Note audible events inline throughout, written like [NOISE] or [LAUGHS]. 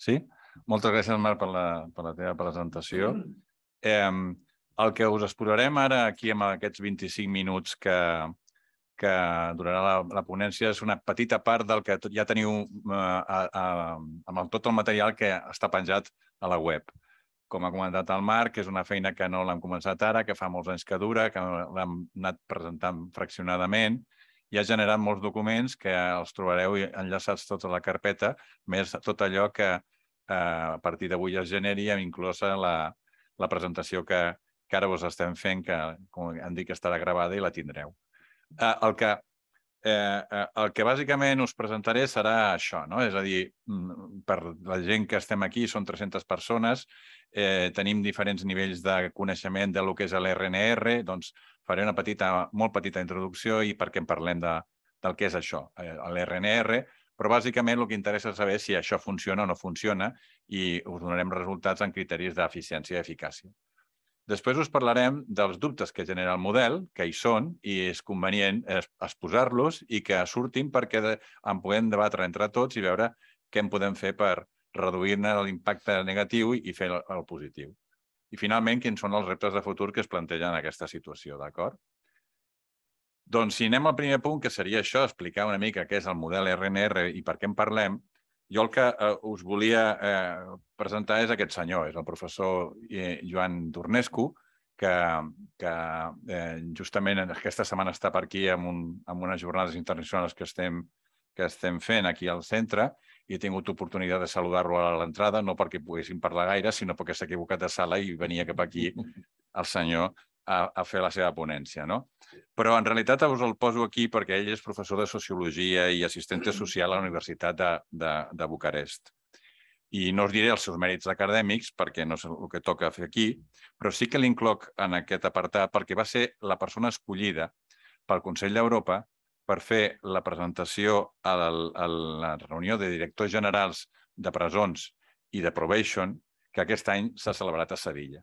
Sí? Moltes gràcies, Marc, per la, per la teva presentació. Eh, el que us explorarem ara aquí amb aquests 25 minuts que, que durarà la, la ponència és una petita part del que ja teniu eh, a, a, amb el, tot el material que està penjat a la web. Com ha comentat el Marc, és una feina que no l'hem començat ara, que fa molts anys que dura, que l'hem anat presentant fraccionadament, i ha generat molts documents que els trobareu enllaçats tots a la carpeta, més tot allò que eh, a partir d'avui es generi, inclosa la, la presentació que, que ara vos estem fent, que, com hem dit, que estarà gravada i la tindreu. Eh, el que eh, eh, el que bàsicament us presentaré serà això, no? és a dir, mm, per la gent que estem aquí, són 300 persones, eh, tenim diferents nivells de coneixement de lo que és l'RNR, doncs faré una petita, molt petita introducció i perquè en parlem de, del que és això, eh, l'RNR, però bàsicament el que interessa és saber si això funciona o no funciona i us donarem resultats en criteris d'eficiència i eficàcia. Després us parlarem dels dubtes que genera el model, que hi són, i és convenient exposar-los i que surtin perquè en puguem debatre entre tots i veure què en podem fer per reduir-ne l'impacte negatiu i fer el positiu. I, finalment, quins són els reptes de futur que es plantegen en aquesta situació, d'acord? Doncs si anem al primer punt, que seria això, explicar una mica què és el model RNR i per què en parlem, jo el que eh, us volia eh, presentar és aquest senyor, és el professor eh, Joan Tornescu, que, que eh, justament aquesta setmana està per aquí amb, un, amb unes jornades internacionals que estem, que estem fent aquí al centre i he tingut oportunitat de saludar-lo a l'entrada, no perquè poguéssim parlar gaire, sinó perquè s'ha equivocat de sala i venia cap aquí [LAUGHS] el senyor a, a fer la seva ponència. No? Però en realitat us el poso aquí perquè ell és professor de Sociologia i assistent mm-hmm. social a la Universitat de, de, de Bucarest. I no us diré els seus mèrits acadèmics, perquè no és el que toca fer aquí, però sí que l'incloc en aquest apartat perquè va ser la persona escollida pel Consell d'Europa per fer la presentació a la, a la reunió de directors generals de presons i de probation, que aquest any s'ha celebrat a Sevilla.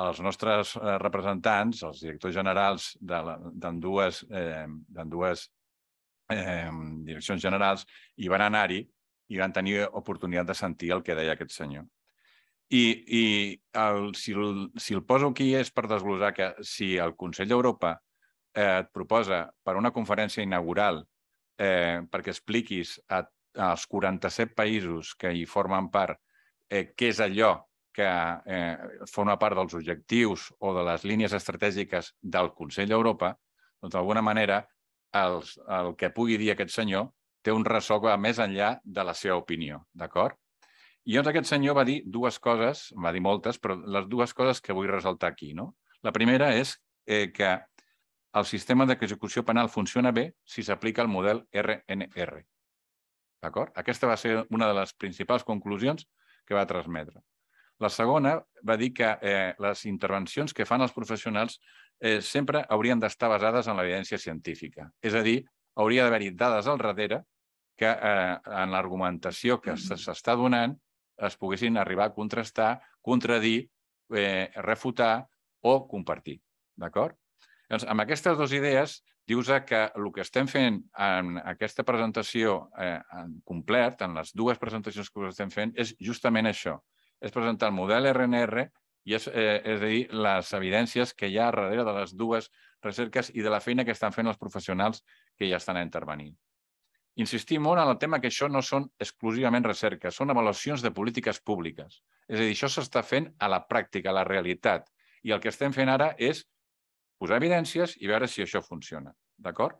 Els nostres eh, representants, els directors generals d'ambdues eh, eh, direccions generals, hi van anar-hi i van tenir oportunitat de sentir el que deia aquest senyor. I, i el, si, el, si el poso aquí és per desglosar que si el Consell d'Europa eh, et proposa per una conferència inaugural eh, perquè expliquis als 47 països que hi formen part eh, què és allò que eh, forma part dels objectius o de les línies estratègiques del Consell d'Europa, doncs d'alguna manera el que pugui dir aquest senyor té un ressò que va més enllà de la seva opinió, d'acord? I llavors aquest senyor va dir dues coses, va dir moltes, però les dues coses que vull resaltar aquí, no? La primera és eh, que el sistema d'execució penal funciona bé si s'aplica el model RNR. D'acord? Aquesta va ser una de les principals conclusions que va transmetre. La segona va dir que eh, les intervencions que fan els professionals eh, sempre haurien d'estar basades en l'evidència científica. És a dir, hauria d'haver-hi dades al darrere que eh, en l'argumentació que mm. s'està donant es poguessin arribar a contrastar, contradir, eh, refutar o compartir. D'acord? Doncs amb aquestes dues idees, dius que el que estem fent en aquesta presentació eh, en complet, en les dues presentacions que estem fent, és justament això. És presentar el model RNR i és, eh, és a dir, les evidències que hi ha darrere de les dues recerques i de la feina que estan fent els professionals que ja estan intervenint. Insistim molt en el tema que això no són exclusivament recerques, són avaluacions de polítiques públiques. És a dir, això s'està fent a la pràctica, a la realitat. I el que estem fent ara és posar evidències i veure si això funciona. D'acord?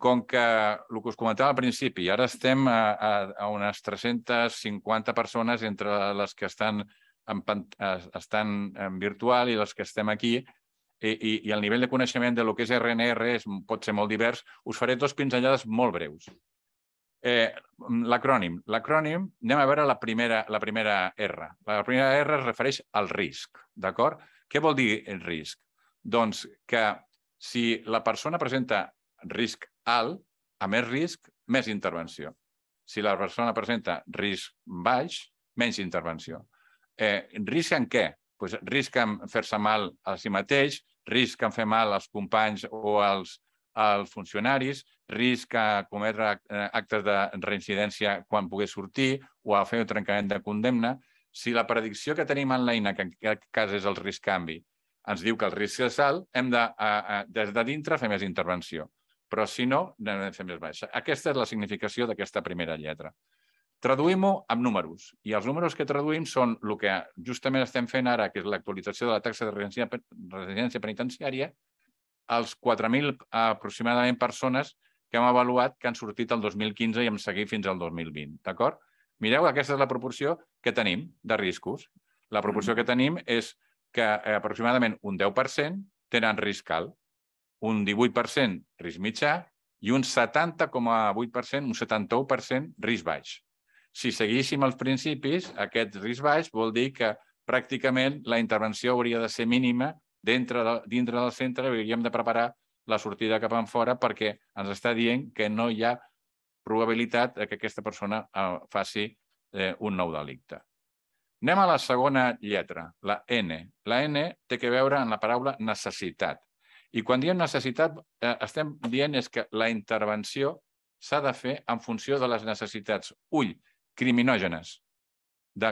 com que el que us comentava al principi, ara estem a, a, unes 350 persones entre les que estan, en, estan en virtual i les que estem aquí, i, i, el nivell de coneixement de lo que és RNR és, pot ser molt divers, us faré dos pinzellades molt breus. Eh, L'acrònim. L'acrònim, anem a veure la primera, la primera R. La primera R es refereix al risc, d'acord? Què vol dir el risc? Doncs que si la persona presenta risc alt, a més risc, més intervenció. Si la persona presenta risc baix, menys intervenció. Eh, risc en què? Pues risc en fer-se mal a si mateix, risc en fer mal als companys o als, als funcionaris, risc a cometre eh, actes de reincidència quan pogués sortir o a fer un trencament de condemna. Si la predicció que tenim en l'eina, que en aquest cas és el risc canvi, ens diu que el risc és alt, hem de, a, a, des de dintre fer més intervenció. Però si no, anem fer més baixa. Aquesta és la significació d'aquesta primera lletra. Traduïm-ho amb números. I els números que traduïm són el que justament estem fent ara, que és l'actualització de la taxa de residència, residència penitenciària, als 4.000 aproximadament persones que hem avaluat que han sortit el 2015 i hem seguit fins al 2020, d'acord? Mireu, aquesta és la proporció que tenim de riscos. La proporció mm. que tenim és que eh, aproximadament un 10% tenen risc alt, un 18% risc mitjà i un 70,8%, un 71% risc baix. Si seguíssim els principis, aquest risc baix vol dir que pràcticament la intervenció hauria de ser mínima dintre, de, dintre del centre, hauríem de preparar la sortida cap enfora fora perquè ens està dient que no hi ha probabilitat que aquesta persona eh, faci eh, un nou delicte. Anem a la segona lletra, la N. La N té que veure en la paraula necessitat. I quan diem necessitat, eh, estem dient que la intervenció s'ha de fer en funció de les necessitats, ull, criminògenes,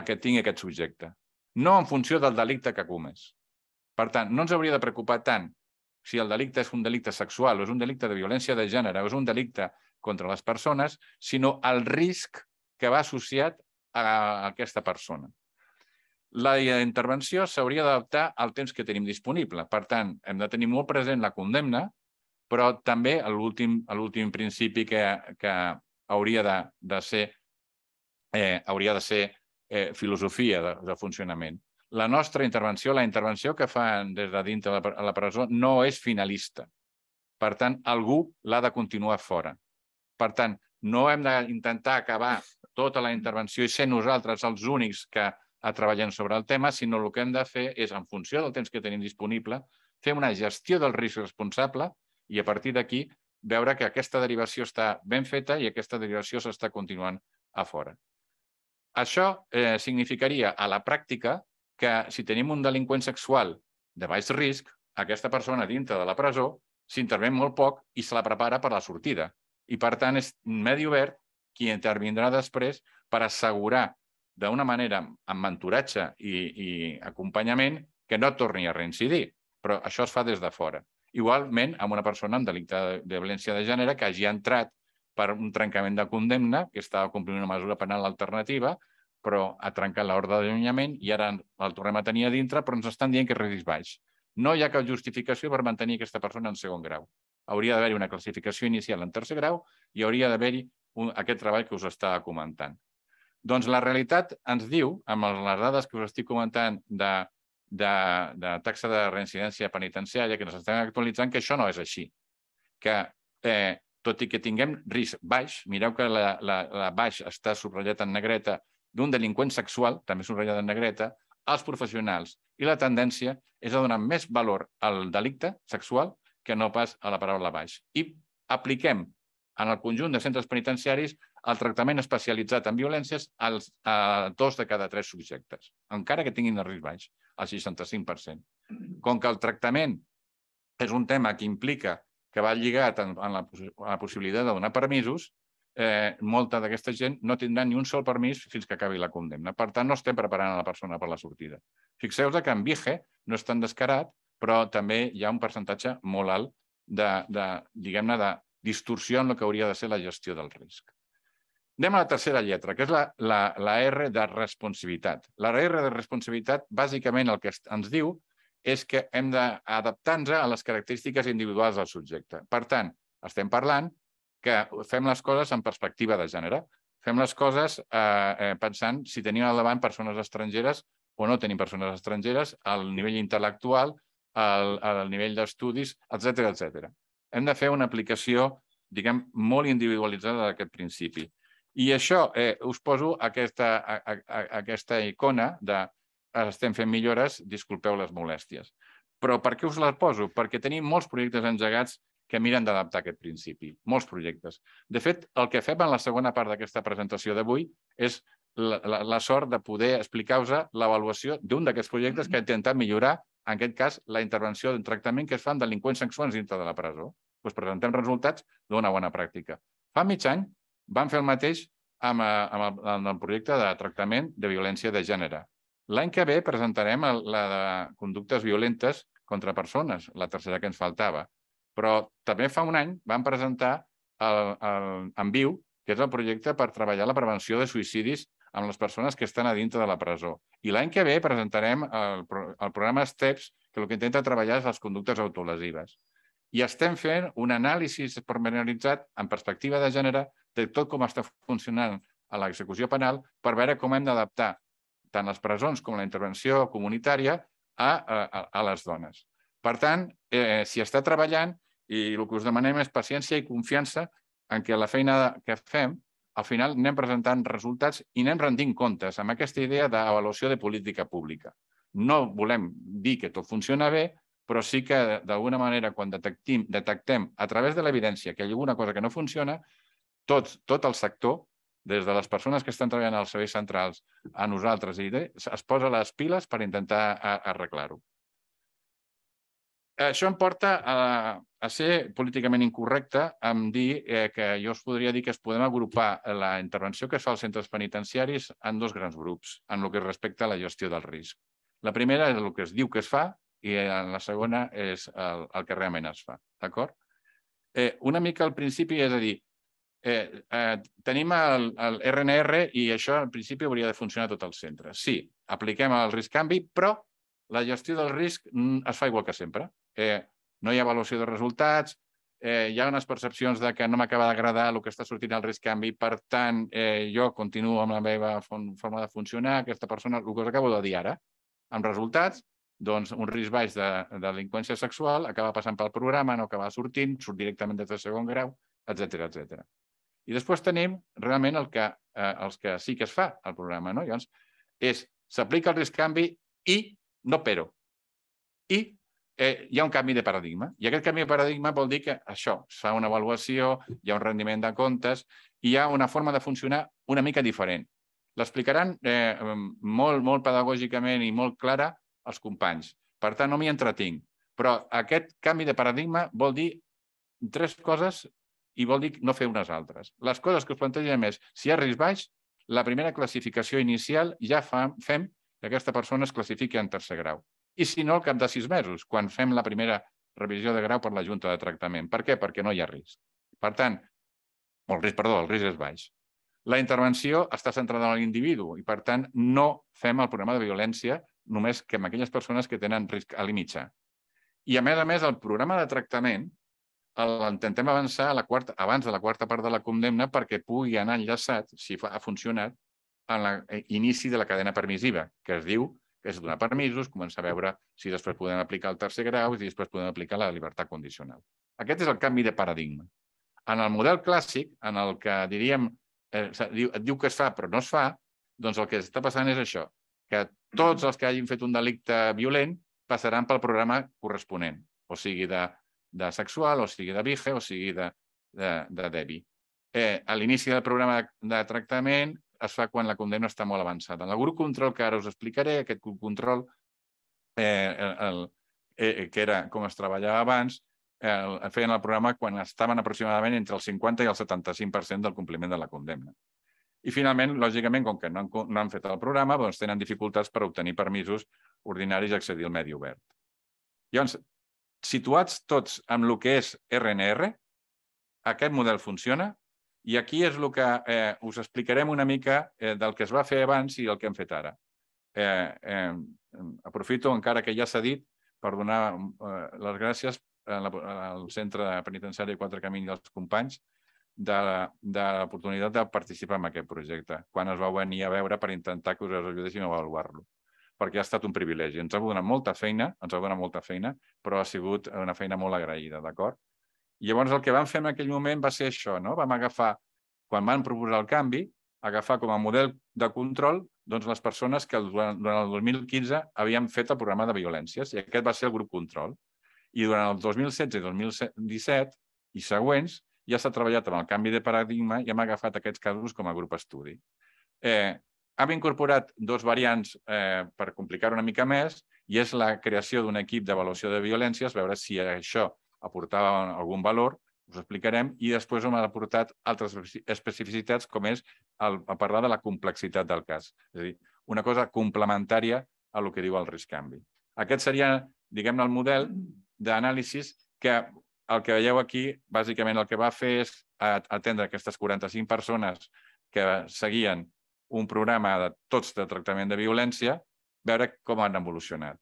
que tingui aquest subjecte, no en funció del delicte que comés. Per tant, no ens hauria de preocupar tant si el delicte és un delicte sexual, o és un delicte de violència de gènere, o és un delicte contra les persones, sinó el risc que va associat a aquesta persona. La intervenció s'hauria d'adaptar al temps que tenim disponible. Per tant, hem de tenir molt present la condemna, però també l'últim principi que, que hauria de, de ser, eh, hauria de ser eh, filosofia de, de funcionament. La nostra intervenció, la intervenció que fan des de dintre a la presó, no és finalista. Per tant, algú l'ha de continuar fora. Per tant, no hem d'intentar acabar tota la intervenció i ser nosaltres els únics que treballem sobre el tema, sinó el que hem de fer és, en funció del temps que tenim disponible, fer una gestió del risc responsable i, a partir d'aquí, veure que aquesta derivació està ben feta i aquesta derivació s'està continuant a fora. Això eh, significaria, a la pràctica, que si tenim un delinqüent sexual de baix risc, aquesta persona dintre de la presó s'intervé molt poc i se la prepara per la sortida. I, per tant, és medi obert qui intervindrà després per assegurar d'una manera amb mentoratge i, i acompanyament que no torni a reincidir. Però això es fa des de fora. Igualment, amb una persona amb delicte de violència de gènere que hagi entrat per un trencament de condemna, que estava complint una mesura penal alternativa, però ha trencat l'ordre d'allunyament i ara el tornem a tenir a dintre, però ens estan dient que és baix. No hi ha cap justificació per mantenir aquesta persona en segon grau hauria d'haver-hi una classificació inicial en tercer grau i hauria d'haver-hi aquest treball que us estava comentant. Doncs la realitat ens diu, amb les dades que us estic comentant de, de, de taxa de reincidència penitenciària que ens estem actualitzant, que això no és així. Que, eh, tot i que tinguem risc baix, mireu que la, la, la baix està subratllat en negreta, d'un delinqüent sexual, també subratllat en negreta, als professionals. I la tendència és a donar més valor al delicte sexual que no pas a la paraula baix. I apliquem en el conjunt de centres penitenciaris el tractament especialitzat en violències als, a dos de cada tres subjectes, encara que tinguin el risc baix, al 65%. Com que el tractament és un tema que implica que va lligat en, la, possibilitat de donar permisos, eh, molta d'aquesta gent no tindrà ni un sol permís fins que acabi la condemna. Per tant, no estem preparant a la persona per la sortida. Fixeu-vos que en Vige no és tan descarat però també hi ha un percentatge molt alt de, de diguem-ne, de distorsió en el que hauria de ser la gestió del risc. Anem a la tercera lletra, que és la, la, la R de responsabilitat. La R de responsabilitat, bàsicament, el que ens diu és que hem d'adaptar-nos a les característiques individuals del subjecte. Per tant, estem parlant que fem les coses en perspectiva de gènere. Fem les coses eh, eh, pensant si tenim al davant persones estrangeres o no tenim persones estrangeres, al nivell intel·lectual, al, al nivell d'estudis, etc ah. etc. Hem de fer una aplicació, diguem, molt individualitzada d'aquest principi. I això, eh, us poso aquesta, a, a, aquesta icona de ah, estem fent millores, disculpeu les molèsties. Però per què us les poso? Perquè tenim molts projectes engegats que miren d'adaptar aquest principi, molts projectes. De fet, el que fem en la segona part d'aquesta presentació d'avui és la, la, la sort de poder explicar-vos l'avaluació d'un d'aquests projectes que ha mm-hmm. intentat millorar en aquest cas, la intervenció del tractament que es fa amb delinqüents sexuals dintre de la presó. Doncs presentem resultats d'una bona pràctica. Fa mig any van fer el mateix amb, eh, amb, el, projecte de tractament de violència de gènere. L'any que ve presentarem el, la de conductes violentes contra persones, la tercera que ens faltava. Però també fa un any vam presentar el, en viu, que és el projecte per treballar la prevenció de suïcidis amb les persones que estan a dintre de la presó. I l'any que ve presentarem el, el programa STEPS, que el que intenta treballar és les conductes autolesives. I estem fent un anàlisi pormenoritzat en perspectiva de gènere de tot com està funcionant a l'execució penal per veure com hem d'adaptar tant les presons com la intervenció comunitària a, a, a les dones. Per tant, eh, si està treballant i el que us demanem és paciència i confiança en que la feina que fem al final anem presentant resultats i anem rendint comptes amb aquesta idea d'avaluació de política pública. No volem dir que tot funciona bé, però sí que d'alguna manera quan detectim, detectem a través de l'evidència que hi ha alguna cosa que no funciona, tot, tot el sector, des de les persones que estan treballant als serveis centrals a nosaltres, i es posa les piles per intentar arreglar-ho això em porta a, a ser políticament incorrecte en dir eh, que jo us podria dir que es podem agrupar la intervenció que es fa als centres penitenciaris en dos grans grups, en el que respecta a la gestió del risc. La primera és el que es diu que es fa i eh, la segona és el, el que realment es fa, d'acord? Eh, una mica al principi, és a dir, eh, eh, tenim el, el RNR i això al principi hauria de funcionar a tot el centre. Sí, apliquem el risc canvi, però la gestió del risc es fa igual que sempre eh, no hi ha avaluació de resultats, eh, hi ha unes percepcions de que no m'acaba d'agradar el que està sortint al risc canvi, per tant, eh, jo continuo amb la meva forma de funcionar, aquesta persona, el que us acabo de dir ara, amb resultats, doncs un risc baix de, de delinqüència sexual acaba passant pel programa, no acaba sortint, surt directament des de segon grau, etc etc. I després tenim realment el que, eh, els que sí que es fa al programa, no? Llavors, és s'aplica el risc canvi i no però. I eh, hi ha un canvi de paradigma. I aquest canvi de paradigma vol dir que això, es fa una avaluació, hi ha un rendiment de comptes, i hi ha una forma de funcionar una mica diferent. L'explicaran eh, molt, molt pedagògicament i molt clara els companys. Per tant, no m'hi entretinc. Però aquest canvi de paradigma vol dir tres coses i vol dir no fer unes altres. Les coses que us plantegem és, si hi ha risc baix, la primera classificació inicial ja fa, fem que aquesta persona es classifiqui en tercer grau i si no, al cap de sis mesos, quan fem la primera revisió de grau per la Junta de Tractament. Per què? Perquè no hi ha risc. Per tant, el risc, perdó, el risc és baix. La intervenció està centrada en l'individu i, per tant, no fem el programa de violència només que amb aquelles persones que tenen risc a mitjà. I, a més a més, el programa de tractament l'intentem avançar a la quarta, abans de la quarta part de la condemna perquè pugui anar enllaçat, si fa, ha funcionat, en l'inici eh, de la cadena permissiva, que es diu és donar permisos, començar a veure si després podem aplicar el tercer grau i si després podem aplicar la llibertat condicional. Aquest és el canvi de paradigma. En el model clàssic, en el que diríem, eh, diu, et diu que es fa però no es fa, doncs el que està passant és això, que tots els que hagin fet un delicte violent passaran pel programa corresponent, o sigui de, de sexual, o sigui de vige, o sigui de, de, de debi. Eh, a l'inici del programa de, de tractament es fa quan la condemna està molt avançada. En el grup control que ara us explicaré, aquest grup control, eh, el, eh, eh, que era com es treballava abans, eh, feien el programa quan estaven aproximadament entre el 50 i el 75% del compliment de la condemna. I finalment, lògicament, com que no han, no han fet el programa, doncs tenen dificultats per obtenir permisos ordinaris i accedir al medi obert. Llavors, situats tots amb el que és RNR, aquest model funciona, i aquí és el que eh, us explicarem una mica eh, del que es va fer abans i el que hem fet ara. Eh, eh, aprofito, encara que ja s'ha dit, per donar eh, les gràcies al Centre Penitenciari Quatre Camins i als companys de, de l'oportunitat de participar en aquest projecte, quan es va venir a veure per intentar que us ajudéssim a avaluar-lo perquè ha estat un privilegi. Ens ha donat molta feina, ens ha donat molta feina, però ha sigut una feina molt agraïda, d'acord? I llavors el que vam fer en aquell moment va ser això, no? Vam agafar, quan van proposar el canvi, agafar com a model de control doncs, les persones que durant, durant el 2015 havien fet el programa de violències, i aquest va ser el grup control. I durant el 2016 i 2017 i següents ja s'ha treballat amb el canvi de paradigma i hem agafat aquests casos com a grup estudi. Eh, hem incorporat dos variants eh, per complicar una mica més i és la creació d'un equip d'avaluació de violències, veure si això aportava algun valor, us explicarem, i després hem aportat altres especificitats, com és parlar de la complexitat del cas. És a dir, una cosa complementària a el que diu el risc canvi. Aquest seria, diguem-ne, el model d'anàlisi que el que veieu aquí, bàsicament el que va fer és atendre aquestes 45 persones que seguien un programa de tots de tractament de violència, veure com han evolucionat.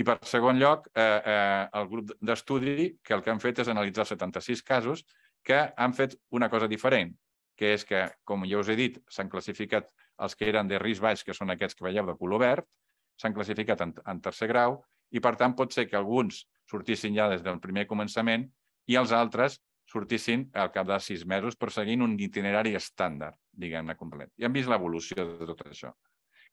I per segon lloc, eh, eh, el grup d'estudi que el que han fet és analitzar 76 casos que han fet una cosa diferent, que és que, com ja us he dit, s'han classificat els que eren de risc baix, que són aquests que veieu de color verd, s'han classificat en, en tercer grau, i per tant pot ser que alguns sortissin ja des del primer començament i els altres sortissin al cap de sis mesos perseguint un itinerari estàndard, diguem-ne, complet. I hem vist l'evolució de tot això.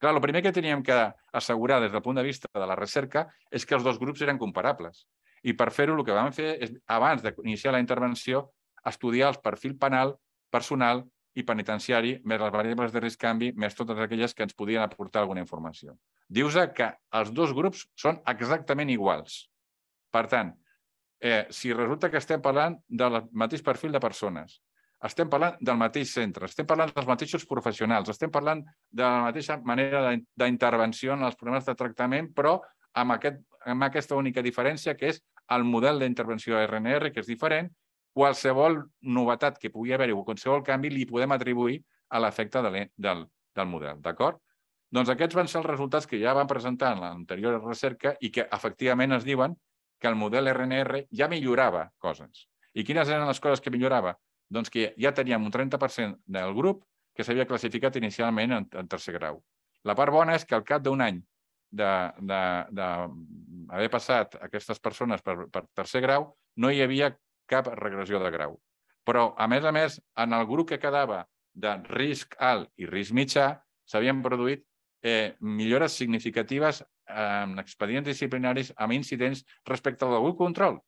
Clar, el primer que teníem que assegurar des del punt de vista de la recerca és que els dos grups eren comparables. I per fer-ho, el que vam fer és, abans d'iniciar la intervenció, estudiar el perfil penal, personal i penitenciari, més les variables de risc canvi, més totes aquelles que ens podien aportar alguna informació. Dius que els dos grups són exactament iguals. Per tant, eh, si resulta que estem parlant del mateix perfil de persones, estem parlant del mateix centre, estem parlant dels mateixos professionals, estem parlant de la mateixa manera d'intervenció en els problemes de tractament, però amb, aquest, amb aquesta única diferència que és el model d'intervenció RNR, que és diferent, qualsevol novetat que pugui haver-hi o qualsevol canvi li podem atribuir a l'efecte de del, del model, d'acord? Doncs aquests van ser els resultats que ja van presentar en l'anterior recerca i que efectivament es diuen que el model RNR ja millorava coses. I quines eren les coses que millorava? doncs que ja teníem un 30% del grup que s'havia classificat inicialment en, tercer grau. La part bona és que al cap d'un any d'haver passat aquestes persones per, per tercer grau, no hi havia cap regressió de grau. Però, a més a més, en el grup que quedava de risc alt i risc mitjà, s'havien produït eh, millores significatives eh, en expedients disciplinaris amb incidents respecte al grup control,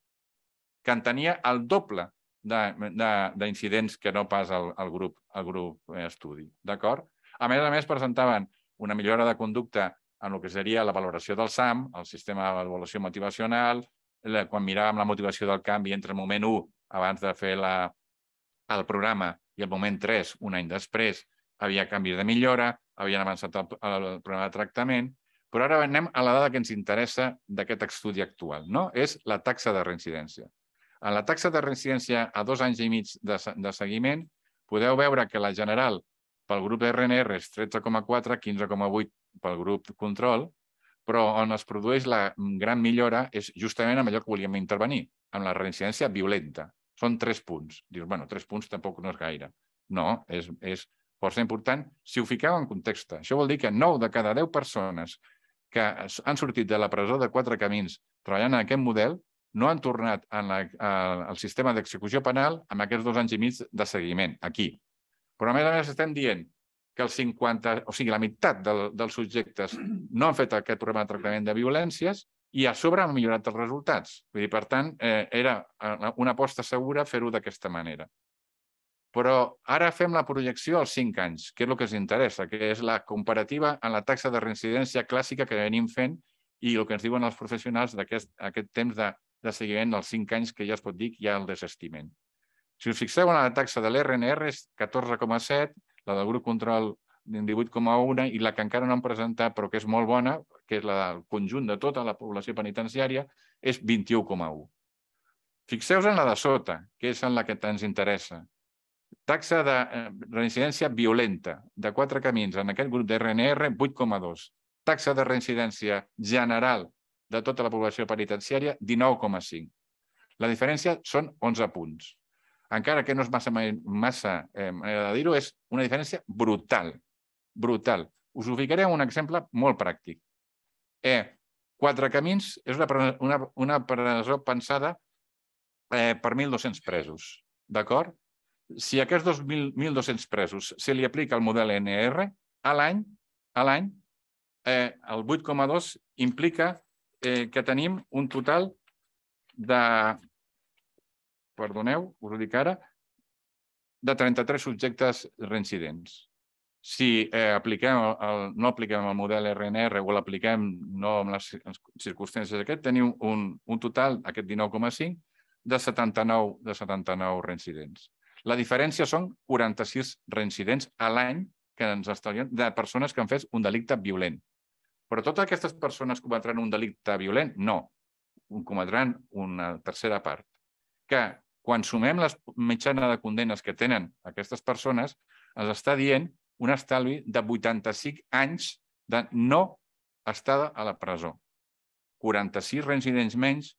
que en tenia el doble d'incidents que no pas el, grup, grup eh, estudi. D'acord? A més a més, presentaven una millora de conducta en el que seria la valoració del SAM, el sistema d'avaluació motivacional, quan miràvem la motivació del canvi entre el moment 1, abans de fer la, el programa, i el moment 3, un any després, havia canvis de millora, havien avançat el, programa de tractament, però ara anem a la dada que ens interessa d'aquest estudi actual, no? És la taxa de reincidència. A la taxa de reincidència a dos anys i mig de, de seguiment, podeu veure que la general pel grup RNR és 13,4, 15,8 pel grup control, però on es produeix la gran millora és justament amb allò que volíem intervenir, amb la reincidència violenta. Són tres punts. Dius, bueno, tres punts tampoc no és gaire. No, és, és força important si ho fiqueu en context. Això vol dir que 9 de cada 10 persones que han sortit de la presó de quatre camins treballant en aquest model no han tornat en al sistema d'execució penal amb aquests dos anys i mig de seguiment, aquí. Però, a més a més, estem dient que el 50, o sigui, la meitat dels subjectes no han fet aquest programa de tractament de violències i a sobre han millorat els resultats. Vull dir, per tant, eh, era eh, una aposta segura fer-ho d'aquesta manera. Però ara fem la projecció als 5 anys, que és el que ens interessa, que és la comparativa en la taxa de reincidència clàssica que venim fent i el que ens diuen els professionals d'aquest aquest temps de de seguiment dels 5 anys que ja es pot dir que ja el desestiment. Si us fixeu en la taxa de l'RNR és 14,7, la del grup control 18,1 i la que encara no han presentat però que és molt bona, que és la del conjunt de tota la població penitenciària, és 21,1. Fixeu-vos en la de sota, que és en la que ens interessa. Taxa de eh, reincidència violenta, de quatre camins, en aquest grup d'RNR, 8,2. Taxa de reincidència general de tota la població penitenciària, 19,5. La diferència són 11 punts. Encara que no és massa, massa eh, manera de dir-ho, és una diferència brutal. Brutal. Us ubicaré en un exemple molt pràctic. Eh, Quatre Camins és una, una, una presó pensada eh, per 1.200 presos. D'acord? Si a aquests 1.200 presos se li aplica el model NR, a l'any, a l'any, eh, el 8,2 implica Eh, que tenim un total de, perdoneu, us ho dic ara, de 33 subjectes reincidents. Si eh, no apliquem el model RNR o l'apliquem no amb les, circumstàncies d'aquest, tenim un, un total, aquest 19,5, de 79 de 79 reincidents. La diferència són 46 reincidents a l'any que ens estalvien de persones que han fet un delicte violent. Però totes aquestes mm. persones cometran un delicte violent? No. Cometran una tercera part. Que quan sumem les mitjana de condenes que tenen aquestes persones, els està dient un estalvi de 85 anys de no estada a la presó. 46 residents menys,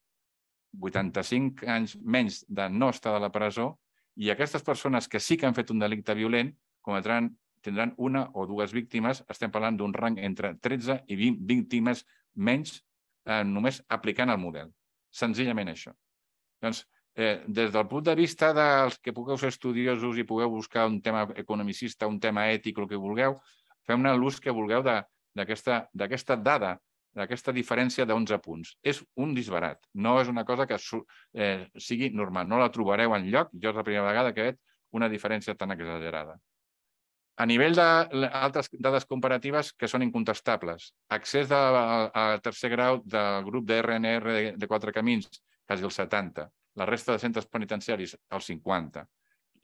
85 anys menys de no estar a la presó i aquestes persones que sí que han fet un delicte violent cometran tindran una o dues víctimes. Estem parlant d'un rang entre 13 i 20 víctimes menys eh, només aplicant el model. Senzillament això. Doncs, eh, des del punt de vista dels que pugueu ser estudiosos i pugueu buscar un tema economicista, un tema ètic, el que vulgueu, feu ne l'ús que vulgueu d'aquesta dada, d'aquesta diferència d'11 punts. És un disbarat, no és una cosa que eh, sigui normal. No la trobareu en lloc. Jo és la primera vegada que veig una diferència tan exagerada. A nivell d'altres dades comparatives que són incontestables, accés al tercer grau del grup d'RNR de, quatre camins, quasi el 70, la resta de centres penitenciaris, el 50.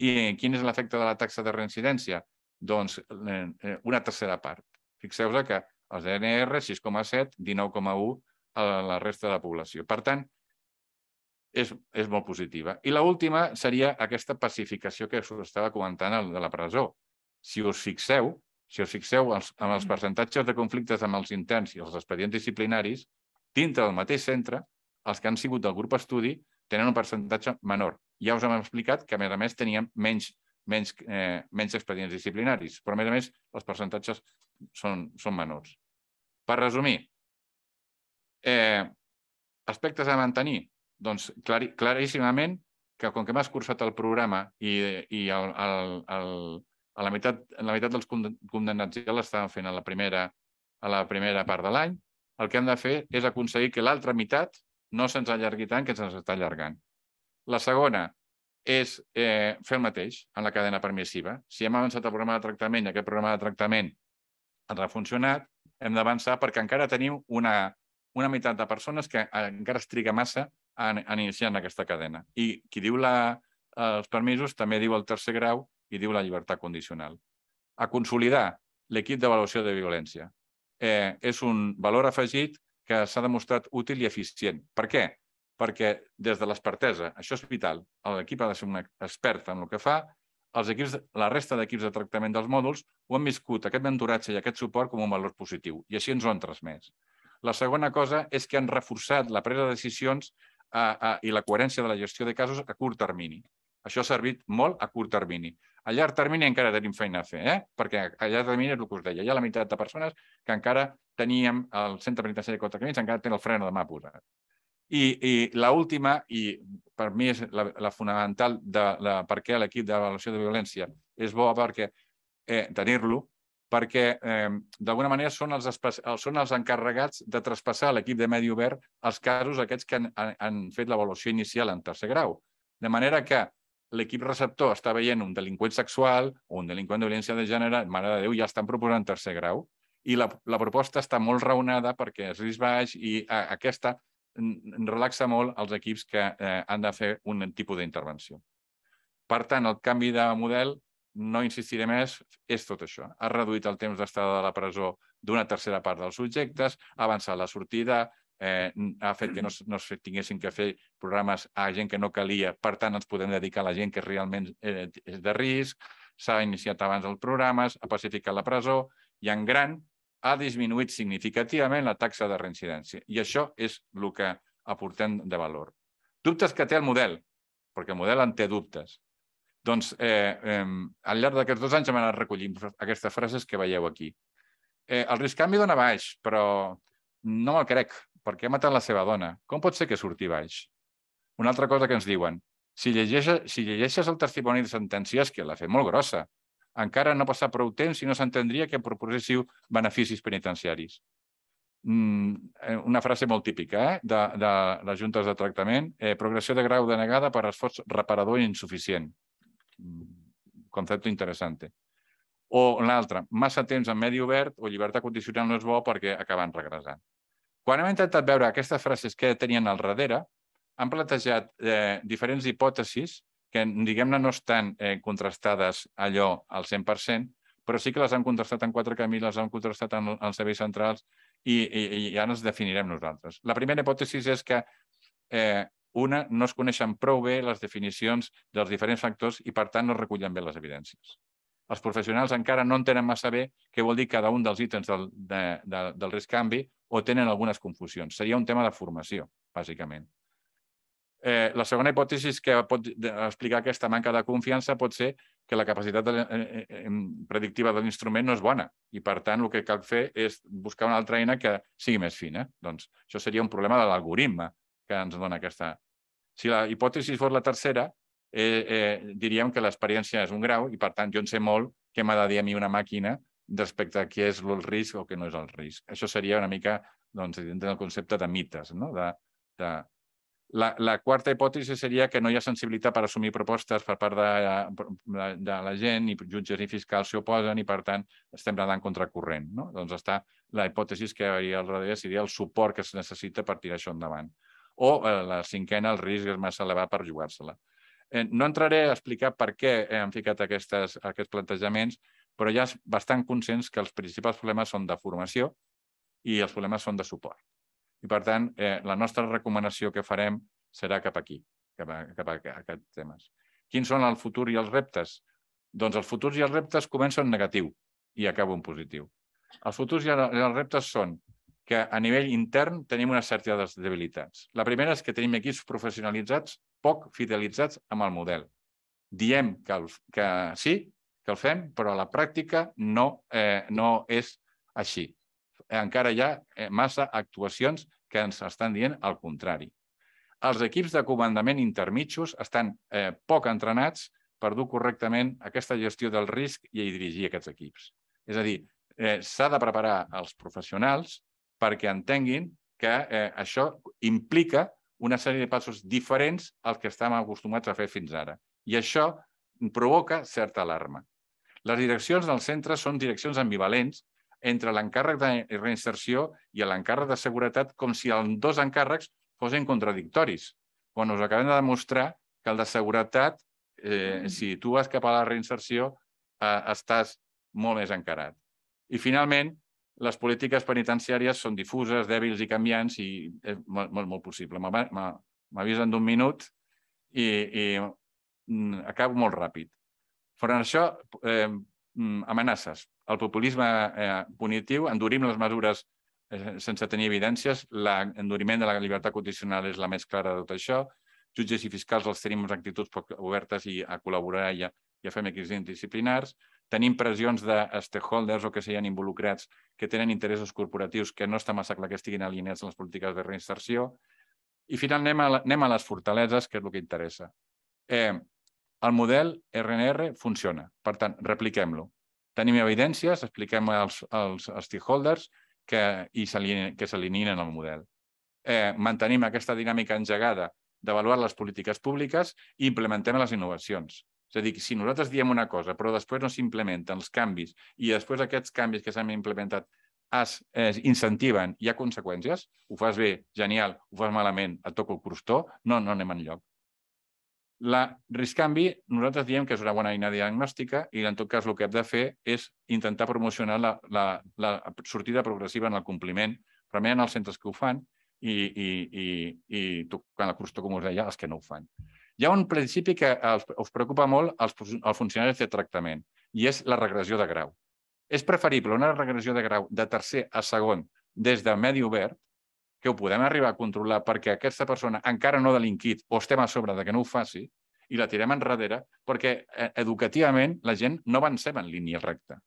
I quin és l'efecte de la taxa de reincidència? Doncs eh, eh, una tercera part. Fixeu-vos que els DNR 6,7, 19,1 a la resta de la població. Per tant, és, és molt positiva. I l'última seria aquesta pacificació que us estava comentant de la presó. Si us fixeu, si us fixeu en els mm. percentatges de conflictes amb els interns i els expedients disciplinaris, dintre del mateix centre, els que han sigut del grup estudi tenen un percentatge menor. Ja us hem explicat que, a més a més, teníem menys, menys, eh, menys expedients disciplinaris, però, a més a més, els percentatges són, són menors. Per resumir, eh, aspectes a mantenir? Doncs clar, claríssimament que, com que hem escurçat el programa i, i el, el, el, a la meitat, a la meitat dels condemnats ja l'estaven fent a la, primera, a la primera part de l'any. El que hem de fer és aconseguir que l'altra meitat no se'ns allargui tant que se'ns està allargant. La segona és eh, fer el mateix en la cadena permissiva. Si hem avançat el programa de tractament i aquest programa de tractament ens ha funcionat, hem d'avançar perquè encara teniu una, una meitat de persones que encara es triga massa en, en iniciar en aquesta cadena. I qui diu la, els permisos també diu el tercer grau i diu la llibertat condicional. A consolidar l'equip d'avaluació de violència. Eh, és un valor afegit que s'ha demostrat útil i eficient. Per què? Perquè des de l'expertesa, això és vital, l'equip ha de ser un expert en el que fa, els equips, la resta d'equips de tractament dels mòduls ho han viscut, aquest mentoratge i aquest suport, com un valor positiu, i així ens ho han transmès. La segona cosa és que han reforçat la presa de decisions eh, eh, i la coherència de la gestió de casos a curt termini. Això ha servit molt a curt termini. A llarg termini encara tenim feina a fer, eh? perquè a llarg termini és el que us deia. Hi ha la meitat de persones que encara teníem el centre penitenciari contra camins, encara tenen el fre de mà posat. I, i l'última, i per mi és la, la fonamental de, la, per què l'equip d'avaluació de violència és bo perquè eh, tenir-lo, perquè eh, d'alguna manera són els, són els encarregats de traspassar a l'equip de medi obert els casos aquests que han, han, han fet l'avaluació inicial en tercer grau. De manera que l'equip receptor està veient un delinqüent sexual o un delinqüent de violència de gènere, mare de Déu, ja estan proposant tercer grau. I la, la proposta està molt raonada perquè és risc baix i a, aquesta relaxa molt els equips que eh, han de fer un tipus d'intervenció. Per tant, el canvi de model, no insistiré més, és tot això. Ha reduït el temps d'estada de la presó d'una tercera part dels subjectes, ha avançat la sortida, eh, ha fet que no, no tinguessin que fer programes a gent que no calia, per tant ens podem dedicar a la gent que realment eh, és de risc, s'ha iniciat abans els programes, ha pacificat la presó i en gran ha disminuït significativament la taxa de reincidència. I això és el que aportem de valor. Dubtes que té el model, perquè el model en té dubtes. Doncs eh, eh, al llarg d'aquests dos anys hem anat recollint aquestes frases que veieu aquí. Eh, el risc canvi dona baix, però no me'l crec per què ha matat la seva dona? Com pot ser que surti baix? Una altra cosa que ens diuen, si llegeixes, si llegeixes el testimoni de sentències, que la fe molt grossa, encara no passa prou temps i no s'entendria que proposéssiu beneficis penitenciaris. Mm, eh, una frase molt típica eh, de, de les juntes de tractament, eh, progressió de grau denegada per esforç reparador i insuficient. Mm, concepte interessant. O l'altra, massa temps en medi obert o llibertat condicional no és bo perquè acaben regressant. Quan hem intentat veure aquestes frases que tenien al darrere, han plantejat eh, diferents hipòtesis que, diguem-ne, no estan eh, contrastades allò al 100%, però sí que les han contrastat en quatre camins, les han contrastat en, els serveis centrals i, i, ja ens definirem nosaltres. La primera hipòtesi és que eh, una, no es coneixen prou bé les definicions dels diferents factors i, per tant, no recullen bé les evidències els professionals encara no entenen massa bé què vol dir cada un dels ítems del, de, canvi del rescanvi o tenen algunes confusions. Seria un tema de formació, bàsicament. Eh, la segona hipòtesi que pot explicar aquesta manca de confiança pot ser que la capacitat eh, eh, eh, predictiva de l'instrument no és bona i, per tant, el que cal fer és buscar una altra eina que sigui més fina. Doncs això seria un problema de l'algoritme que ens dona aquesta... Si la hipòtesi fos la tercera, eh, eh, diríem que l'experiència és un grau i, per tant, jo en sé molt què m'ha de dir a mi una màquina respecte a què és el risc o què no és el risc. Això seria una mica doncs, dintre del concepte de mites. No? De, de... La, la quarta hipòtesi seria que no hi ha sensibilitat per assumir propostes per part de, de, de la gent, i jutges ni fiscals s'hi oposen, i per tant estem nedant contracorrent. No? Doncs està la hipòtesi que hi hauria al darrere seria el suport que es necessita per tirar això endavant. O eh, la cinquena, el risc és massa elevat per jugar-se-la. Eh, no entraré a explicar per què hem ficat aquestes, aquests plantejaments, però ja és bastant conscients que els principals problemes són de formació i els problemes són de suport. I, per tant, eh, la nostra recomanació que farem serà cap aquí, cap a, cap a aquests temes. Quins són el futur i els reptes? Doncs els futurs i els reptes comencen en negatiu i acaben en positiu. Els futurs i els reptes són que a nivell intern tenim una certa de debilitats. La primera és que tenim equips professionalitzats poc fidelitzats amb el model. Diem que, el, que sí, que el fem, però a la pràctica no, eh, no és així. Encara hi ha eh, massa actuacions que ens estan dient el contrari. Els equips de comandament intermitjos estan eh, poc entrenats per dur correctament aquesta gestió del risc i dirigir aquests equips. És a dir, eh, s'ha de preparar els professionals perquè entenguin que eh, això implica una sèrie de passos diferents als que estem acostumats a fer fins ara. I això provoca certa alarma. Les direccions del centre són direccions ambivalents entre l'encàrrec de reinserció i l'encàrrec de seguretat com si els dos encàrrecs fossin contradictoris, quan us acabem de demostrar que el de seguretat, eh, si tu vas cap a la reinserció, eh, estàs molt més encarat. I finalment, les polítiques penitenciàries són difuses, dèbils i canviants i és molt, molt, molt possible. M'avisen d'un minut i, i mm, acabo molt ràpid. Però això, eh, mm, amenaces. El populisme eh, punitiu, endurim les mesures eh, sense tenir evidències, l'enduriment de la llibertat condicional és la més clara de tot això, jutges i fiscals els tenim amb actituds poc obertes i a col·laborar i a, i a fer mecanismes disciplinars, tenim pressions de stakeholders o que s'hi han involucrats que tenen interessos corporatius que no està massa clar que estiguin alineats en les polítiques de reinserció. I finalment anem a, anem a les fortaleses, que és el que interessa. Eh, el model RNR funciona. Per tant, repliquem-lo. Tenim evidències, expliquem als, als stakeholders que, i que s'alineen en el model. Eh, mantenim aquesta dinàmica engegada d'avaluar les polítiques públiques i implementem les innovacions. És a dir, si nosaltres diem una cosa, però després no s'implementen els canvis i després aquests canvis que s'han implementat es es incentiven, hi ha conseqüències, ho fas bé, genial, ho fas malament, et toca el crustó, no, no anem enlloc. La canvi, nosaltres diem que és una bona eina diagnòstica i en tot cas el que hem de fer és intentar promocionar la, la, la sortida progressiva en el compliment, però en els centres que ho fan i, i, i, i tocant el crustó, com us deia, els que no ho fan. Hi ha un principi que eh, els, us preocupa molt als, funcionaris de tractament, i és la regressió de grau. És preferible una regressió de grau de tercer a segon des de medi obert, que ho podem arribar a controlar perquè aquesta persona encara no ha delinquit o estem a sobre de que no ho faci, i la tirem enrere perquè eh, educativament la gent no avancem en línia recta.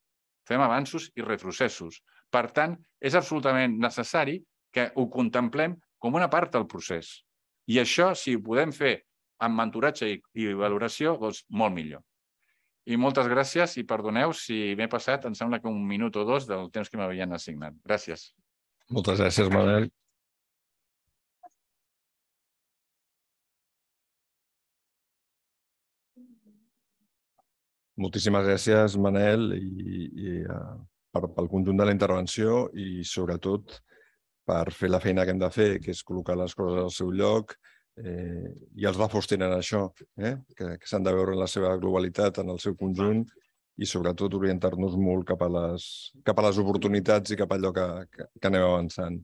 Fem avanços i retrocessos. Per tant, és absolutament necessari que ho contemplem com una part del procés. I això, si ho podem fer amb mentoratge i, valoració, doncs molt millor. I moltes gràcies i perdoneu si m'he passat, em sembla que un minut o dos del temps que m'havien assignat. Gràcies. Moltes gràcies, Manel. Moltíssimes gràcies, Manel, i, i eh, per, pel conjunt de la intervenció i, sobretot, per fer la feina que hem de fer, que és col·locar les coses al seu lloc, eh, i els bafos tenen això, eh? que, que s'han de veure en la seva globalitat, en el seu conjunt, i sobretot orientar-nos molt cap a, les, cap a les oportunitats i cap a allò que, que, que anem avançant.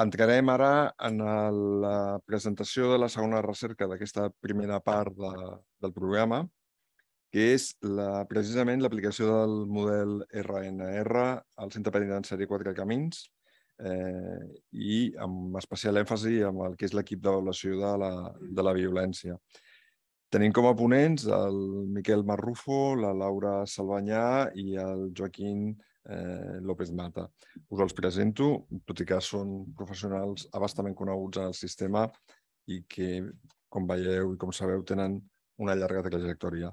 Entrarem ara en la presentació de la segona recerca d'aquesta primera part de, del programa, que és la, precisament l'aplicació del model RNR al Centre Penitenciari Quatre Camins, eh, i amb especial èmfasi amb el que és l'equip d'avaluació de, la, de la violència. Tenim com a ponents el Miquel Marrufo, la Laura Salvanyà i el Joaquín eh, López Mata. Us els presento, tot i que són professionals abastament coneguts en el sistema i que, com veieu i com sabeu, tenen una llarga trajectòria.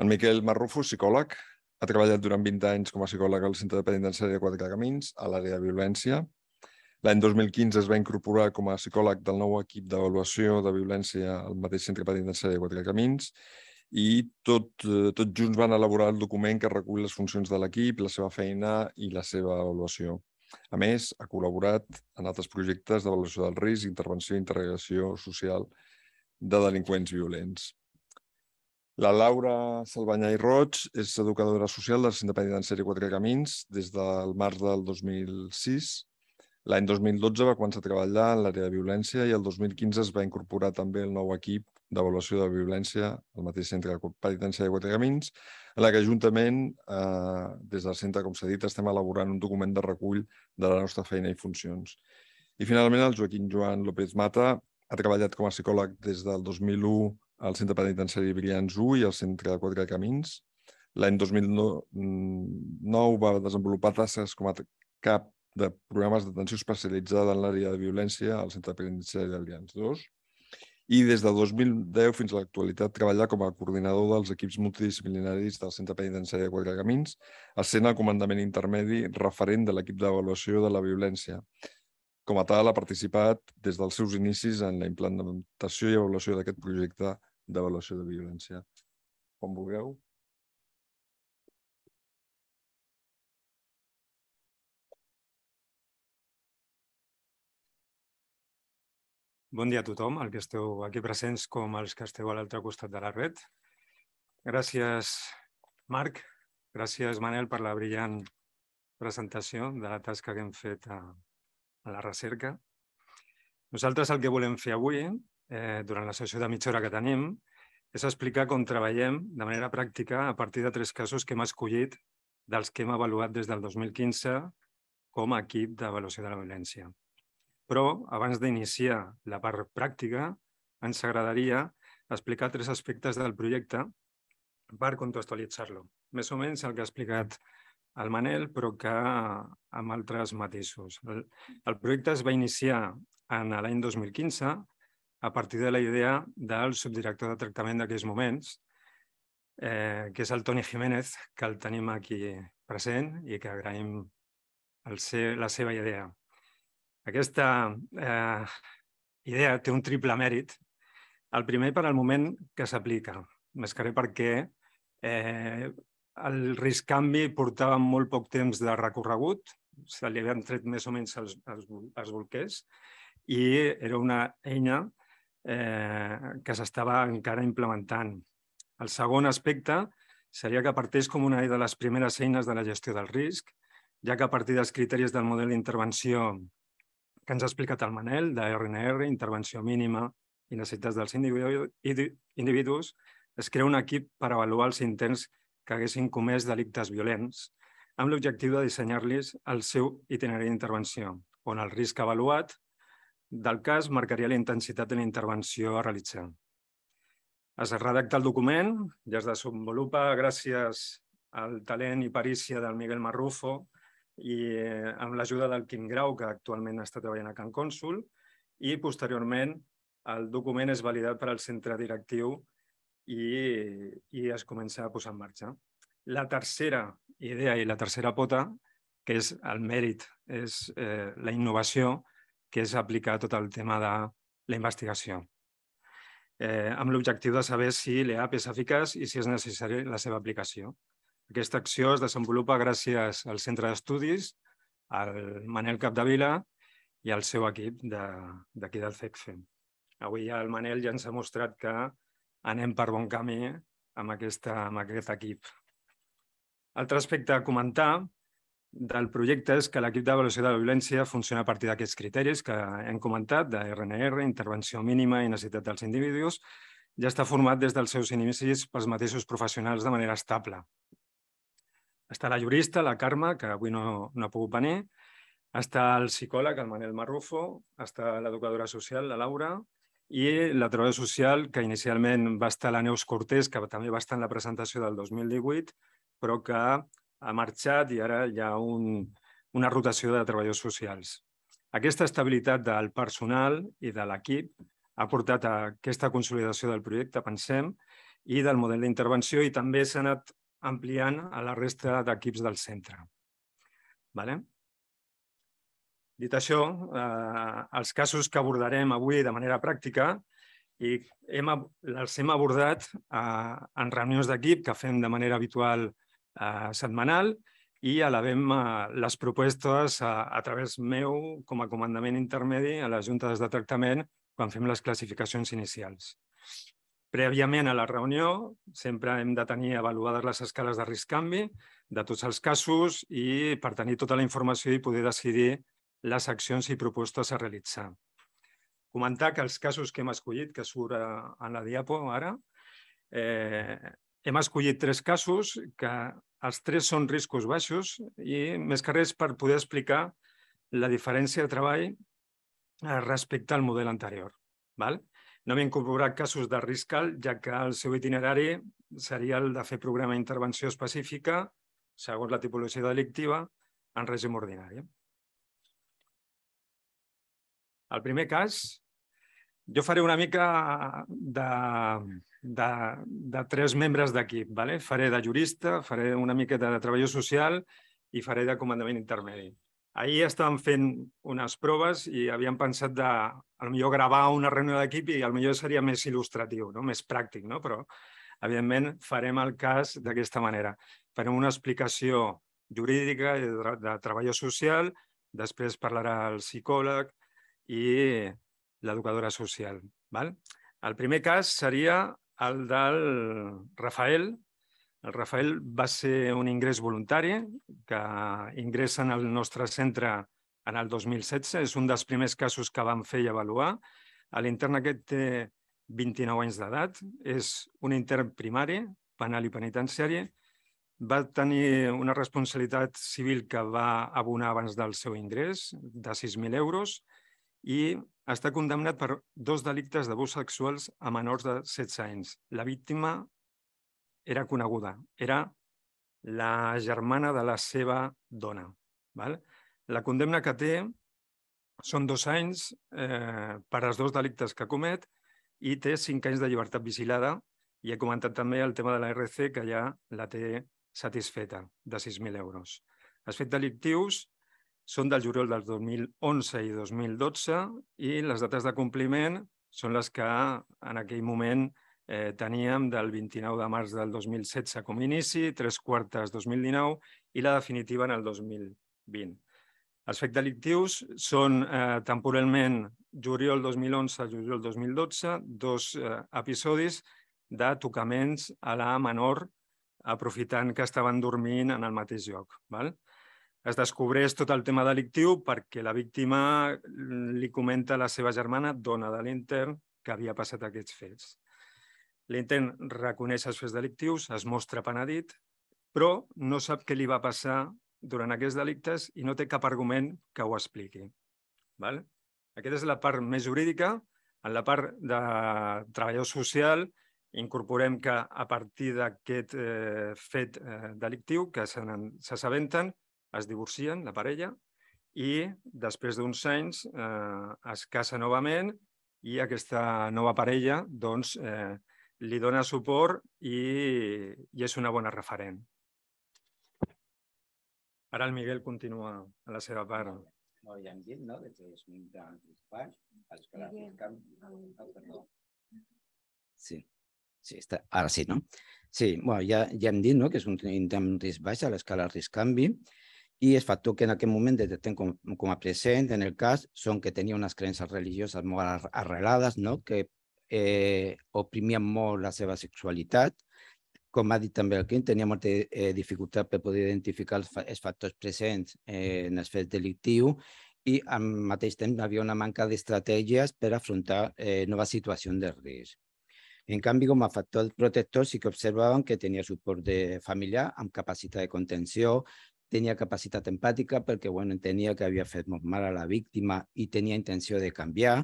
En Miquel Marrufo, psicòleg, ha treballat durant 20 anys com a psicòleg al Centre de Penitenciari de Quatre Camins, a l'àrea de violència, L'any 2015 es va incorporar com a psicòleg del nou equip d'avaluació de violència al mateix centre penitenciari de Quatre Camins i tot, eh, tot junts van elaborar el document que recull les funcions de l'equip, la seva feina i la seva avaluació. A més, ha col·laborat en altres projectes d'avaluació del risc, intervenció i integració social de delinqüents violents. La Laura Salvanyà i Roig és educadora social del Centre Penitenciari Quatre Camins des del març del 2006 L'any 2012 va començar a treballar en l'àrea de violència i el 2015 es va incorporar també el nou equip d'avaluació de violència al mateix centre de penitència de Quatre en la juntament, eh, des del centre, com s'ha dit, estem elaborant un document de recull de la nostra feina i funcions. I finalment el Joaquim Joan López Mata ha treballat com a psicòleg des del 2001 al Centre Penitenciari Brians 1 i al Centre de Quatre Camins. L'any 2009 mm, va desenvolupar tasques com a cap de programes d'atenció especialitzada en l'àrea de violència al Centre Penitenciari d'Alians 2 i des de 2010 fins a l'actualitat treballar com a coordinador dels equips multidisciplinaris del Centre Penitenciari de Quatre Camins, essent el comandament intermedi referent de l'equip d'avaluació de la violència. Com a tal, ha participat des dels seus inicis en la implementació i avaluació d'aquest projecte d'avaluació de violència. Com vulgueu. Bon dia a tothom, els que esteu aquí presents com els que esteu a l'altre costat de la red. Gràcies, Marc. Gràcies, Manel, per la brillant presentació de la tasca que hem fet a, a la recerca. Nosaltres el que volem fer avui, eh, durant la sessió de mitja hora que tenim, és explicar com treballem de manera pràctica a partir de tres casos que hem escollit dels que hem avaluat des del 2015 com a equip d'avaluació de la violència. Però abans d'iniciar la part pràctica, ens agradaria explicar tres aspectes del projecte per contextualitzar-lo. Més o menys el que ha explicat el Manel, però que amb altres matisos. El, el projecte es va iniciar en l'any 2015 a partir de la idea del subdirector de tractament d'aquells moments, eh, que és el Toni Jiménez, que el tenim aquí present i que agraïm el ser, la seva idea. Aquesta eh, idea té un triple mèrit. El primer per al moment que s'aplica, més que res perquè eh, el risc canvi portava molt poc temps de recorregut, se li havien tret més o menys els, els, els bolquers, i era una eina eh, que s'estava encara implementant. El segon aspecte seria que parteix com una de les primeres eines de la gestió del risc, ja que a partir dels criteris del model d'intervenció que ens ha explicat el Manel, de RNR, intervenció mínima i necessitats dels individus, es crea un equip per avaluar els intents que haguessin comès delictes violents amb l'objectiu de dissenyar-los el seu itinerari d'intervenció, on el risc avaluat del cas marcaria la intensitat de la intervenció a realitzar. Es redacta el document i es desenvolupa gràcies al talent i parícia del Miguel Marrufo, i eh, amb l'ajuda del Quim Grau, que actualment està treballant a Can Cònsul, i posteriorment el document és validat per al centre directiu i, i es comença a posar en marxa. La tercera idea i la tercera pota, que és el mèrit, és eh, la innovació, que és aplicar tot el tema de la investigació, eh, amb l'objectiu de saber si l'EAP és eficaç i si és necessari la seva aplicació. Aquesta acció es desenvolupa gràcies al centre d'estudis, al Manel Capdevila i al seu equip d'aquí de, del CECFE. E Avui el Manel ja ens ha mostrat que anem per bon camí amb, aquesta, amb aquest equip. Altre aspecte a comentar del projecte és que l'equip d'avaluació de la violència funciona a partir d'aquests criteris que hem comentat, de RNR, intervenció mínima i necessitat dels individus, ja està format des dels seus inicis pels mateixos professionals de manera estable. Està la jurista, la Carme, que avui no, no ha pogut venir. Està el psicòleg, el Manel Marrufo. Està l'educadora social, la Laura. I la treballadora social, que inicialment va estar la Neus Cortés, que també va estar en la presentació del 2018, però que ha marxat i ara hi ha un, una rotació de treballadors socials. Aquesta estabilitat del personal i de l'equip ha portat a aquesta consolidació del projecte, pensem, i del model d'intervenció i també s'ha anat ampliant a la resta d'equips del centre. Vale? Dit això, eh, els casos que abordarem avui de manera pràctica i hem, els hem abordat eh, en reunions d'equip que fem de manera habitual eh, setmanal i elevem eh, les propostes a, eh, a través meu com a comandament intermedi a les juntes de tractament quan fem les classificacions inicials. Prèviament a la reunió, sempre hem de tenir avaluades les escales de risc-canvi de tots els casos i per tenir tota la informació i poder decidir les accions i propostes a realitzar. Comentar que els casos que hem escollit, que surt en la diapo ara, eh, hem escollit tres casos que els tres són riscos baixos i més que res per poder explicar la diferència de treball eh, respecte al model anterior. Val? No m'he incorporat casos de risc alt, ja que el seu itinerari seria el de fer programa d'intervenció específica, segons la tipologia delictiva, en règim ordinari. El primer cas, jo faré una mica de, de, de tres membres d'equip. Vale? Faré de jurista, faré una miqueta de treballador social i faré de comandament intermedi. Ahir estàvem fent unes proves i havíem pensat de, a lo millor gravar una reunió d'equip i a lo millor seria més il·lustratiu, no? més pràctic, no? però evidentment farem el cas d'aquesta manera. Farem una explicació jurídica de, de treball social, després parlarà el psicòleg i l'educadora social. Val? El primer cas seria el del Rafael, el Rafael va ser un ingrés voluntari que ingressa en el nostre centre en el 2016. És un dels primers casos que vam fer i avaluar. L'intern aquest té 29 anys d'edat, és un intern primari, penal i penitenciari, va tenir una responsabilitat civil que va abonar abans del seu ingrés, de 6.000 euros, i està condemnat per dos delictes d'abús sexuals a menors de 16 anys. La víctima era coneguda, era la germana de la seva dona. Val? La condemna que té són dos anys eh, per als dos delictes que comet i té cinc anys de llibertat vigilada. I he comentat també el tema de la RC, que ja la té satisfeta, de 6.000 euros. Els fets delictius són del juliol del 2011 i 2012 i les dates de compliment són les que en aquell moment eh, teníem del 29 de març del 2016 com a inici, tres quartes 2019 i la definitiva en el 2020. Els fets delictius són eh, temporalment juliol 2011 juliol 2012, dos eh, episodis de tocaments a la menor aprofitant que estaven dormint en el mateix lloc. Val? Es descobreix tot el tema delictiu perquè la víctima mm, li comenta a la seva germana, dona de l'intern, que havia passat aquests fets. L'intent reconeix els fets delictius, es mostra penedit, però no sap què li va passar durant aquests delictes i no té cap argument que ho expliqui. Aquesta és la part més jurídica. En la part de treballador social incorporem que a partir d'aquest eh, fet eh, delictiu que s'assabenten, es divorcien la parella i després d'uns anys eh, es casa novament i aquesta nova parella doncs, eh, li dona suport i, i és una bona referent. Ara el Miguel continua a la seva part. No, ja hem dit, no?, que un gran pares, els que la fiscal... Perdó. Sí. Sí, està... ara sí, no? Sí, bueno, ja, ja hem dit no? que és un intent risc baix a l'escala risc-canvi i el factor que en aquest moment detectem com, com a present en el cas són que tenia unes creences religioses molt arrelades, no? que eh, oprimien molt la seva sexualitat. Com ha dit també el Quim, tenia molta eh, dificultat per poder identificar els, fa els factors presents eh, en els fets delictiu i al mateix temps havia una manca d'estratègies per afrontar eh, noves situacions de risc. En canvi, com a factor protector, sí que observàvem que tenia suport de familiar amb capacitat de contenció, tenia capacitat empàtica perquè bueno, entenia que havia fet molt mal a la víctima i tenia intenció de canviar,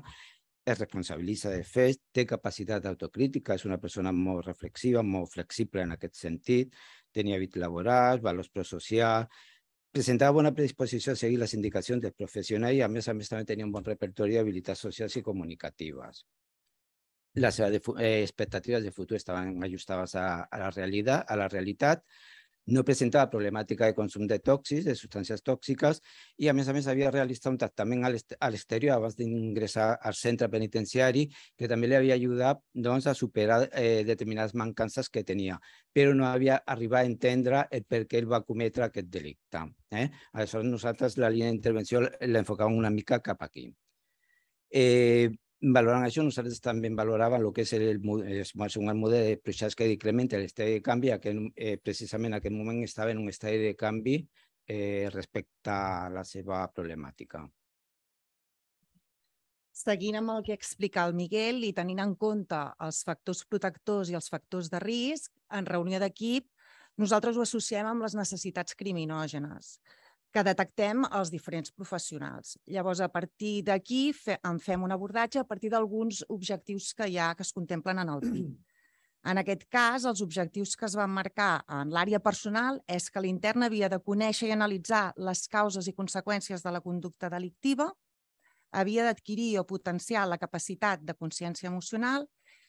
es responsabilista de fets, capacidad de autocrítica, es una persona muy reflexiva, muy flexible en aquel sentido. Tenía hábitos laborales, valores prosociales, presentaba buena predisposición a seguir las indicaciones del profesional y a més a més, un buen repertorio de habilidades sociales y comunicativas. Las eh, eh, expectativas de futuro estaban ajustadas a, la realidad. a la realidad no presentaba problemática de consumo de toxis, de sustancias tóxicas, y a mí a había realizado un un al exterior, antes de ingresar al centro penitenciario, que también le había ayudado a superar eh, determinadas mancanzas que tenía, pero no había arribado ¿eh? a entender el per què el va cometre delicta. A Eh? Aleshores, nosaltres la intervención la una mica capa aquí. Eh, valoran això, nosaltres també valoràvem el que és el, el model de projectes que incrementa l'estadi de canvi, que eh, precisament en aquest moment estava en un estadi de canvi eh, respecte a la seva problemàtica. Seguint amb el que explica el Miguel i tenint en compte els factors protectors i els factors de risc, en reunió d'equip nosaltres ho associem amb les necessitats criminògenes que detectem els diferents professionals. Llavors, a partir d'aquí fe, en fem un abordatge a partir d'alguns objectius que hi ha que es contemplen en el PIB. [CLEARS THROAT] En aquest cas, els objectius que es van marcar en l'àrea personal és que l'intern havia de conèixer i analitzar les causes i conseqüències de la conducta delictiva, havia d'adquirir o potenciar la capacitat de consciència emocional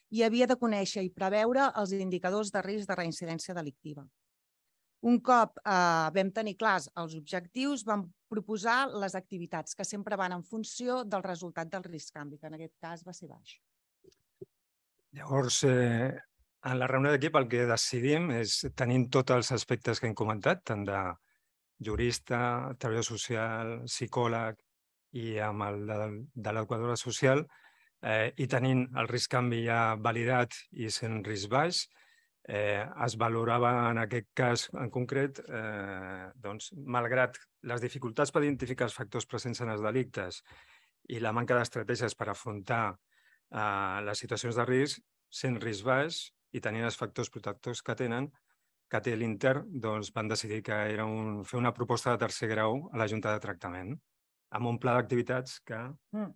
i havia de conèixer i preveure els indicadors de risc de reincidència delictiva. Un cop eh, vam tenir clars els objectius, vam proposar les activitats que sempre van en funció del resultat del risc canvi, que en aquest cas va ser baix. Llavors, eh, en la reunió d'equip el que decidim és, tenint tots els aspectes que hem comentat, tant de jurista, treballador social, psicòleg i amb el de, de l'educadora social, eh, i tenint el risc canvi ja validat i sent risc baix, eh, es valorava en aquest cas en concret, eh, doncs, malgrat les dificultats per identificar els factors presents en els delictes i la manca d'estratègies per afrontar eh, les situacions de risc, sent risc baix i tenint els factors protectors que tenen, que té l'Inter, doncs van decidir que era un, fer una proposta de tercer grau a la Junta de Tractament amb un pla d'activitats que mm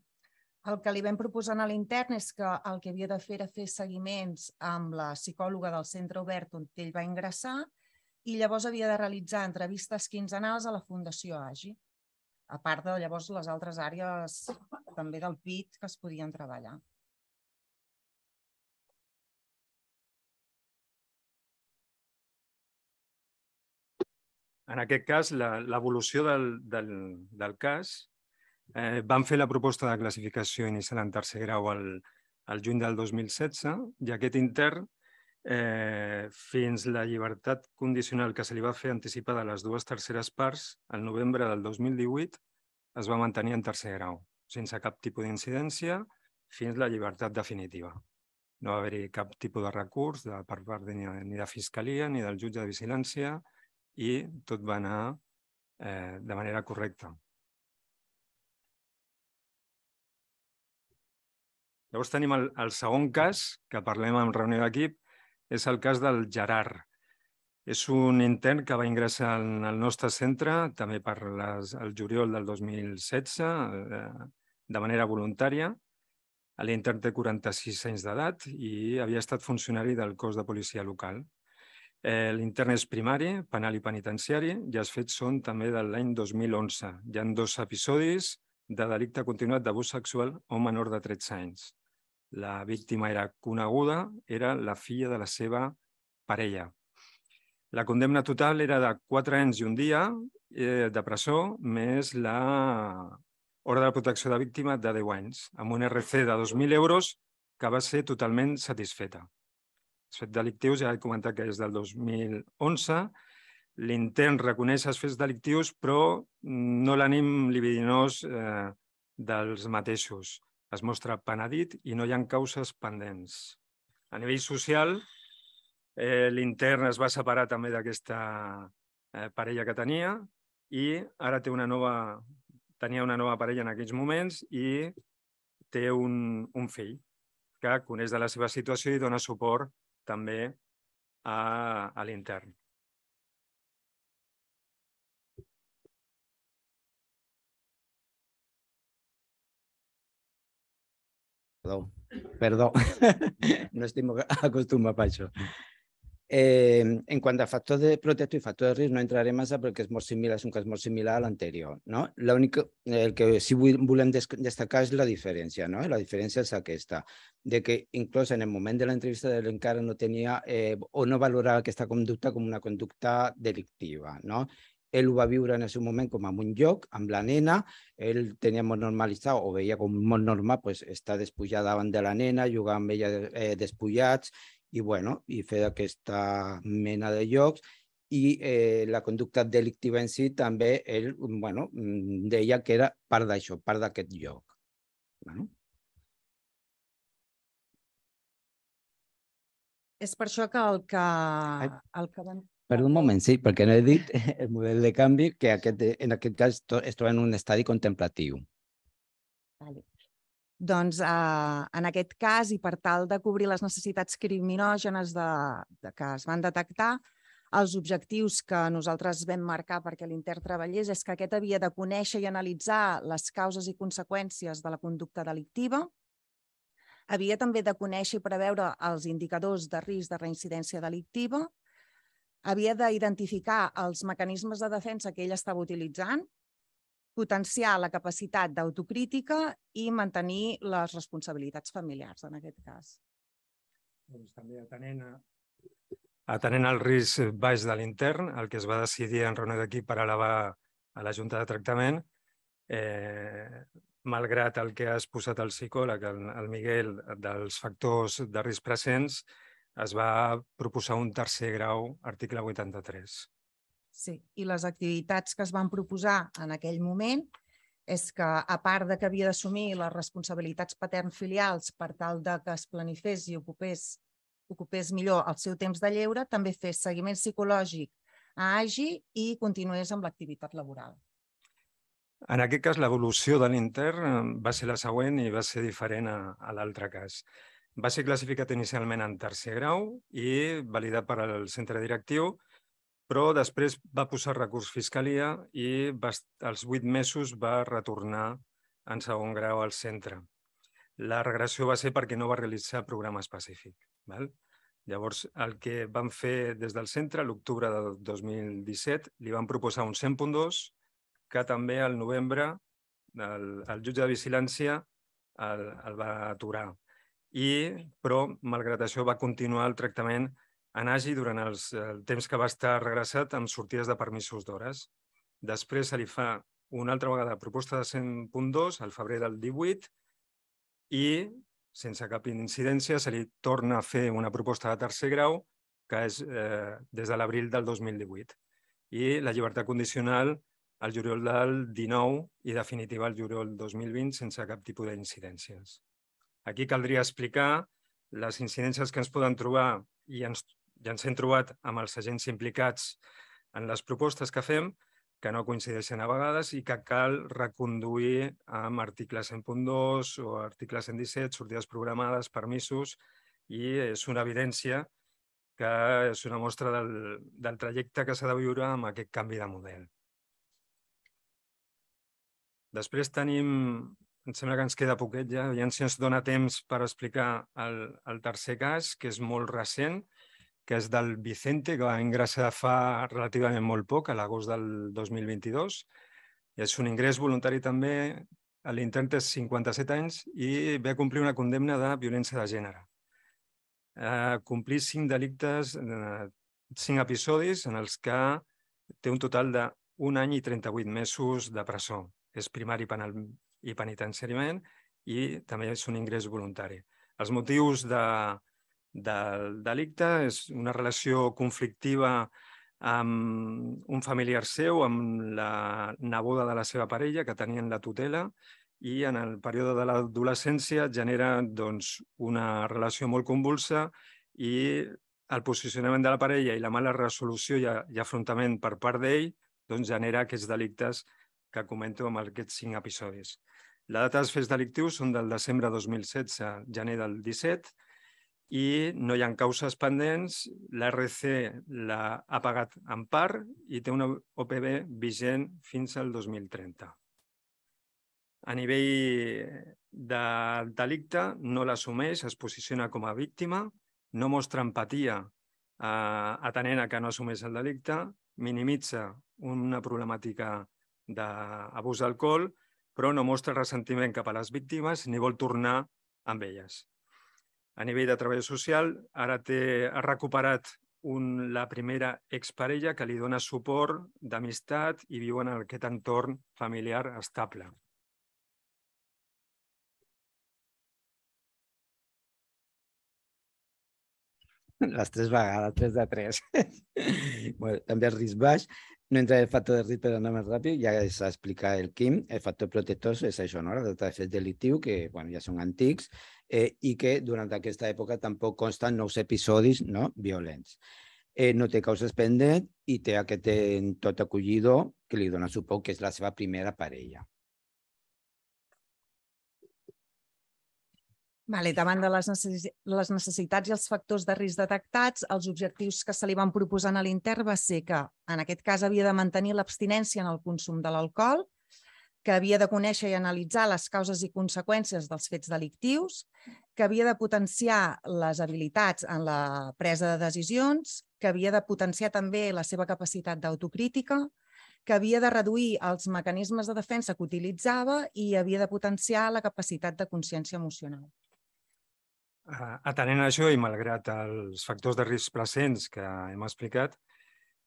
el que li vam proposar a l'intern és que el que havia de fer era fer seguiments amb la psicòloga del centre obert on ell va ingressar i llavors havia de realitzar entrevistes quinzenals a la Fundació AGI, a part de llavors les altres àrees també del PIT que es podien treballar. En aquest cas, l'evolució del, del, del cas Eh, vam fer la proposta de classificació inicial en tercer grau al, al juny del 2016 i aquest intern, eh, fins la llibertat condicional que se li va fer anticipada a les dues terceres parts, al novembre del 2018, es va mantenir en tercer grau, sense cap tipus d'incidència, fins la llibertat definitiva. No va haver-hi cap tipus de recurs de, per part de, ni de Fiscalia ni del jutge de vigilància i tot va anar eh, de manera correcta. Llavors tenim el, el segon cas, que parlem en reunió d'equip, és el cas del Gerard. És un intern que va ingressar en el nostre centre també per les, el juliol del 2016 eh, de manera voluntària. L'intern té 46 anys d'edat i havia estat funcionari del cos de policia local. Eh, L'intern és primari, penal i penitenciari, i els fets són també de l'any 2011. Hi han dos episodis de delicte continuat d'abús sexual a un menor de 13 anys. La víctima era coneguda, era la filla de la seva parella. La condemna total era de 4 anys i un dia eh, de presó, més la ordre de protecció de víctima de 10 anys, amb un RC de 2.000 euros que va ser totalment satisfeta. Els fets delictius, ja he comentat que és del 2011, l'intent reconeix els fets delictius, però no l'ànim libidinós eh, dels mateixos es mostra penedit i no hi ha causes pendents. A nivell social, eh, l'intern es va separar també d'aquesta eh, parella que tenia i ara té una nova, tenia una nova parella en aquells moments i té un, un fill que coneix de la seva situació i dona suport també a, a l'intern. Perdó, perdó. [LAUGHS] no estic [LAUGHS] acostumat a això. Eh, en quant a factor de protecció i factor de risc, no entraré massa perquè és molt similar, és un cas molt similar a l'anterior. No? L'únic el que sí volem destacar és la diferència. No? La diferència és aquesta, de que inclús en el moment de l'entrevista encara no tenia eh, o no valorava aquesta conducta com una conducta delictiva. No? ell ho va viure en el seu moment com en un lloc, amb la nena, ell tenia molt normalitzat o veia com molt normal pues, estar despullat davant de la nena, jugar amb ella eh, despullats i, bueno, i fer aquesta mena de llocs i eh, la conducta delictiva en si també ell, bueno, mm, deia que era part d'això, part d'aquest lloc. Bueno. És per això que el que, el que van per un moment, sí, perquè no he dit el [LAUGHS] model de canvi, que aquest, en aquest cas es troba en un estadi contemplatiu. Vale. Doncs eh, en aquest cas, i per tal de cobrir les necessitats criminògenes de, de, que es van detectar, els objectius que nosaltres vam marcar perquè l'Inter treballés és que aquest havia de conèixer i analitzar les causes i conseqüències de la conducta delictiva, havia també de conèixer i preveure els indicadors de risc de reincidència delictiva, havia d'identificar els mecanismes de defensa que ell estava utilitzant, potenciar la capacitat d'autocrítica i mantenir les responsabilitats familiars, en aquest cas. Doncs també atenent a, atenent al risc baix de l'intern, el que es va decidir en reunió d'equip per elevar a la Junta de Tractament, eh, malgrat el que ha exposat el psicòleg, el, el Miguel, dels factors de risc presents, es va proposar un tercer grau, article 83. Sí, i les activitats que es van proposar en aquell moment és que, a part de que havia d'assumir les responsabilitats patern-filials per tal de que es planifés i ocupés, ocupés millor el seu temps de lleure, també fes seguiment psicològic a AGI i continués amb l'activitat laboral. En aquest cas, l'evolució de l'Inter eh, va ser la següent i va ser diferent a, a l'altre cas. Va ser classificat inicialment en tercer grau i validat per al centre directiu, però després va posar recurs fiscalia i va, als vuit mesos va retornar en segon grau al centre. La regressió va ser perquè no va realitzar programa específic. Val? Llavors, el que van fer des del centre, l'octubre del 2017, li van proposar un 100.2, que també al novembre el, el jutge de vigilància el, el va aturar i, però, malgrat això, va continuar el tractament en AGI durant els, el temps que va estar regressat amb sortides de permisos d'hores. Després se li fa una altra vegada proposta de 100.2 al febrer del 18 i, sense cap incidència, se li torna a fer una proposta de tercer grau que és eh, des de l'abril del 2018. I la llibertat condicional al juliol del 19 i definitiva al juliol 2020 sense cap tipus d'incidències. Aquí caldria explicar les incidències que ens poden trobar i ens, i ens hem trobat amb els agents implicats en les propostes que fem, que no coincideixen a vegades i que cal reconduir amb articles 100.2 o articles 117, sortides programades, permisos, i és una evidència que és una mostra del, del trajecte que s'ha de viure amb aquest canvi de model. Després tenim em sembla que ens queda poquet ja, ja si ens dona temps per explicar el, el tercer cas, que és molt recent, que és del Vicente, que va ingressar fa relativament molt poc, a l'agost del 2022. I és un ingrés voluntari també, l'intern té 57 anys i ve a complir una condemna de violència de gènere. Uh, complir cinc delictes, eh, cinc episodis en els que té un total de any i 38 mesos de presó. És primari penal, i penitenciament i també és un ingrés voluntari. Els motius de, del delicte és una relació conflictiva amb un familiar seu, amb la neboda de la seva parella, que tenien la tutela, i en el període de l'adolescència genera doncs, una relació molt convulsa i el posicionament de la parella i la mala resolució i, i afrontament per part d'ell doncs, genera aquests delictes que comento amb aquests cinc episodis. La data dels fets delictius són del desembre 2016, gener del 17, i no hi ha causes pendents. L'RC l'ha pagat en part i té una OPB vigent fins al 2030. A nivell del delicte, no l'assumeix, es posiciona com a víctima, no mostra empatia eh, atenent a que no assumeix el delicte, minimitza una problemàtica d'abús d'alcohol, però no mostra ressentiment cap a les víctimes ni vol tornar amb elles. A nivell de treball social, ara té, ha recuperat un, la primera exparella que li dona suport d'amistat i viuen en aquest entorn familiar estable. les tres vegades, tres de tres. [LAUGHS] bueno, també el risc baix. Mentre el factor de risc per anar més ràpid, ja s'ha explicat el Quim, el factor protector és això, no? els fets delictiu, que bueno, ja són antics, eh, i que durant aquesta època tampoc consten nous episodis no? violents. Eh, no té causes pendents i té aquest tot acollidor que li dona suport que és la seva primera parella. Vale, davant de les, necess les necessitats i els factors de risc detectats, els objectius que se li van proposar a l'intern va ser que, en aquest cas, havia de mantenir l'abstinència en el consum de l'alcohol, que havia de conèixer i analitzar les causes i conseqüències dels fets delictius, que havia de potenciar les habilitats en la presa de decisions, que havia de potenciar també la seva capacitat d'autocrítica, que havia de reduir els mecanismes de defensa que utilitzava i havia de potenciar la capacitat de consciència emocional. Ah, atenent això i malgrat els factors de risc presents que hem explicat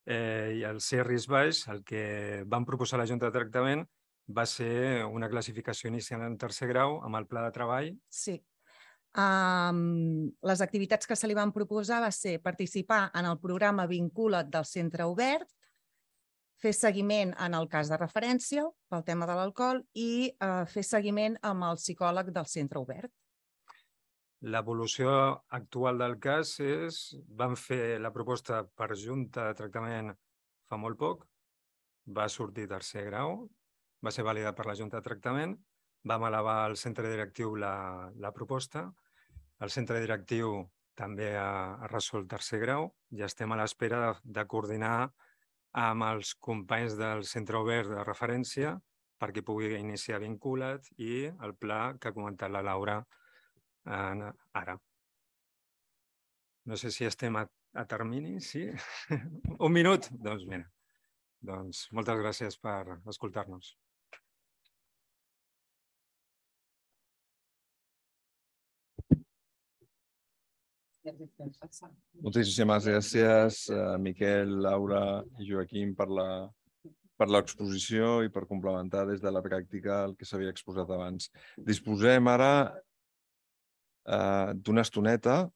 eh, i el ser risc baix, el que van proposar la Junta de Tractament va ser una classificació inicial en tercer grau amb el pla de treball. Sí. Um, les activitats que se li van proposar va ser participar en el programa Vincula't del centre obert, fer seguiment en el cas de referència pel tema de l'alcohol i uh, fer seguiment amb el psicòleg del centre obert. L'evolució actual del cas és... Van fer la proposta per junta de tractament fa molt poc, va sortir tercer grau, va ser vàlida per la junta de tractament, vam elevar al centre directiu la, la proposta, el centre directiu també ha, ha resolt tercer grau, ja estem a l'espera de, de coordinar amb els companys del centre obert de referència perquè pugui iniciar vinculat i el pla que ha comentat la Laura ara. No sé si estem a, a termini, sí? [LAUGHS] Un minut? Doncs mira. Doncs moltes gràcies per escoltar-nos. Moltíssimes gràcies, eh, Miquel, Laura i Joaquim, per la per l'exposició i per complementar des de la pràctica el que s'havia exposat abans. Disposem ara eh, d'una estoneta.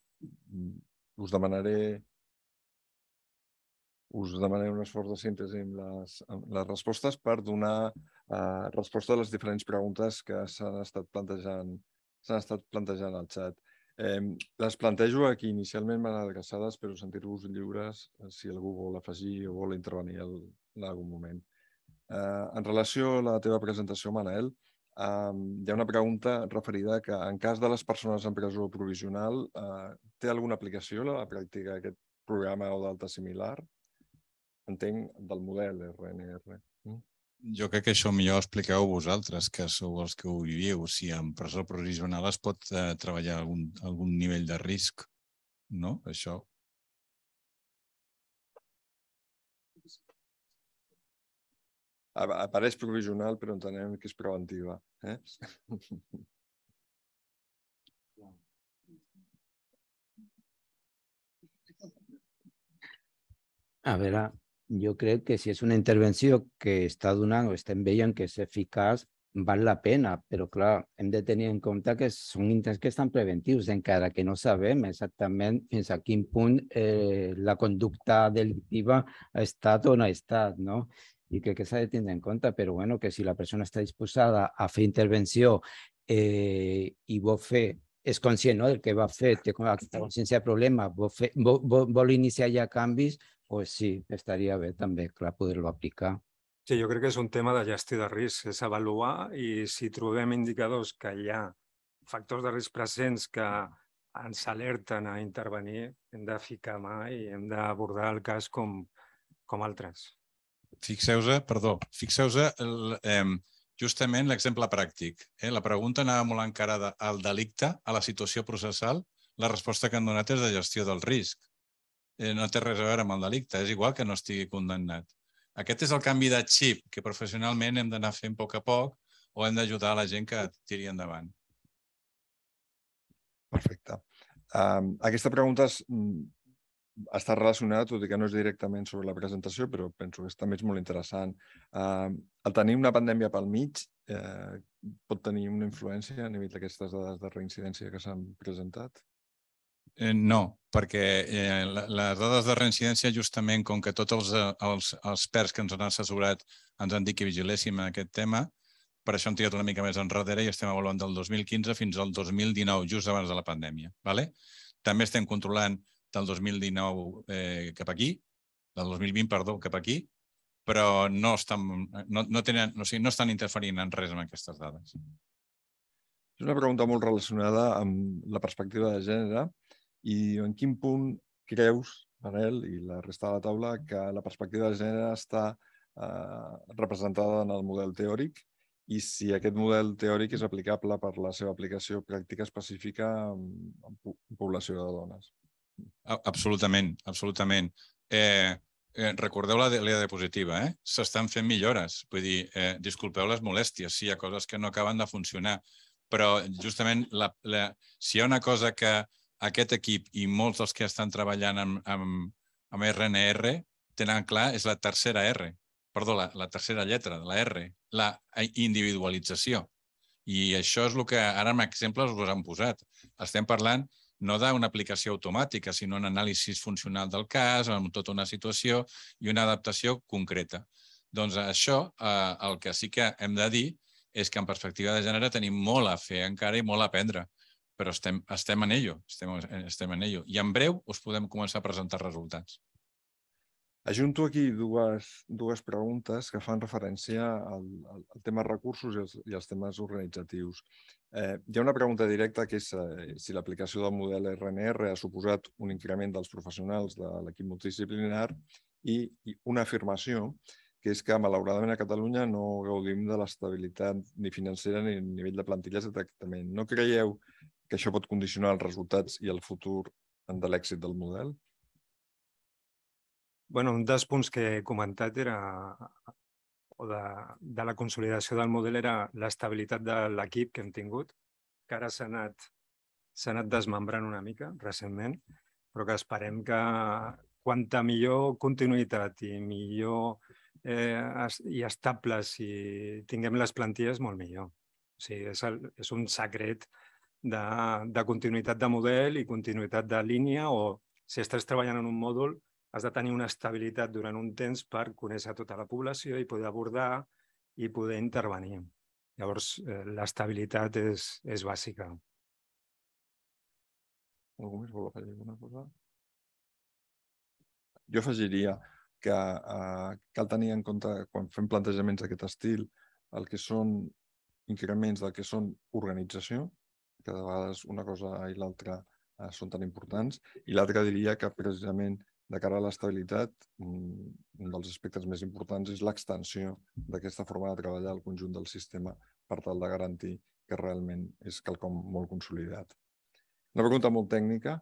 Mm, us demanaré us demanaré un esforç de síntesi amb les, amb les respostes per donar eh, resposta a les diferents preguntes que s'han estat plantejant s'han estat plantejant al xat. Eh, les plantejo aquí inicialment mal adreçades, però sentir-vos lliures eh, si algú vol afegir o vol intervenir en algun moment. Eh, en relació a la teva presentació, Manel, eh, Um, hi ha una pregunta referida que en cas de les persones en presó provisional, uh, té alguna aplicació la pràctica d'aquest programa o d'alta similar? Entenc del model RNR. Mm? Jo crec que això millor expliqueu vosaltres, que sou els que ho viviu. Si en presó provisional es pot eh, treballar algun, algun nivell de risc, no? Això apareix provisional, però entenem que és preventiva. Eh? A veure, jo crec que si és una intervenció que està donant o estem veient que és eficaç, val la pena, però clar, hem de tenir en compte que són intents que estan preventius, encara que no sabem exactament fins a quin punt eh, la conducta delictiva ha estat o no ha estat, no? i crec que s'ha de tindre en compte, però bueno, que si la persona està disposada a fer intervenció eh, i vol fer és conscient no, del que va fer, té consciència de problema, vol, fer, vol, vol, iniciar ja canvis, pues sí, estaria bé també, clar, poder-lo aplicar. Sí, jo crec que és un tema de gestió de risc, és avaluar i si trobem indicadors que hi ha factors de risc presents que ens alerten a intervenir, hem de ficar mà i hem d'abordar el cas com, com altres fixeu-se, perdó, fixeu-se justament l'exemple pràctic. Eh? La pregunta anava molt encarada al delicte, a la situació processal. La resposta que han donat és de gestió del risc. Eh, no té res a veure amb el delicte, és igual que no estigui condemnat. Aquest és el canvi de xip que professionalment hem d'anar fent a poc a poc o hem d'ajudar la gent que tiri endavant. Perfecte. aquesta pregunta és mm, està relacionat, tot i que no és directament sobre la presentació, però penso que també és molt interessant. Eh, el tenir una pandèmia pel mig eh, pot tenir una influència a nivell d'aquestes dades de reincidència que s'han presentat? Eh, no, perquè eh, les dades de reincidència, justament com que tots els, els, els experts que ens han assessorat ens han dit que vigiléssim en aquest tema, per això hem tirat una mica més enrere i estem avaluant del 2015 fins al 2019, just abans de la pandèmia. ¿vale? També estem controlant del 2019 eh, cap aquí, del 2020, perdó, cap aquí, però no estan, no, no, tenen, o sigui, no estan interferint en res amb aquestes dades. És una pregunta molt relacionada amb la perspectiva de gènere i en quin punt creus, Manel, i la resta de la taula, que la perspectiva de gènere està eh, representada en el model teòric i si aquest model teòric és aplicable per la seva aplicació pràctica específica en, en població de dones. Absolutament, absolutament. Eh, eh, recordeu la, la diapositiva, eh? s'estan fent millores. Vull dir, eh, disculpeu les molèsties, sí, hi ha coses que no acaben de funcionar, però justament la, la, si hi ha una cosa que aquest equip i molts dels que estan treballant amb, amb, amb RNR tenen clar és la tercera R, perdó, la, la tercera lletra, la R, la individualització. I això és el que ara amb exemples us han posat. Estem parlant no d'una aplicació automàtica, sinó un anàlisi funcional del cas, amb tota una situació i una adaptació concreta. Doncs això, eh, el que sí que hem de dir és que en perspectiva de gènere tenim molt a fer encara i molt a aprendre, però estem, estem en ello, estem, estem en ello. I en breu us podem començar a presentar resultats. Ajunto aquí dues, dues preguntes que fan referència al, al, al tema recursos i als, i als temes organitzatius. Eh, hi ha una pregunta directa que és eh, si l'aplicació del model RNR ha suposat un increment dels professionals de l'equip multidisciplinar i, i una afirmació que és que, malauradament, a Catalunya no gaudim de l'estabilitat ni financera ni a nivell de plantilles de tractament. No creieu que això pot condicionar els resultats i el futur de l'èxit del model? bueno, un dels punts que he comentat era o de, de la consolidació del model era l'estabilitat de l'equip que hem tingut, que ara s'ha anat, anat desmembrant una mica recentment, però que esperem que quanta millor continuïtat i millor eh, i estables si tinguem les plantilles, molt millor. O sigui, és, el, és un secret de, de continuïtat de model i continuïtat de línia o si estàs treballant en un mòdul, has de tenir una estabilitat durant un temps per conèixer tota la població i poder abordar i poder intervenir. Llavors, eh, l'estabilitat és, és bàsica. Algú més vol afegir alguna cosa? Jo afegiria que eh, cal tenir en compte, quan fem plantejaments d'aquest estil, el que són increments del que són organització, que de vegades una cosa i l'altra eh, són tan importants, i l'altra diria que precisament de cara a l'estabilitat, un dels aspectes més importants és l'extensió d'aquesta forma de treballar al conjunt del sistema per tal de garantir que realment és quelcom molt consolidat. Una pregunta molt tècnica,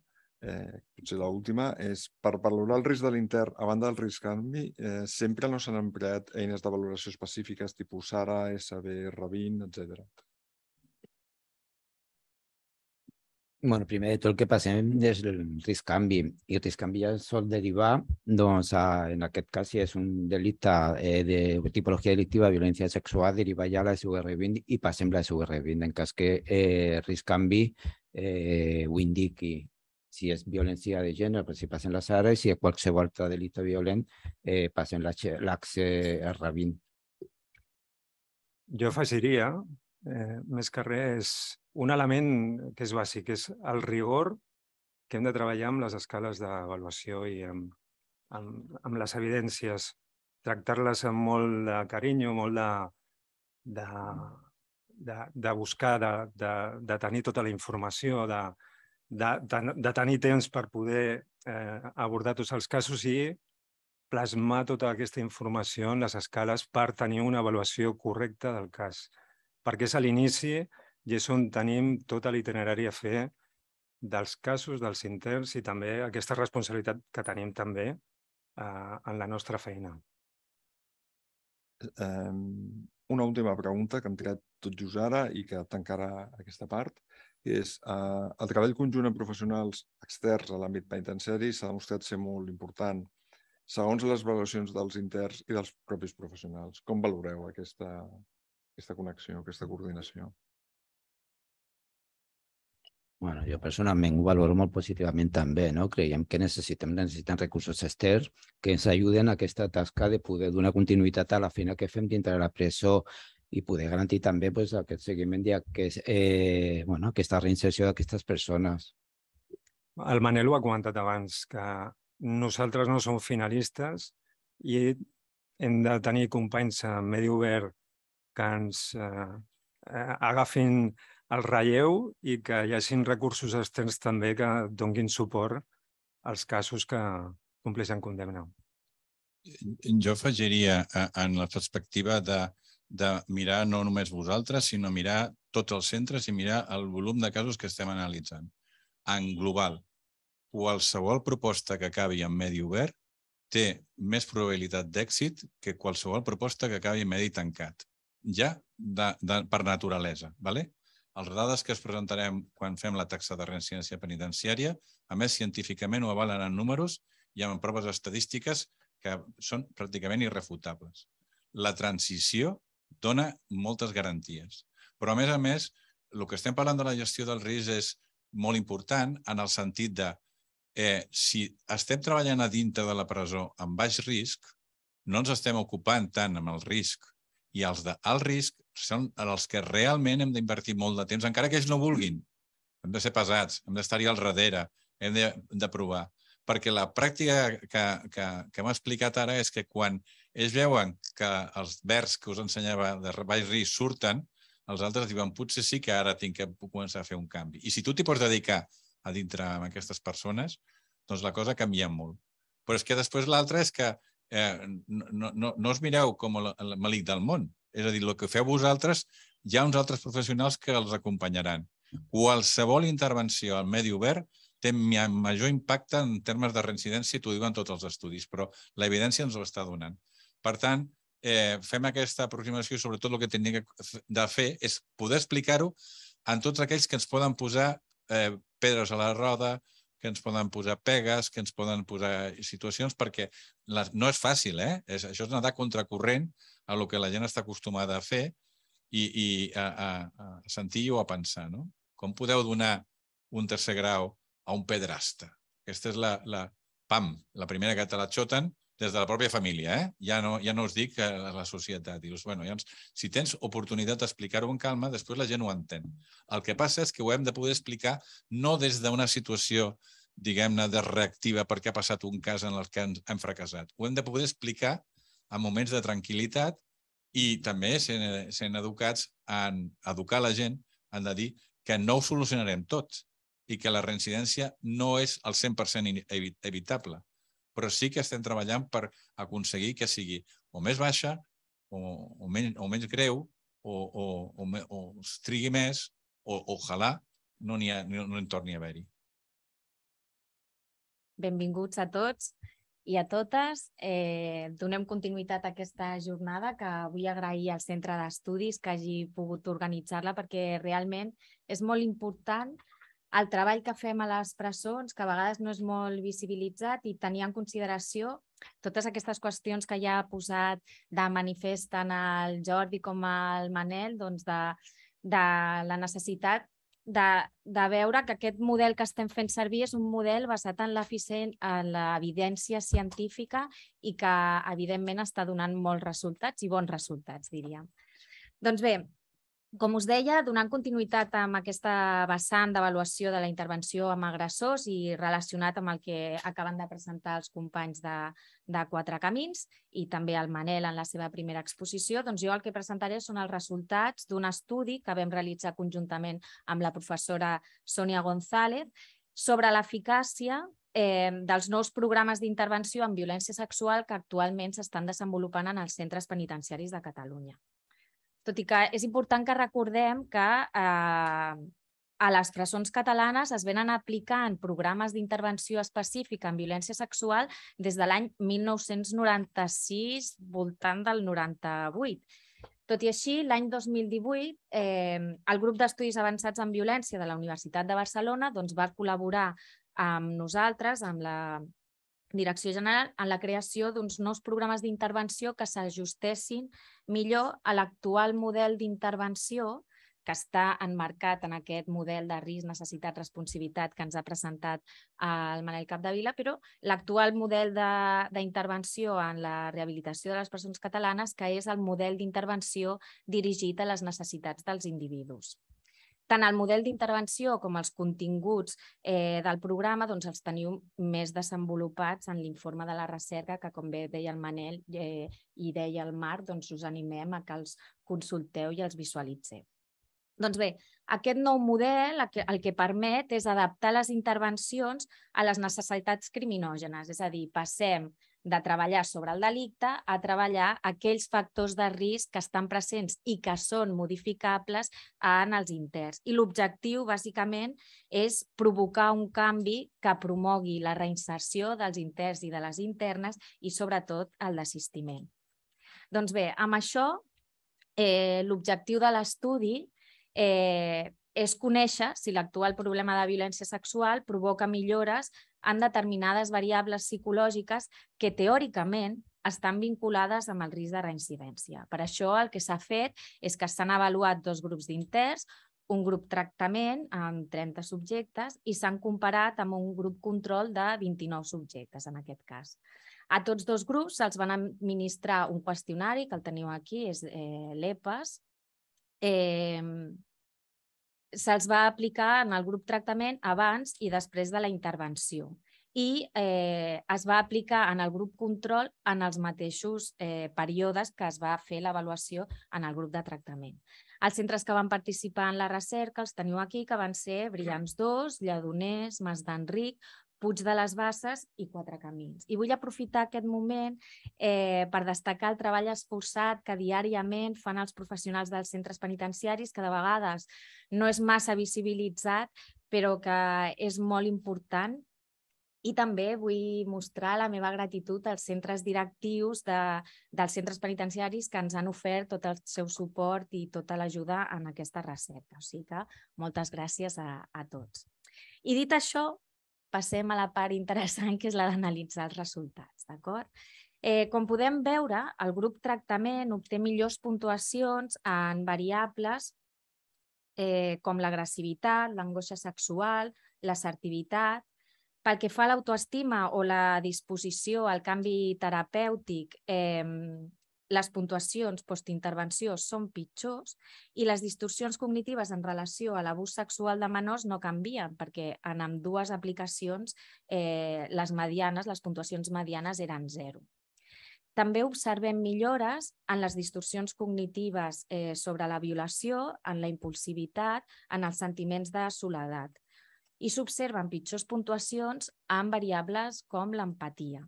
eh, potser l'última, és per valorar el risc de l'intern a banda del risc canvi, eh, sempre no s'han empleat eines de valoració específiques tipus SARA, SB, Ravin, etcètera. bueno, primer de tot el que passem és el risc canvi, i el risc canvi ja sol derivar, doncs, a, ah, en aquest cas, si és un delicte eh, de tipologia delictiva, violència sexual, deriva ja a la SUR20 i passem a la SUR20, en cas que eh, risc canvi eh, ho indiqui. Si és violència de gènere, pues si passen les SARA, i si és qualsevol altre delicte violent, eh, passen l'ACR20. Jo afegiria, eh, més que res, un element que és bàsic és el rigor que hem de treballar amb les escales d'avaluació i amb, amb, amb les evidències, tractar-les amb molt de carinyo, molt de, de, de, de buscar, de, de, de tenir tota la informació, de, de, de, de tenir temps per poder eh, abordar tots els casos i plasmar tota aquesta informació en les escales per tenir una avaluació correcta del cas. Perquè és a l'inici, i és on tenim tot l'itinerari a fer dels casos, dels interns i també aquesta responsabilitat que tenim també eh, en la nostra feina. Um, una última pregunta que hem tirat tot just ara i que tancarà aquesta part és eh, el treball conjunt amb professionals externs a l'àmbit penitenciari s'ha demostrat ser molt important segons les valoracions dels interns i dels propis professionals. Com valoreu aquesta, aquesta connexió, aquesta coordinació? Bueno, jo personalment ho valoro molt positivament també, no? Creiem que necessitem, necessitem recursos externs que ens ajuden a aquesta tasca de poder donar continuïtat a la feina que fem dintre de la presó i poder garantir també pues, aquest seguiment i aquest, eh, bueno, aquesta reinserció d'aquestes persones. El Manel ho ha comentat abans, que nosaltres no som finalistes i hem de tenir companys a medi obert que ens eh, eh agafin el relleu i que hi hagin recursos externs també que donguin suport als casos que compleixen condemna. Jo afegiria eh, en la perspectiva de, de mirar no només vosaltres, sinó mirar tots els centres i mirar el volum de casos que estem analitzant. En global, qualsevol proposta que acabi en medi obert té més probabilitat d'èxit que qualsevol proposta que acabi en medi tancat, ja de, de, per naturalesa. ¿vale? Els dades que es presentarem quan fem la taxa de reincidència penitenciària, a més, científicament ho avalen en números i en proves estadístiques que són pràcticament irrefutables. La transició dona moltes garanties. Però, a més a més, el que estem parlant de la gestió del risc és molt important en el sentit de eh, si estem treballant a dintre de la presó amb baix risc, no ens estem ocupant tant amb el risc i els d'alt risc són els que realment hem d'invertir molt de temps, encara que ells no vulguin. Hem de ser pesats, hem d'estar-hi al darrere, hem de, de provar. Perquè la pràctica que, que, que hem explicat ara és que quan ells veuen que els verds que us ensenyava de baix risc surten, els altres diuen, potser sí que ara tinc que començar a fer un canvi. I si tu t'hi pots dedicar a dintre amb aquestes persones, doncs la cosa canvia molt. Però és que després l'altra és que eh, no, no, no us mireu com el, el malic del món. És a dir, el que feu vosaltres, hi ha uns altres professionals que els acompanyaran. Qualsevol intervenció al medi obert té major impacte en termes de reincidència, t'ho diuen tots els estudis, però l'evidència ens ho està donant. Per tant, eh, fem aquesta aproximació i sobretot el que hem de fer és poder explicar-ho a tots aquells que ens poden posar eh, pedres a la roda, que ens poden posar pegues, que ens poden posar situacions, perquè les, no és fàcil, eh? És, això és nedar contracorrent a el que la gent està acostumada a fer i, i a, a, a sentir o a pensar, no? Com podeu donar un tercer grau a un pedrasta? Aquesta és la, la pam, la primera que te la xoten, des de la pròpia família, eh? ja, no, ja no us dic que eh, la, la societat. Dius, bueno, llavors, si tens oportunitat d'explicar-ho en calma, després la gent ho entén. El que passa és que ho hem de poder explicar no des d'una situació diguem-ne, de reactiva perquè ha passat un cas en el que hem fracassat. Ho hem de poder explicar en moments de tranquil·litat i també sent, eh, sent educats en educar la gent, han de dir que no ho solucionarem tot i que la reincidència no és el 100% evitable però sí que estem treballant per aconseguir que sigui o més baixa o, o, menys, o menys greu o, o, o, o es trigui més o, ojalà no, ha, no, no en torni a haver-hi. Benvinguts a tots i a totes. Eh, donem continuïtat a aquesta jornada que vull agrair al Centre d'Estudis que hagi pogut organitzar-la perquè realment és molt important el treball que fem a les presons, que a vegades no és molt visibilitzat i tenir en consideració totes aquestes qüestions que ja ha posat de manifest tant el Jordi com el Manel, doncs de, de la necessitat de, de veure que aquest model que estem fent servir és un model basat en l'eficient, en l'evidència científica i que, evidentment, està donant molts resultats i bons resultats, diríem. Doncs bé, com us deia, donant continuïtat amb aquesta vessant d'avaluació de la intervenció amb agressors i relacionat amb el que acaben de presentar els companys de, de Quatre Camins i també el Manel en la seva primera exposició, doncs jo el que presentaré són els resultats d'un estudi que vam realitzar conjuntament amb la professora Sònia González sobre l'eficàcia eh, dels nous programes d'intervenció en violència sexual que actualment s'estan desenvolupant en els centres penitenciaris de Catalunya tot i que és important que recordem que eh, a les presons catalanes es venen aplicant programes d'intervenció específica en violència sexual des de l'any 1996, voltant del 98. Tot i així, l'any 2018, eh, el grup d'estudis avançats en violència de la Universitat de Barcelona doncs, va col·laborar amb nosaltres, amb la Direcció General en la creació d'uns nous programes d'intervenció que s'ajustessin millor a l'actual model d'intervenció que està enmarcat en aquest model de risc, necessitat, responsabilitat que ens ha presentat eh, el Manel Capdevila, però l'actual model d'intervenció en la rehabilitació de les persones catalanes, que és el model d'intervenció dirigit a les necessitats dels individus tant el model d'intervenció com els continguts eh, del programa doncs, els teniu més desenvolupats en l'informe de la recerca, que com bé deia el Manel eh, i deia el Marc, doncs us animem a que els consulteu i els visualitzeu. Doncs bé, aquest nou model el que, el que permet és adaptar les intervencions a les necessitats criminògenes, és a dir, passem de treballar sobre el delicte a treballar aquells factors de risc que estan presents i que són modificables en els interns. I l'objectiu, bàsicament, és provocar un canvi que promogui la reinserció dels interns i de les internes i, sobretot, el d'assistiment. Doncs bé, amb això, eh, l'objectiu de l'estudi eh, és conèixer si l'actual problema de violència sexual provoca millores en determinades variables psicològiques que teòricament estan vinculades amb el risc de reincidència. Per això el que s'ha fet és que s'han avaluat dos grups d'interns, un grup tractament amb 30 subjectes i s'han comparat amb un grup control de 29 subjectes en aquest cas. A tots dos grups se'ls van administrar un qüestionari, que el teniu aquí, és eh, l'EPAS, eh, se'ls va aplicar en el grup tractament abans i després de la intervenció i eh, es va aplicar en el grup control en els mateixos eh, períodes que es va fer l'avaluació en el grup de tractament. Els centres que van participar en la recerca els teniu aquí, que van ser Brillants 2, Lledoners, Mas d'Enric, Puig de les Basses i Quatre Camins. I vull aprofitar aquest moment eh, per destacar el treball esforçat que diàriament fan els professionals dels centres penitenciaris, que de vegades no és massa visibilitzat, però que és molt important i també vull mostrar la meva gratitud als centres directius de, dels centres penitenciaris que ens han ofert tot el seu suport i tota l'ajuda en aquesta recerca. O sigui que moltes gràcies a, a tots. I dit això, passem a la part interessant, que és la d'analitzar els resultats, d'acord? Eh, com podem veure, el grup tractament obté millors puntuacions en variables eh, com l'agressivitat, l'angoixa sexual, l'assertivitat, pel que fa a l'autoestima o la disposició al canvi terapèutic, eh, les puntuacions postintervenció són pitjors i les distorsions cognitives en relació a l'abús sexual de menors no canvien, perquè en amb dues aplicacions eh, les medianes, les puntuacions medianes eren zero. També observem millores en les distorsions cognitives eh, sobre la violació, en la impulsivitat, en els sentiments de soledat. I s'observen pitjors puntuacions en variables com l'empatia.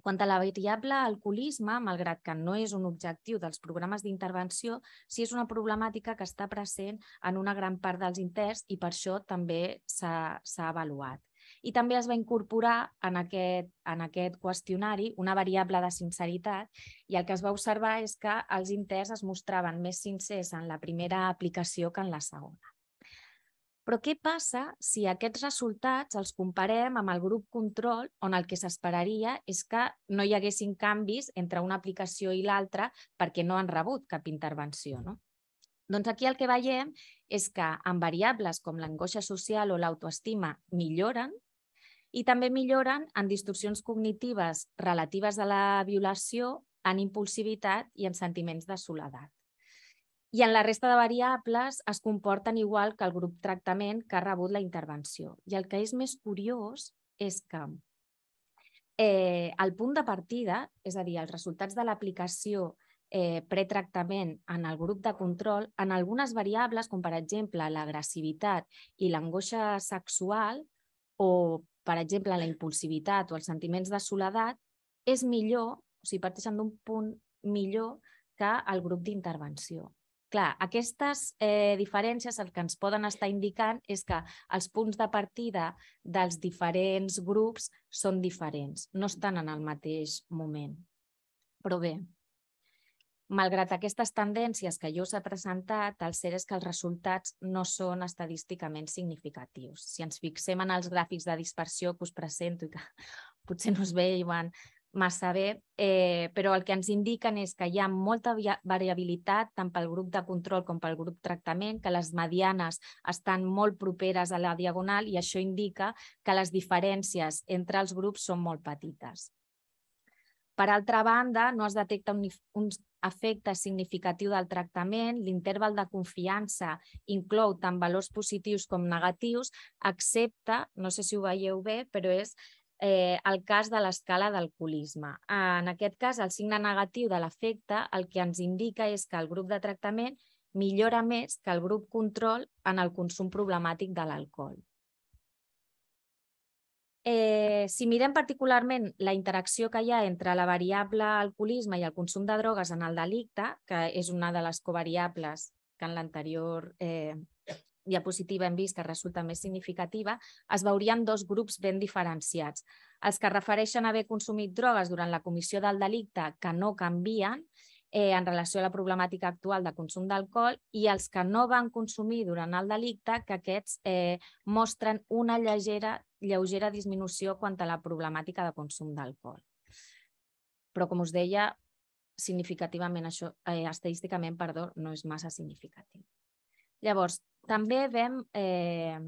Quant a la variable alcoholisme, malgrat que no és un objectiu dels programes d'intervenció, sí és una problemàtica que està present en una gran part dels interns i per això també s'ha avaluat. I també es va incorporar en aquest, en aquest qüestionari una variable de sinceritat i el que es va observar és que els interns es mostraven més sincers en la primera aplicació que en la segona. Però què passa si aquests resultats els comparem amb el grup control on el que s'esperaria és que no hi haguessin canvis entre una aplicació i l'altra perquè no han rebut cap intervenció, no? Doncs aquí el que veiem és que en variables com l'angoixa social o l'autoestima milloren i també milloren en distorsions cognitives relatives a la violació, en impulsivitat i en sentiments de soledat i en la resta de variables es comporten igual que el grup tractament que ha rebut la intervenció. I el que és més curiós és que eh, el punt de partida, és a dir, els resultats de l'aplicació eh, pretractament en el grup de control, en algunes variables, com per exemple l'agressivitat i l'angoixa sexual, o per exemple la impulsivitat o els sentiments de soledat, és millor, o sigui, parteixen d'un punt millor que el grup d'intervenció. Clar, aquestes eh, diferències el que ens poden estar indicant és que els punts de partida dels diferents grups són diferents, no estan en el mateix moment. Però bé, malgrat aquestes tendències que jo us he presentat, el cert és que els resultats no són estadísticament significatius. Si ens fixem en els gràfics de dispersió que us presento i que [LAUGHS] potser no us veuen massa bé, eh, però el que ens indiquen és que hi ha molta variabilitat tant pel grup de control com pel grup tractament, que les medianes estan molt properes a la diagonal i això indica que les diferències entre els grups són molt petites. Per altra banda, no es detecta un, un efecte significatiu del tractament, l'interval de confiança inclou tant valors positius com negatius, excepte, no sé si ho veieu bé, però és eh, el cas de l'escala d'alcoholisme. En aquest cas, el signe negatiu de l'efecte el que ens indica és que el grup de tractament millora més que el grup control en el consum problemàtic de l'alcohol. Eh, si mirem particularment la interacció que hi ha entre la variable alcoholisme i el consum de drogues en el delicte, que és una de les covariables que en l'anterior eh, diapositiva hem vist que resulta més significativa, es veurien dos grups ben diferenciats. Els que refereixen a haver consumit drogues durant la comissió del delicte que no canvien eh, en relació a la problemàtica actual de consum d'alcohol i els que no van consumir durant el delicte, que aquests eh, mostren una lleugera, lleugera disminució quant a la problemàtica de consum d'alcohol. Però, com us deia, significativament això, eh, estadísticament, perdó, no és massa significatiu. Llavors, també vam... Eh,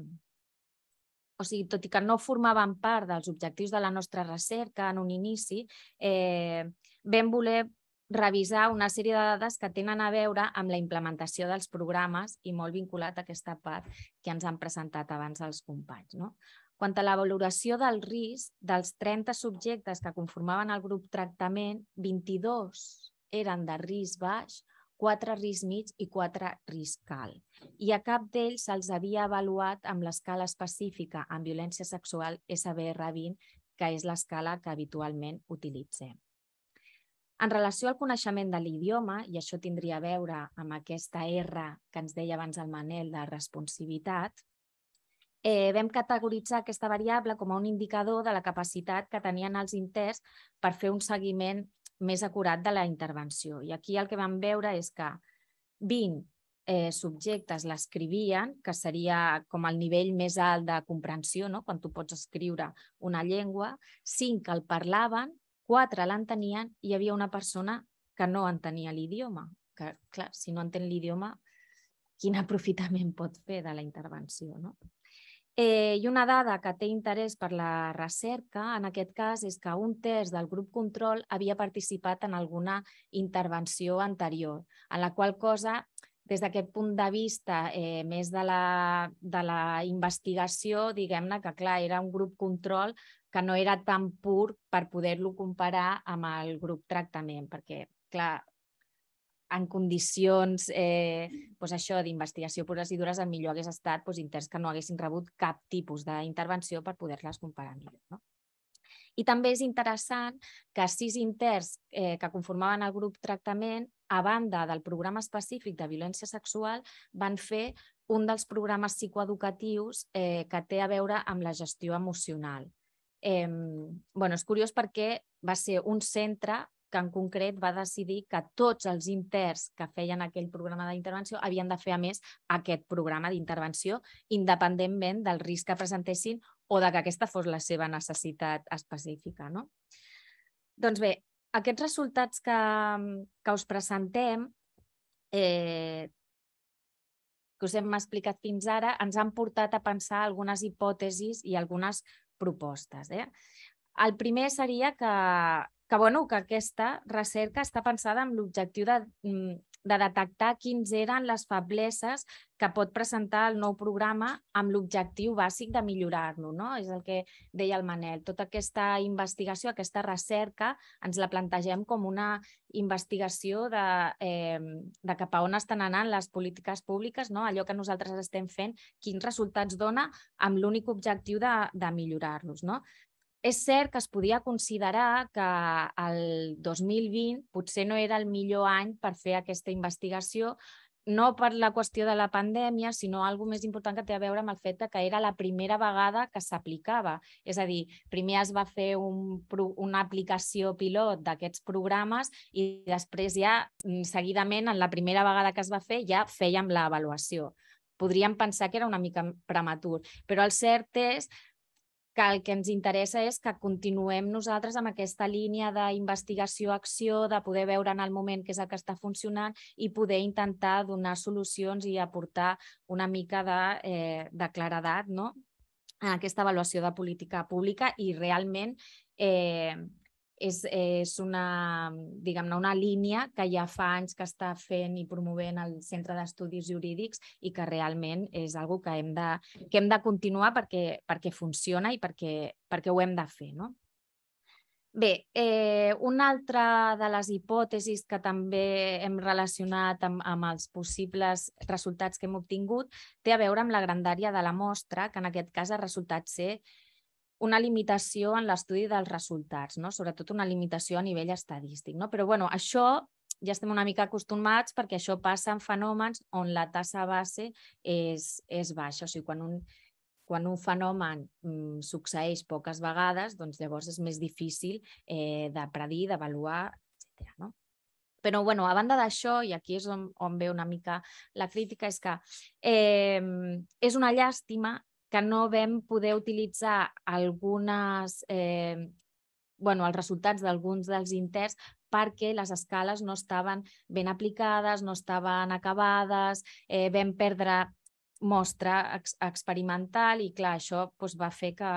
o sigui, tot i que no formaven part dels objectius de la nostra recerca en un inici, eh, vam voler revisar una sèrie de dades que tenen a veure amb la implementació dels programes i molt vinculat a aquesta part que ens han presentat abans els companys. No? Quant a la valoració del risc, dels 30 subjectes que conformaven el grup tractament, 22 eren de risc baix, quatre risc mig i quatre risc alt. I a cap d'ells se'ls havia avaluat amb l'escala específica en violència sexual SBR20, que és l'escala que habitualment utilitzem. En relació al coneixement de l'idioma, i això tindria a veure amb aquesta R que ens deia abans el Manel de responsivitat, eh, vam categoritzar aquesta variable com a un indicador de la capacitat que tenien els interns per fer un seguiment més acurat de la intervenció. I aquí el que vam veure és que 20 eh, subjectes l'escrivien, que seria com el nivell més alt de comprensió, no? quan tu pots escriure una llengua, 5 el parlaven, 4 l'entenien i hi havia una persona que no entenia l'idioma. Que, clar, si no entén l'idioma, quin [LAUGHS] aprofitament pot fer de la intervenció, no? Eh, I una dada que té interès per la recerca, en aquest cas, és que un test del grup control havia participat en alguna intervenció anterior, en la qual cosa, des d'aquest punt de vista eh, més de la, de la investigació, diguem-ne que, clar, era un grup control que no era tan pur per poder-lo comparar amb el grup tractament, perquè, clar, en condicions eh, pues això d'investigació pures i dures, el millor hagués estat pues, interns que no haguessin rebut cap tipus d'intervenció per poder-les comparar millor. No? I també és interessant que sis interns eh, que conformaven el grup tractament, a banda del programa específic de violència sexual, van fer un dels programes psicoeducatius eh, que té a veure amb la gestió emocional. Eh, bueno, és curiós perquè va ser un centre que en concret va decidir que tots els interns que feien aquell programa d'intervenció havien de fer, a més, aquest programa d'intervenció, independentment del risc que presentessin o de que aquesta fos la seva necessitat específica. No? Doncs bé, aquests resultats que, que us presentem, eh, que us hem explicat fins ara, ens han portat a pensar algunes hipòtesis i algunes propostes. Eh? El primer seria que que, bueno, que aquesta recerca està pensada amb l'objectiu de, mm, de detectar quins eren les febleses que pot presentar el nou programa amb l'objectiu bàsic de millorar-lo, no? És el que deia el Manel. Tota aquesta investigació, aquesta recerca, ens la plantegem com una investigació de, eh, de cap a on estan anant les polítiques públiques, no? allò que nosaltres estem fent, quins resultats dona amb l'únic objectiu de, de millorar-los. No? És cert que es podia considerar que el 2020 potser no era el millor any per fer aquesta investigació, no per la qüestió de la pandèmia, sinó algo més important que té a veure amb el fet de que era la primera vegada que s'aplicava. És a dir, primer es va fer un, una aplicació pilot d'aquests programes i després ja, mm, seguidament, en la primera vegada que es va fer, ja fèiem l'avaluació. Podríem pensar que era una mica prematur, però el cert és que el que ens interessa és que continuem nosaltres amb aquesta línia d'investigació-acció, de poder veure en el moment què és el que està funcionant i poder intentar donar solucions i aportar una mica de, eh, de claredat no? en aquesta avaluació de política pública i realment eh, és, és una, diguem-ne, una línia que ja fa anys que està fent i promovent el Centre d'Estudis Jurídics i que realment és algo que hem de, que hem de continuar perquè, perquè funciona i perquè, perquè ho hem de fer. No? Bé, eh, una altra de les hipòtesis que també hem relacionat amb, amb els possibles resultats que hem obtingut té a veure amb la grandària de la mostra, que en aquest cas ha resultat ser una limitació en l'estudi dels resultats, no? sobretot una limitació a nivell estadístic. No? Però bueno, això ja estem una mica acostumats perquè això passa en fenòmens on la tassa base és, és baixa. O sigui, quan un, quan un fenomen mm, succeeix poques vegades, doncs llavors és més difícil eh, de predir, d'avaluar, etc. No? Però bueno, a banda d'això, i aquí és on, on ve una mica la crítica, és que eh, és una llàstima que no vam poder utilitzar algunes, eh, bueno, els resultats d'alguns dels interns perquè les escales no estaven ben aplicades, no estaven acabades, eh, vam perdre mostra ex experimental i clar, això doncs, va fer que,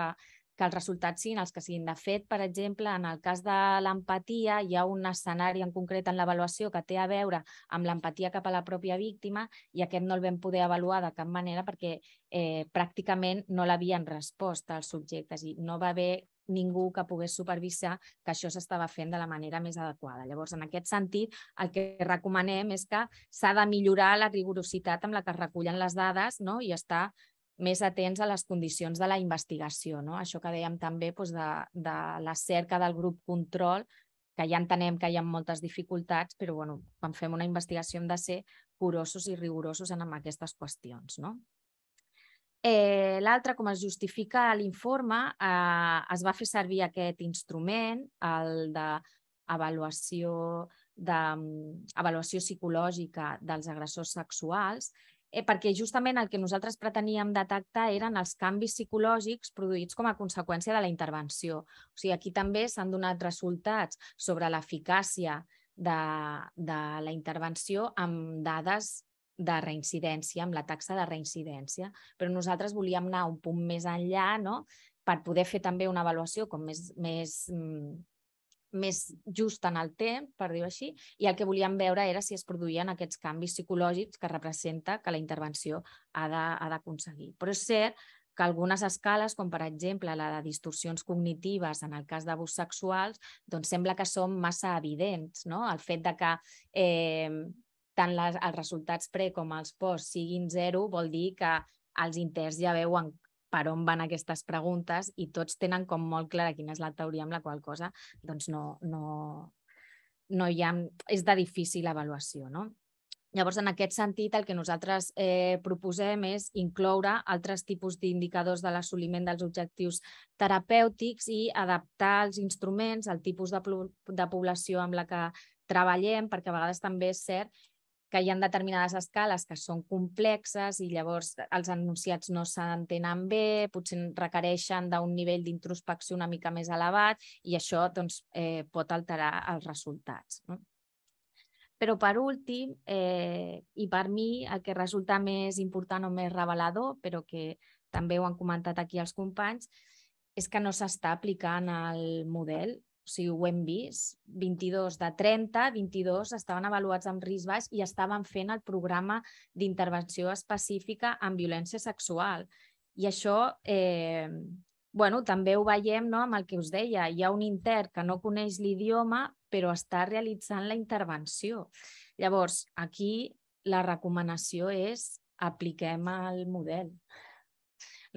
que els resultats siguin els que siguin. De fet, per exemple, en el cas de l'empatia, hi ha un escenari en concret en l'avaluació que té a veure amb l'empatia cap a la pròpia víctima i aquest no el vam poder avaluar de cap manera perquè eh, pràcticament no l'havien respost als subjectes i no va haver ningú que pogués supervisar que això s'estava fent de la manera més adequada. Llavors, en aquest sentit, el que recomanem és que s'ha de millorar la rigorositat amb la que es recullen les dades no? i està més atents a les condicions de la investigació. No? Això que dèiem també doncs, de, de la cerca del grup control, que ja entenem que hi ha moltes dificultats, però bueno, quan fem una investigació hem de ser curosos i rigorosos en aquestes qüestions. No? Eh, L'altre, com es justifica l'informe, eh, es va fer servir aquest instrument, el d'avaluació de, mm, avaluació psicològica dels agressors sexuals, eh, perquè justament el que nosaltres preteníem detectar eren els canvis psicològics produïts com a conseqüència de la intervenció. O sigui, aquí també s'han donat resultats sobre l'eficàcia de, de la intervenció amb dades de reincidència, amb la taxa de reincidència. Però nosaltres volíem anar un punt més enllà no? per poder fer també una avaluació com més, més mm, més just en el temps, per dir-ho així, i el que volíem veure era si es produïen aquests canvis psicològics que representa que la intervenció ha d'aconseguir. Però és cert que algunes escales, com per exemple la de distorsions cognitives en el cas d'abús sexuals, doncs sembla que són massa evidents. No? El fet de que eh, tant les, els resultats pre com els post siguin zero vol dir que els interns ja veuen per on van aquestes preguntes i tots tenen com molt clara quina és la teoria amb la qual cosa doncs no, no, no hi ha, és de difícil avaluació. No? Llavors, en aquest sentit, el que nosaltres eh, proposem és incloure altres tipus d'indicadors de l'assoliment dels objectius terapèutics i adaptar els instruments al tipus de, de població amb la que treballem, perquè a vegades també és cert que hi ha determinades escales que són complexes i llavors els enunciats no s'entenen bé, potser requereixen d'un nivell d'introspecció una mica més elevat i això doncs, eh, pot alterar els resultats. No? Però per últim, eh, i per mi el que resulta més important o més revelador, però que també ho han comentat aquí els companys, és que no s'està aplicant el model o sigui, ho hem vist, 22 de 30, 22 estaven avaluats amb risc baix i estaven fent el programa d'intervenció específica en violència sexual. I això eh, bueno, també ho veiem no, amb el que us deia. Hi ha un intern que no coneix l'idioma, però està realitzant la intervenció. Llavors, aquí la recomanació és apliquem el model.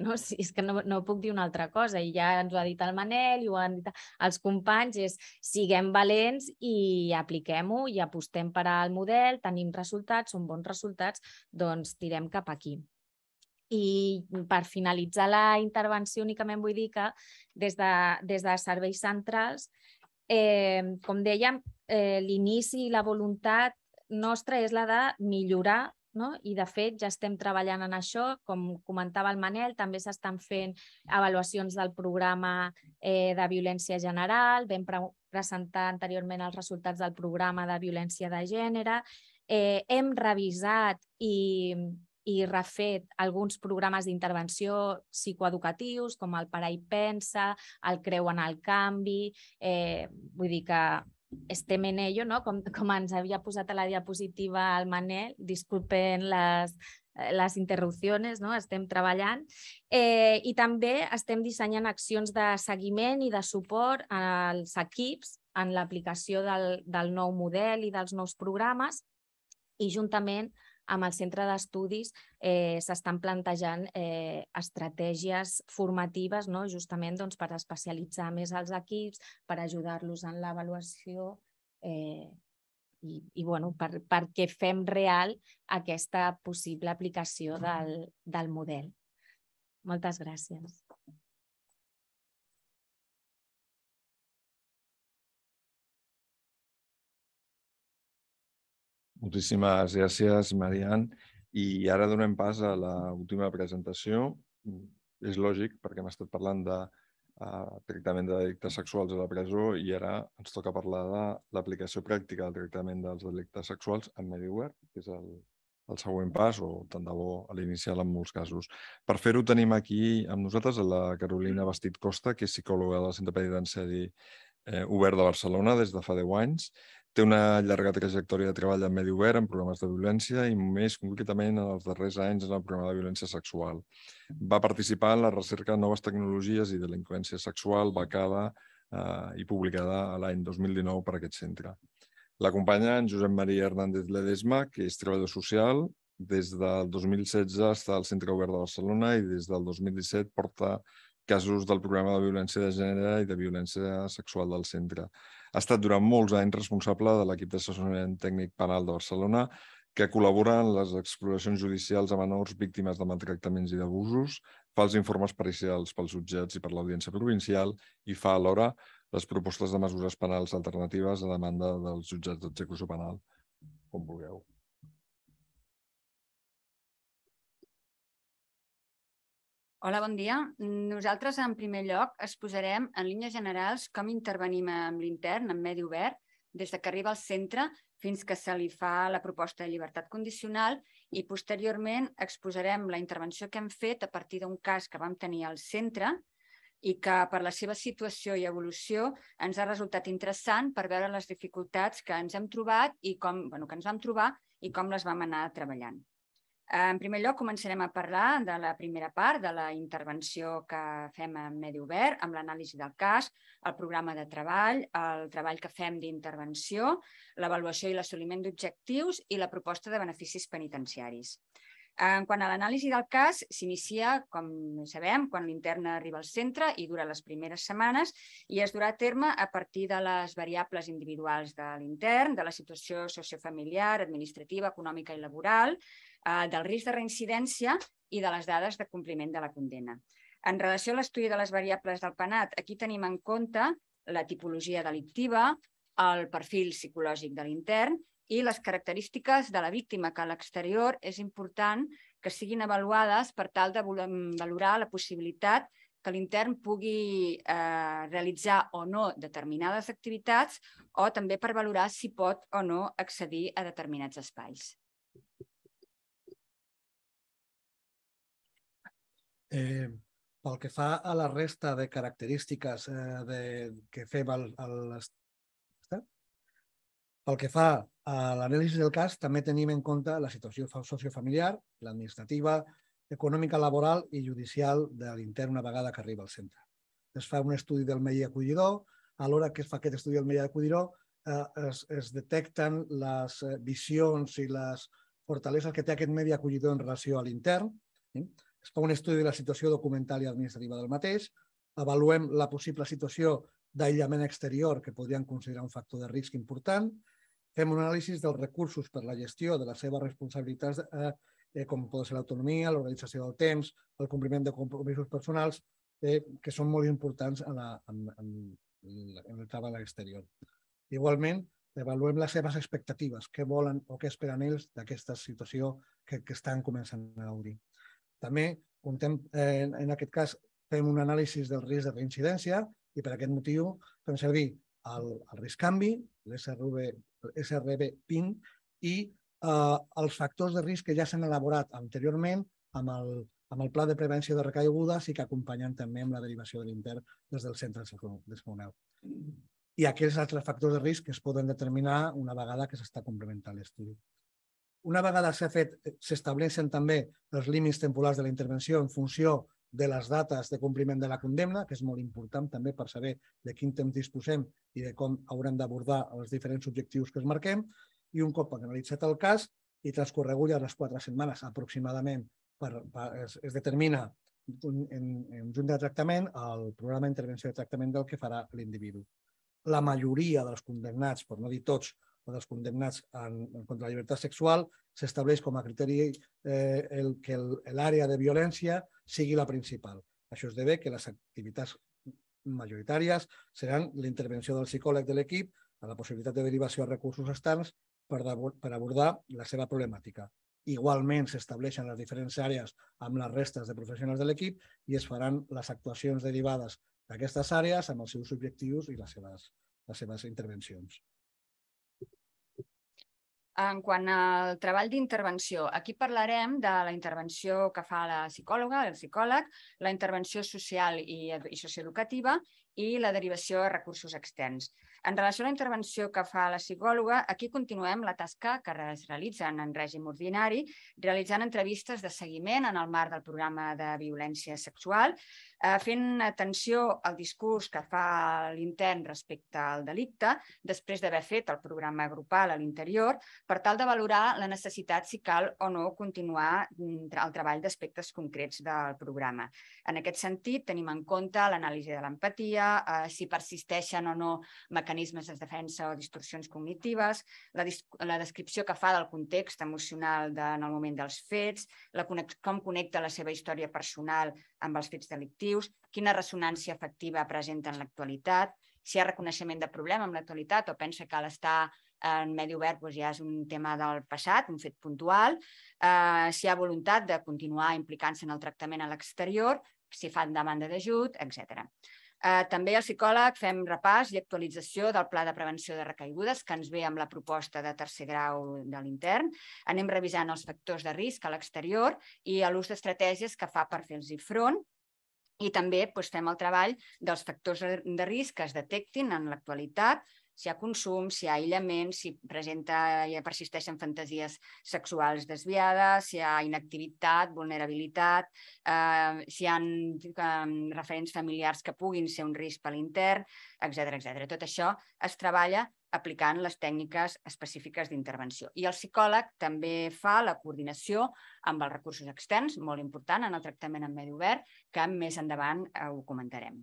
[LAUGHS] No? Si és que no, no puc dir una altra cosa. I ja ens ho ha dit el Manel i ho han dit els companys. És siguem valents i apliquem-ho i apostem per al model, tenim resultats, són bons resultats, doncs tirem cap aquí. I per finalitzar la intervenció únicament vull dir que des de, des de serveis centrals, eh, com dèiem, eh, l'inici i la voluntat nostra és la de millorar no? i de fet ja estem treballant en això, com comentava el Manel, també s'estan fent avaluacions del programa eh, de violència general, vam pre presentar anteriorment els resultats del programa de violència de gènere, eh, hem revisat i, i refet alguns programes d'intervenció psicoeducatius, com el Parai Pensa, el Creu en el Canvi, eh, vull dir que estem en ello, no? com, com ens havia posat a la diapositiva el Manel, disculpen les, eh, les interrupcions, no? estem treballant, eh, i també estem dissenyant accions de seguiment i de suport als equips en l'aplicació del, del nou model i dels nous programes i juntament amb amb el centre d'estudis eh, s'estan plantejant eh, estratègies formatives no? justament doncs, per especialitzar més els equips, per ajudar-los en l'avaluació eh, i, i bueno, per, perquè fem real aquesta possible aplicació del, del model. Moltes gràcies. Moltíssimes gràcies, Marian. I ara donem pas a la última presentació. És lògic, perquè hem estat parlant de eh, tractament de delictes sexuals a la presó i ara ens toca parlar de l'aplicació pràctica del tractament dels delictes sexuals en medi que és el, el següent pas, o tant de bo a l'inicial en molts casos. Per fer-ho tenim aquí amb nosaltres la Carolina Bastit Costa, que és psicòloga del Centre Penitenciari eh, Obert de Barcelona des de fa 10 anys, Té una llarga trajectòria de treball en medi obert, en programes de violència i més concretament en els darrers anys en el programa de violència sexual. Va participar en la recerca de noves tecnologies i delinqüència sexual becada eh, i publicada l'any 2019 per aquest centre. L'acompanya en Josep Maria Hernández Ledesma, que és treballador social. Des del 2016 està al Centre Obert de Barcelona i des del 2017 porta casos del programa de violència de gènere i de violència sexual del centre. Ha estat durant molts anys responsable de l'equip d'assessorament tècnic penal de Barcelona que col·labora en les exploracions judicials a menors víctimes de maltractaments i d'abusos, fa els informes pericials pels jutjats i per l'Audiència Provincial i fa alhora les propostes de mesures penals alternatives a demanda dels jutjats d'execució penal, com vulgueu. Hola, bon dia. Nosaltres, en primer lloc, exposarem en línies generals com intervenim amb l'intern, en medi obert, des de que arriba al centre fins que se li fa la proposta de llibertat condicional i posteriorment exposarem la intervenció que hem fet a partir d'un cas que vam tenir al centre i que per la seva situació i evolució ens ha resultat interessant per veure les dificultats que ens hem trobat i com, bueno, que ens vam trobar i com les vam anar treballant. Eh, en primer lloc, començarem a parlar de la primera part de la intervenció que fem en Medi Obert, amb l'anàlisi del cas, el programa de treball, el treball que fem d'intervenció, l'avaluació i l'assoliment d'objectius i la proposta de beneficis penitenciaris. En quant a l'anàlisi del cas, s'inicia, com sabem, quan l'intern arriba al centre i dura les primeres setmanes i es durà a terme a partir de les variables individuals de l'intern, de la situació sociofamiliar, administrativa, econòmica i laboral, Eh, del risc de reincidència i de les dades de compliment de la condena. En relació a l'estudi de les variables del penat, aquí tenim en compte la tipologia delictiva, el perfil psicològic de l'intern i les característiques de la víctima, que a l'exterior és important que siguin avaluades per tal de valorar la possibilitat que l'intern pugui eh, realitzar o no determinades activitats o també per valorar si pot o no accedir a determinats espais. Eh, pel que fa a la resta de característiques eh, de, que fem al, al pel que fa a l'anàlisi del cas, també tenim en compte la situació sociofamiliar, l'administrativa, econòmica, laboral i judicial de l'intern una vegada que arriba al centre. Es fa un estudi del medi acollidor, alhora que es fa aquest estudi del medi acollidor eh, es, es detecten les eh, visions i les fortaleses que té aquest medi acollidor en relació a l'intern, eh? es fa un estudi de la situació documental i administrativa del mateix, avaluem la possible situació d'aïllament exterior que podrien considerar un factor de risc important, fem un anàlisi dels recursos per la gestió de les seves responsabilitats eh, eh com pot ser l'autonomia, l'organització del temps, el compliment de compromisos personals, eh, que són molt importants a la, en, en, en el treball exterior. l'exterior. Igualment, avaluem les seves expectatives, què volen o què esperen ells d'aquesta situació que, que estan començant a obrir. També comptem, eh, en aquest cas, fem un anàlisi del risc de reincidència i per aquest motiu fem servir el, el risc canvi, l'SRB-PIN i eh, els factors de risc que ja s'han elaborat anteriorment amb el, amb el pla de prevenció de recaigudes i que acompanyen també amb la derivació de l'intern des del centre de descomuneu. I aquells altres factors de risc que es poden determinar una vegada que s'està complementant l'estudi. Una vegada s'ha fet, eh, s'estableixen també els límits temporals de la intervenció en funció de les dates de compliment de la condemna, que és molt important també per saber de quin temps disposem i de com haurem d'abordar els diferents objectius que es marquem. I un cop analitzat el cas i transcorregut ja les quatre setmanes aproximadament, per, per, es, es determina en, en junt de tractament el programa d'intervenció de tractament del que farà l'individu. La majoria dels condemnats, per no dir tots, o dels condemnats en, en contra la llibertat sexual, s'estableix com a criteri eh, el, que l'àrea de violència sigui la principal. Això es deve que les activitats majoritàries seran la intervenció del psicòleg de l'equip a la possibilitat de derivació a recursos estants per, per abordar la seva problemàtica. Igualment s'estableixen les diferents àrees amb les restes de professionals de l'equip i es faran les actuacions derivades d'aquestes àrees amb els seus objectius i les seves, les seves intervencions. En quant al treball d'intervenció, aquí parlarem de la intervenció que fa la psicòloga, el psicòleg, la intervenció social i, i socioeducativa i la derivació a recursos externs. En relació a la intervenció que fa la psicòloga, aquí continuem la tasca que es realitza en règim ordinari, realitzant entrevistes de seguiment en el marc del programa de violència sexual, Eh, fent atenció al discurs que fa l'intern respecte al delicte, després d'haver fet el programa grupal a l'interior, per tal de valorar la necessitat si cal o no continuar mm, el treball d'aspectes concrets del programa. En aquest sentit, tenim en compte l'anàlisi de l'empatia, eh, si persisteixen o no mecanismes de defensa o distorsions cognitives, la, descripció que fa del context emocional en el moment dels fets, la, com connecta la seva història personal amb els fets delictius, quina ressonància efectiva presenta en l'actualitat, si hi ha reconeixement de problema en l'actualitat o pensa que l'estar en medi obert doncs ja és un tema del passat, un fet puntual, eh, si hi ha voluntat de continuar implicant-se en el tractament a l'exterior, si fan demanda d'ajut, etc. Eh, també el psicòleg fem repàs i actualització del pla de prevenció de recaigudes que ens ve amb la proposta de tercer grau de l'intern. Anem revisant els factors de risc a l'exterior i a l'ús d'estratègies que fa per fer-los front i també doncs, fem el treball dels factors de risc que es detectin en l'actualitat, si hi ha consum, si hi ha aïllament, si presenta i persisteixen fantasies sexuals desviades, si hi ha inactivitat, vulnerabilitat, eh, si hi ha eh, referents familiars que puguin ser un risc per l'intern, etc etc. Tot això es treballa aplicant les tècniques específiques d'intervenció. I el psicòleg també fa la coordinació amb els recursos externs, molt important en el tractament en medi obert, que més endavant eh, ho comentarem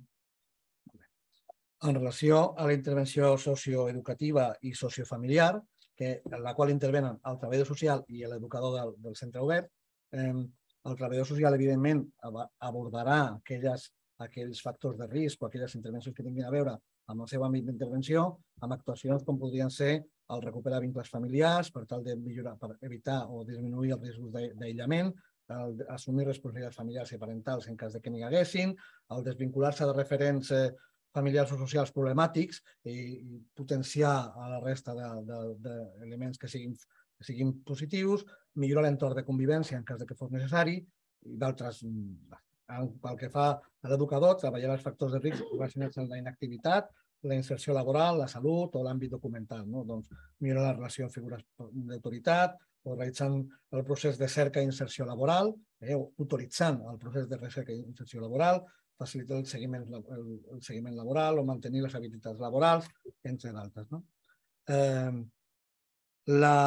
en relació a la intervenció socioeducativa i sociofamiliar, que, en la qual intervenen el treballador social i l'educador del, del centre obert. el treballador social, evidentment, abordarà aquells factors de risc o aquelles intervencions que tinguin a veure amb el seu àmbit d'intervenció, amb actuacions com podrien ser el recuperar vincles familiars per tal de millorar, per evitar o disminuir els riscos d'aïllament, assumir responsabilitats familiars i parentals en cas de que n'hi haguessin, el desvincular-se de referents eh, familiars o socials problemàtics i, potenciar a la resta d'elements de, de, de que, siguin, que siguin positius, millorar l'entorn de convivència en cas de que fos necessari i d'altres mm, pel que fa a l'educador, treballar els factors de risc relacionats amb la inactivitat, la inserció laboral, la salut o l'àmbit documental. No? Doncs millorar la relació amb figures d'autoritat, o realitzant el procés de cerca i inserció laboral, eh, o autoritzant el procés de recerca i inserció laboral, facilitar el seguiment, el, el seguiment laboral o mantenir les habilitats laborals, entre d'altres. No? Eh, la,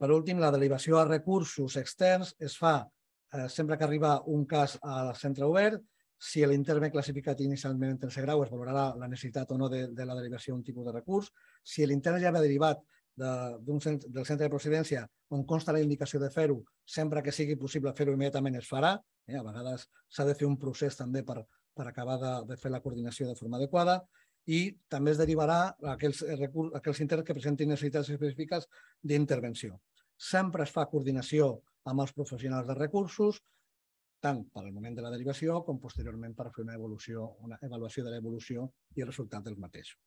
per últim, la derivació a recursos externs es fa eh, sempre que arriba un cas al centre obert, si l'interme classificat inicialment en tercer grau es valorarà la necessitat o no de, de la derivació d'un tipus de recurs. Si l'intern ja va derivat de, cent, del centre de procedència on consta la indicació de fer-ho, sempre que sigui possible fer-ho immediatament es farà. Eh? A vegades s'ha de fer un procés també per, per acabar de, de fer la coordinació de forma adequada i també es derivarà aquells, eh, recurs, aquells interns que presentin necessitats específiques d'intervenció. Sempre es fa coordinació amb els professionals de recursos, tant per al moment de la derivació com posteriorment per fer una, evolució, una avaluació de l'evolució i el resultat dels mateixos.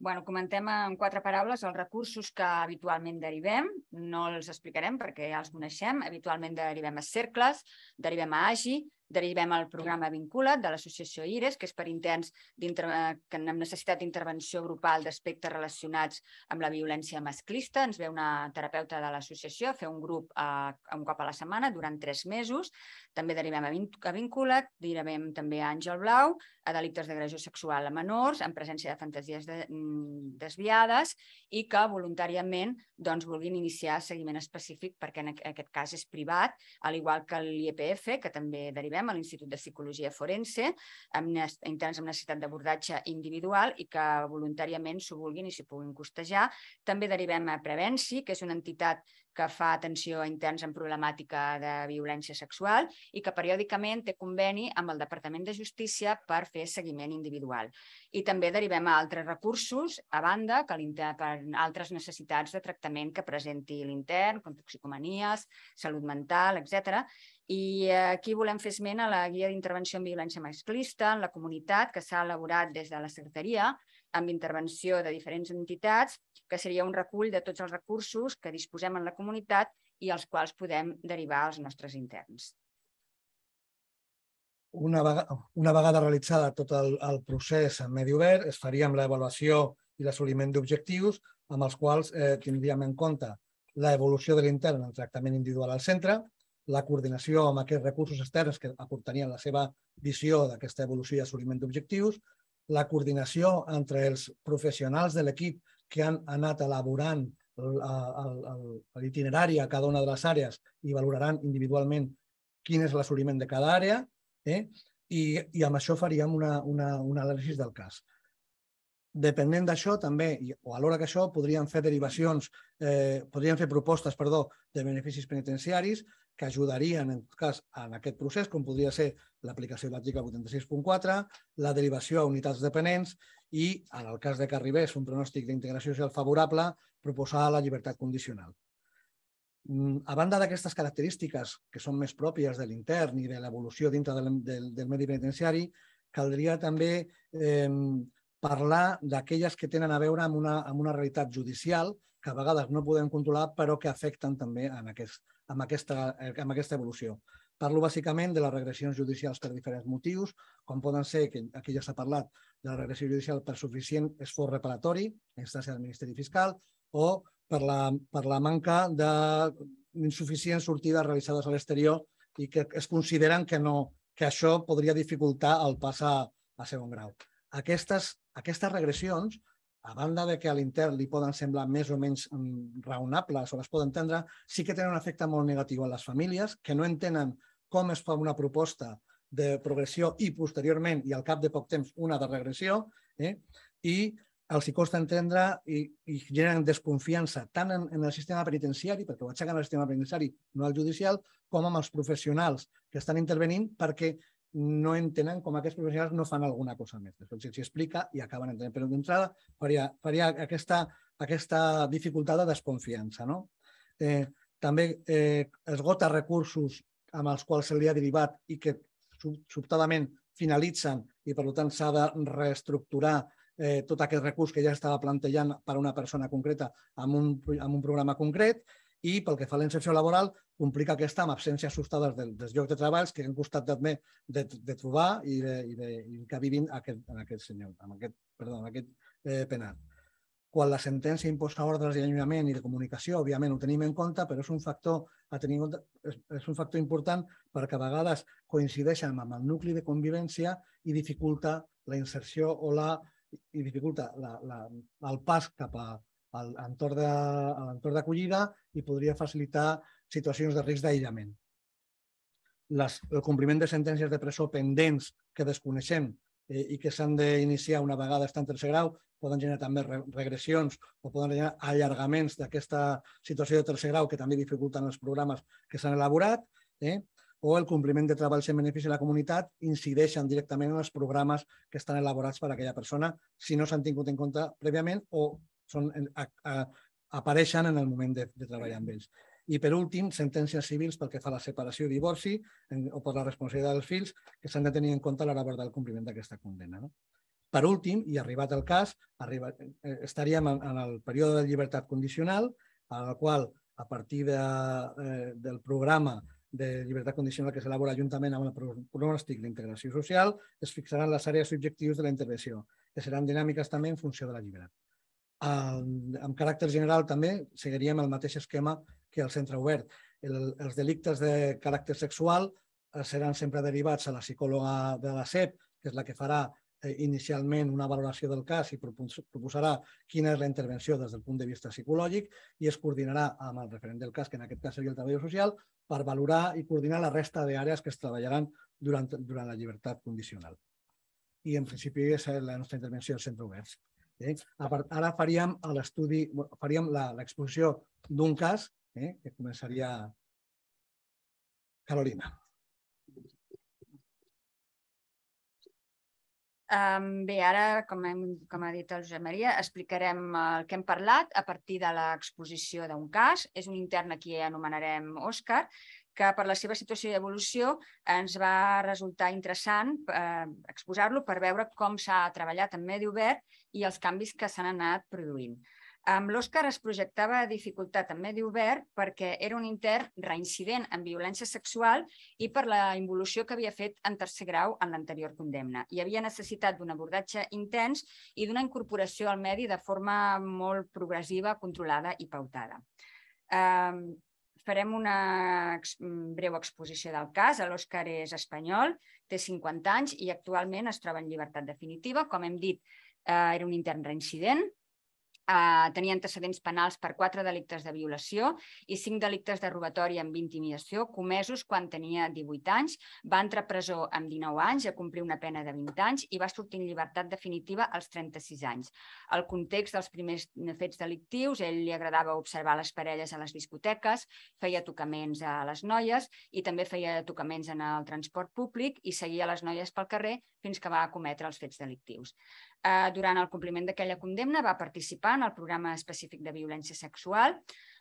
Bueno, comentem en quatre paraules els recursos que habitualment derivem. No els explicarem perquè ja els coneixem. Habitualment derivem a cercles, derivem a AGI, derivem al programa Vincula't de l'associació IRES, que és per interns eh, que amb necessitat d'intervenció grupal d'aspectes relacionats amb la violència masclista. Ens ve una terapeuta de l'associació a fer un grup eh, un cop a la setmana durant tres mesos. També derivem a, vin a Vincula't, derivem també a Àngel Blau, a delictes d'agressió sexual a menors, en presència de fantasies de, mm, desviades i que voluntàriament doncs, vulguin iniciar seguiment específic perquè en aquest cas és privat, al igual que l'IEPF, que també derivem treballem a l'Institut de Psicologia Forense amb interns amb necessitat d'abordatge individual i que voluntàriament s'ho vulguin i s'hi puguin costejar. També derivem a Prevenci, que és una entitat que fa atenció a interns en problemàtica de violència sexual i que periòdicament té conveni amb el Departament de Justícia per fer seguiment individual. I també derivem a altres recursos, a banda, que per altres necessitats de tractament que presenti l'intern, com toxicomanies, salut mental, etc. I eh, aquí volem fer esment a la guia d'intervenció en violència masclista en la comunitat que s'ha elaborat des de la Secretaria amb intervenció de diferents entitats, que seria un recull de tots els recursos que disposem en la comunitat i els quals podem derivar als nostres interns. Una vegada, una vegada realitzada tot el, el procés en medi obert, es faria amb l'avaluació i l'assoliment d'objectius amb els quals eh, tindríem en compte l'evolució de l'intern en tractament individual al centre, la coordinació amb aquests recursos externs que aportarien la seva visió d'aquesta evolució i assoliment d'objectius, la coordinació entre els professionals de l'equip que han anat elaborant l'itinerari a cada una de les àrees i valoraran individualment quin és l'assoliment de cada àrea eh? I, i amb això faríem una, una, una anàlisi del cas. Depenent d'això, també, o alhora que això, podríem fer derivacions, eh, podríem fer propostes, perdó, de beneficis penitenciaris que ajudarien, en tot cas, en aquest procés, com podria ser l'aplicació de l'article 86.4, la derivació a unitats dependents i, en el cas de que arribés un pronòstic d'integració social favorable, proposar la llibertat condicional. Mm, a banda d'aquestes característiques que són més pròpies de l'intern i de l'evolució dintre del, del, del medi penitenciari, caldria també eh, parlar d'aquelles que tenen a veure amb una, amb una realitat judicial que a vegades no podem controlar però que afecten també en aquests, amb aquesta, eh, amb aquesta evolució. Parlo bàsicament de les regressions judicials per diferents motius, com poden ser, que aquí ja s'ha parlat, de la regressió judicial per suficient esforç reparatori, en instància del Ministeri Fiscal, o per la, per la manca d'insuficients sortides realitzades a l'exterior i que es consideren que, no, que això podria dificultar el pas a, a segon grau. Aquestes, aquestes regressions a banda de que a l'intern li poden semblar més o menys mm, raonables o les poden entendre, sí que tenen un efecte molt negatiu a les famílies que no entenen com es fa una proposta de progressió i posteriorment i al cap de poc temps una de regressió eh? i els hi costa entendre i, i generen desconfiança tant en, en el sistema penitenciari, perquè ho aixequen al sistema penitenciari, no al judicial, com amb els professionals que estan intervenint perquè no entenen com aquests professionals no fan alguna cosa més. Després s'hi explica i acaben entenent. Però d'entrada faria, faria aquesta, aquesta dificultat de desconfiança. No? Eh, també eh, esgota recursos amb els quals se li ha derivat i que sobtadament finalitzen i, per tant, s'ha de reestructurar eh, tot aquest recurs que ja estava plantejant per a una persona concreta amb un, amb un programa concret i pel que fa a la inserció laboral complica aquesta amb absències sustades dels llocs de treball que han costat també de, de trobar i, de, i, de, i que vivin aquest, en aquest senyor, en aquest, perdó, en aquest eh, penal. Quan la sentència imposa ordres d'allunyament i de comunicació, òbviament ho tenim en compte, però és un factor, a tenir compte, és, és un factor important perquè a vegades coincideixen amb el nucli de convivència i dificulta la inserció o la, i dificulta la, la, el pas cap a, a l'entorn d'acollida i podria facilitar situacions de risc d'aïllament. Les, el compliment de sentències de presó pendents que desconeixem eh, i que s'han d'iniciar una vegada està en tercer grau poden generar també regressions o poden generar allargaments d'aquesta situació de tercer grau que també dificulten els programes que s'han elaborat eh? o el compliment de treballs en benefici de la comunitat incideixen directament en els programes que estan elaborats per a aquella persona si no s'han tingut en compte prèviament o són, apareixen en el moment de treballar amb ells. I, per últim, sentències civils pel que fa a la separació i divorci en, o per la responsabilitat dels fills, que s'han de tenir en compte a l'hora d'abordar el compliment d'aquesta condena. No? Per últim, i arribat el cas, arriba, eh, estaríem en, en el període de llibertat condicional, en el qual, a partir de, eh, del programa de llibertat condicional que s'elabora juntament amb el pronòstic d'integració social, es fixaran les àrees subjectius de la intervenció, que seran dinàmiques també en funció de la llibertat. En, amb caràcter general també seguiríem el mateix esquema que al centre obert. El, els delictes de caràcter sexual eh, seran sempre derivats a la psicòloga de la SEP, que és la que farà eh, inicialment una valoració del cas i proposarà quina és la intervenció des del punt de vista psicològic i es coordinarà amb el referent del cas, que en aquest cas seria el treball social, per valorar i coordinar la resta d'àrees que es treballaran durant, durant la llibertat condicional. I en principi és eh, la nostra intervenció al centre obert. Eh? Ara faríem l'exposició d'un cas eh, que començaria Carolina. Um, bé, ara, com, hem, com ha dit el Josep Maria, explicarem el que hem parlat a partir de l'exposició d'un cas. És un intern a qui anomenarem Òscar, que per la seva situació i evolució ens va resultar interessant eh, exposar-lo per veure com s'ha treballat en medi obert i els canvis que s'han anat produint. Amb l'Òscar es projectava dificultat en medi obert perquè era un intern reincident en violència sexual i per la involució que havia fet en tercer grau en l'anterior condemna. Hi havia necessitat d'un abordatge intens i d'una incorporació al medi de forma molt progressiva, controlada i pautada. farem una breu exposició del cas. L'Òscar és espanyol, té 50 anys i actualment es troba en llibertat definitiva. Com hem dit, eh, era un intern reincident, eh, tenia antecedents penals per quatre delictes de violació i cinc delictes de robatori amb intimidació comesos quan tenia 18 anys. Va entrar a presó amb 19 anys, a complir una pena de 20 anys i va sortir en llibertat definitiva als 36 anys. El context dels primers fets delictius, ell li agradava observar les parelles a les discoteques, feia tocaments a les noies i també feia tocaments en el transport públic i seguia les noies pel carrer fins que va cometre els fets delictius eh, durant el compliment d'aquella condemna va participar en el programa específic de violència sexual,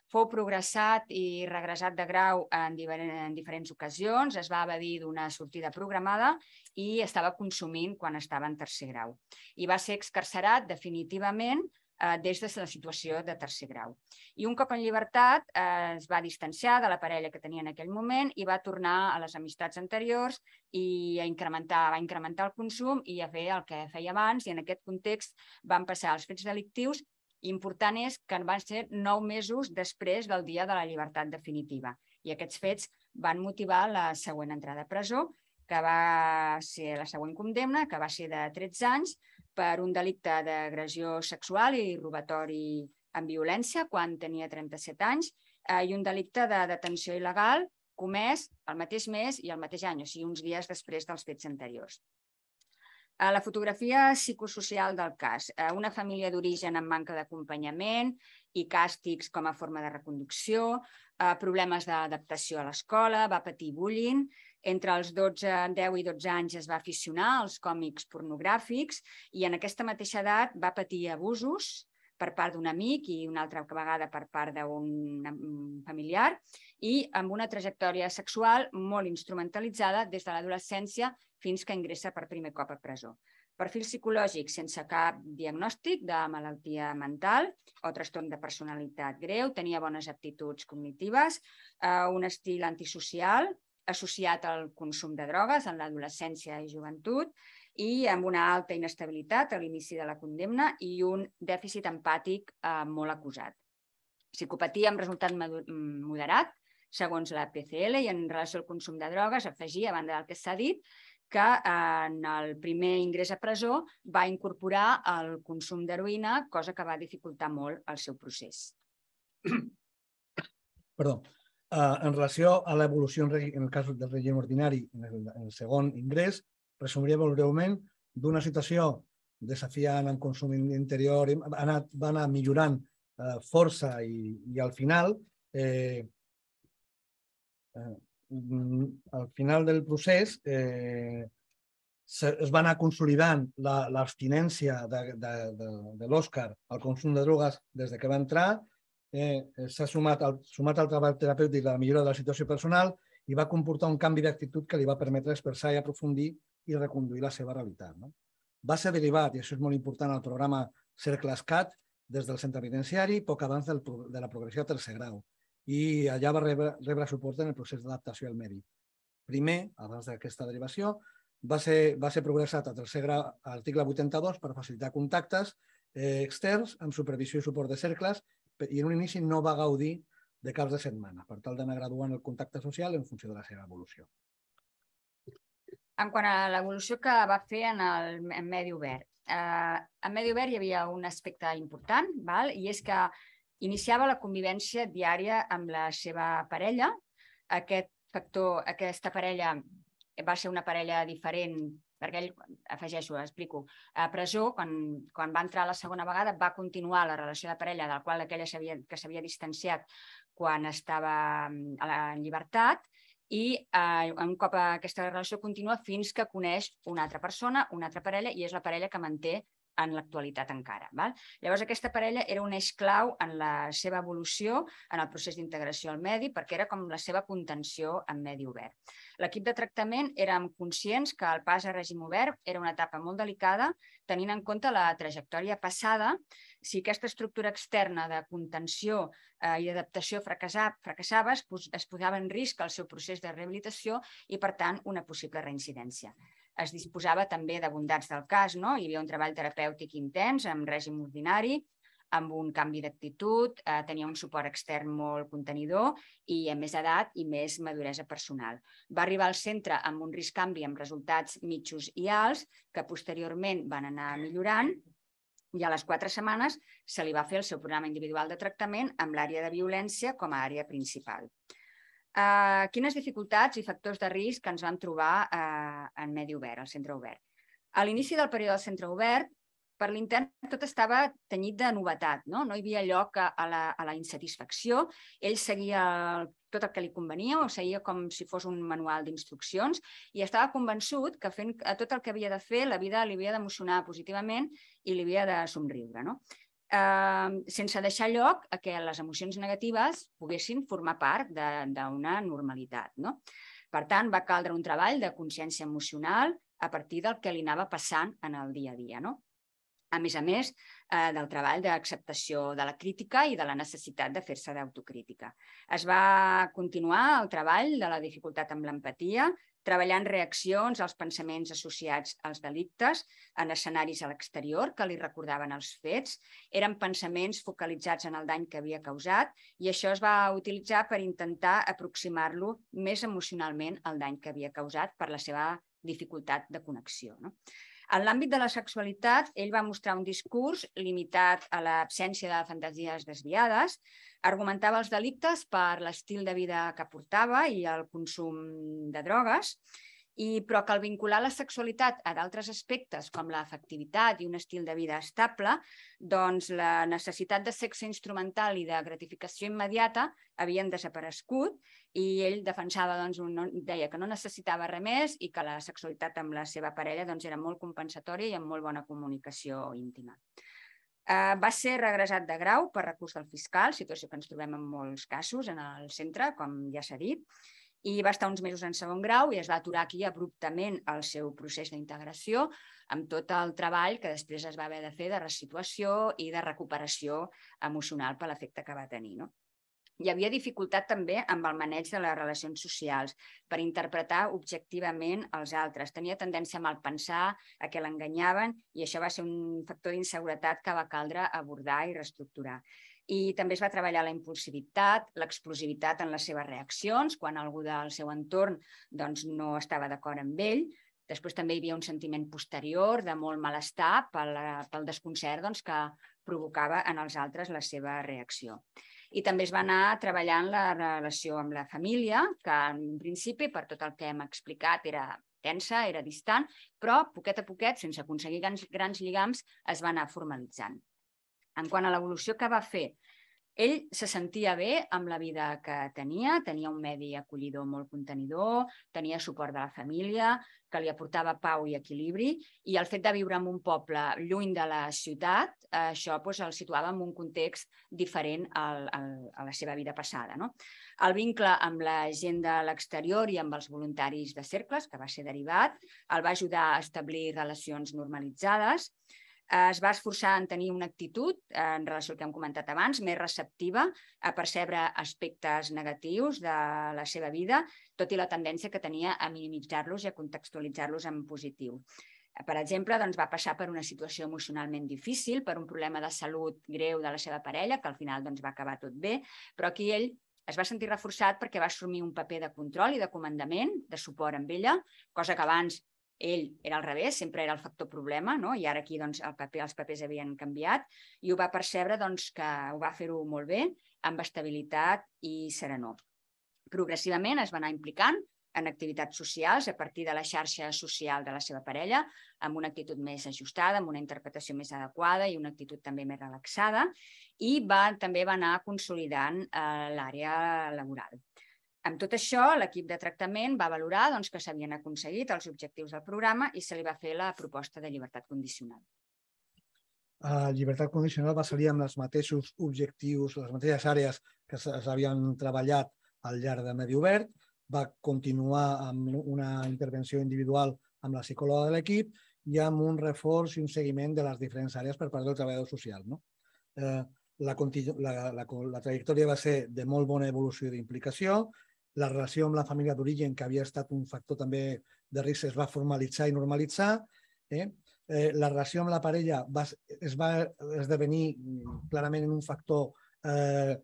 fou progressat i regressat de grau en, diferent, en diferents ocasions, es va evadir d'una sortida programada i estava consumint quan estava en tercer grau. I va ser excarcerat definitivament eh, des de la situació de tercer grau. I un cop en llibertat eh, es va distanciar de la parella que tenia en aquell moment i va tornar a les amistats anteriors i a incrementar, va incrementar el consum i a fer el que feia abans i en aquest context van passar els fets delictius Important és que van ser nou mesos després del dia de la llibertat definitiva i aquests fets van motivar la següent entrada a presó, que va ser la següent condemna, que va ser de 13 anys, per un delicte d'agressió sexual i robatori amb violència quan tenia 37 anys eh, i un delicte de detenció il·legal comès el mateix mes i el mateix any, o sigui, uns dies després dels fets anteriors. A eh, la fotografia psicosocial del cas, eh, una família d'origen amb manca d'acompanyament i càstigs com a forma de reconducció, eh, problemes d'adaptació a l'escola, va patir bullying, entre els 12, 10 i 12 anys es va aficionar als còmics pornogràfics i en aquesta mateixa edat va patir abusos per part d'un amic i una altra vegada per part d'un familiar i amb una trajectòria sexual molt instrumentalitzada des de l'adolescència fins que ingressa per primer cop a presó perfil psicològic sense cap diagnòstic de malaltia mental o trastorn de personalitat greu, tenia bones aptituds cognitives, eh, un estil antisocial associat al consum de drogues en l'adolescència i joventut i amb una alta inestabilitat a l'inici de la condemna i un dèficit empàtic eh, molt acusat. Psicopatia amb resultat mm, moderat, segons la PCL, i en relació al consum de drogues, afegir, a banda del que s'ha dit, que en el primer ingrés a presó va incorporar el consum d'heroïna, cosa que va dificultar molt el seu procés. Perdó. Uh, en relació a l'evolució en el cas del règim ordinari, en el, en el segon ingrés, resumiria molt breument d'una situació desafiant en consum interior, ha anat, va anar millorant eh, força i, i al final eh, eh, Mm, al final del procés eh, es va anar consolidant l'abstinència de, de, de, de l'Òscar al consum de drogues des de que va entrar, eh, eh s'ha sumat, al, sumat al treball terapèutic la millora de la situació personal i va comportar un canvi d'actitud que li va permetre expressar i aprofundir i reconduir la seva realitat. No? Va ser derivat, i això és molt important, al programa Cercles CAT des del centre evidenciari poc abans del, de la progressió a tercer grau i allà va rebre, rebre suport en el procés d'adaptació al medi. Primer, abans d'aquesta derivació, va ser, va ser progressat a tercer grau, article 82 per facilitar contactes eh, externs amb supervisió i suport de cercles i en un inici no va gaudir de caps de setmana, per tal d'anar graduant el contacte social en funció de la seva evolució. En quant a l'evolució que va fer en el en medi obert, eh, en medi obert hi havia un aspecte important, val? i és que Iniciava la convivència diària amb la seva parella. Aquest factor, aquesta parella va ser una parella diferent perquè ell, afegeixo, explico, a presó, quan, quan va entrar la segona vegada, va continuar la relació de parella de la qual aquella que s'havia distanciat quan estava mm, a la llibertat i eh, un cop aquesta relació continua fins que coneix una altra persona, una altra parella, i és la parella que manté en l'actualitat encara. Val? Llavors, aquesta parella era un eix clau en la seva evolució, en el procés d'integració al medi, perquè era com la seva contenció en medi obert. L'equip de tractament érem conscients que el pas a règim obert era una etapa molt delicada, tenint en compte la trajectòria passada, si aquesta estructura externa de contenció eh, i d'adaptació fracassava, es posava en risc el seu procés de rehabilitació i, per tant, una possible reincidència es disposava també d'abundats del cas, no? hi havia un treball terapèutic intens amb règim ordinari, amb un canvi d'actitud, eh, tenia un suport extern molt contenidor i a més edat i més maduresa personal. Va arribar al centre amb un risc canvi amb resultats mitjos i alts que posteriorment van anar millorant i a les quatre setmanes se li va fer el seu programa individual de tractament amb l'àrea de violència com a àrea principal. Uh, quines dificultats i factors de risc ens vam trobar uh, en medi obert, al centre obert? A l'inici del període del centre obert, per l'intern tot estava tenyit de novetat, no? No hi havia lloc a, a, la, a la insatisfacció, ell seguia el, tot el que li convenia o seguia com si fos un manual d'instruccions i estava convençut que fent eh, tot el que havia de fer la vida li havia d'emocionar positivament i li havia de somriure, no? eh, sense deixar lloc a que les emocions negatives poguessin formar part d'una normalitat. No? Per tant, va caldre un treball de consciència emocional a partir del que li anava passant en el dia a dia. No? A més a més, eh, del treball d'acceptació de la crítica i de la necessitat de fer-se d'autocrítica. Es va continuar el treball de la dificultat amb l'empatia treballant reaccions als pensaments associats als delictes en escenaris a l'exterior que li recordaven els fets. Eren pensaments focalitzats en el dany que havia causat i això es va utilitzar per intentar aproximar-lo més emocionalment al dany que havia causat per la seva dificultat de connexió. No? En l'àmbit de la sexualitat, ell va mostrar un discurs limitat a l'absència de fantasies desviades, Argumentava els delictes per l'estil de vida que portava i el consum de drogues, i, però que al vincular la sexualitat a d'altres aspectes, com l'afectivitat i un estil de vida estable, doncs la necessitat de sexe instrumental i de gratificació immediata havien desaparegut i ell defensava, doncs, un, deia que no necessitava res més i que la sexualitat amb la seva parella doncs, era molt compensatòria i amb molt bona comunicació íntima. Eh, va ser regressat de grau per recurs del fiscal, situació que ens trobem en molts casos en el centre, com ja s'ha dit, i va estar uns mesos en segon grau i es va aturar aquí abruptament el seu procés d'integració amb tot el treball que després es va haver de fer de restituació i de recuperació emocional per l'efecte que va tenir. No? hi havia dificultat també amb el maneig de les relacions socials per interpretar objectivament els altres. Tenia tendència a malpensar, a que l'enganyaven, i això va ser un factor d'inseguretat que va caldre abordar i reestructurar. I també es va treballar la impulsivitat, l'explosivitat en les seves reaccions, quan algú del seu entorn doncs, no estava d'acord amb ell, Després també hi havia un sentiment posterior de molt malestar pel, pel desconcert doncs, que provocava en els altres la seva reacció i també es va anar treballant la relació amb la família, que en principi, per tot el que hem explicat, era tensa, era distant, però poquet a poquet, sense aconseguir grans, grans lligams, es va anar formalitzant. En quant a l'evolució que va fer ell se sentia bé amb la vida que tenia, tenia un medi acollidor molt contenidor, tenia suport de la família, que li aportava pau i equilibri, i el fet de viure en un poble lluny de la ciutat, això doncs, el situava en un context diferent al, al, a la seva vida passada. No? El vincle amb la gent de l'exterior i amb els voluntaris de cercles, que va ser derivat, el va ajudar a establir relacions normalitzades, es va esforçar en tenir una actitud, eh, en relació al que hem comentat abans, més receptiva a percebre aspectes negatius de la seva vida, tot i la tendència que tenia a minimitzar-los i a contextualitzar-los en positiu. Per exemple, doncs, va passar per una situació emocionalment difícil, per un problema de salut greu de la seva parella, que al final doncs, va acabar tot bé, però aquí ell es va sentir reforçat perquè va assumir un paper de control i de comandament, de suport amb ella, cosa que abans ell era al revés, sempre era el factor problema, no? i ara aquí doncs, el paper, els papers havien canviat, i ho va percebre doncs, que ho va fer-ho molt bé, amb estabilitat i serenor. Progressivament es va anar implicant en activitats socials a partir de la xarxa social de la seva parella, amb una actitud més ajustada, amb una interpretació més adequada i una actitud també més relaxada, i va, també va anar consolidant eh, l'àrea laboral. Amb tot això, l'equip de tractament va valorar doncs, que s'havien aconseguit els objectius del programa i se li va fer la proposta de llibertat condicional. La llibertat condicional va salir amb els mateixos objectius, les mateixes àrees que s'havien treballat al llarg de Medi Obert, va continuar amb una intervenció individual amb la psicòloga de l'equip i amb un reforç i un seguiment de les diferents àrees per part del treballador social. No? Eh, la, la, la, la trajectòria va ser de molt bona evolució d'implicació, la relació amb la família d'origen, que havia estat un factor també de risc, es va formalitzar i normalitzar. Eh? Eh, la relació amb la parella va, es va esdevenir mm, clarament en un factor eh,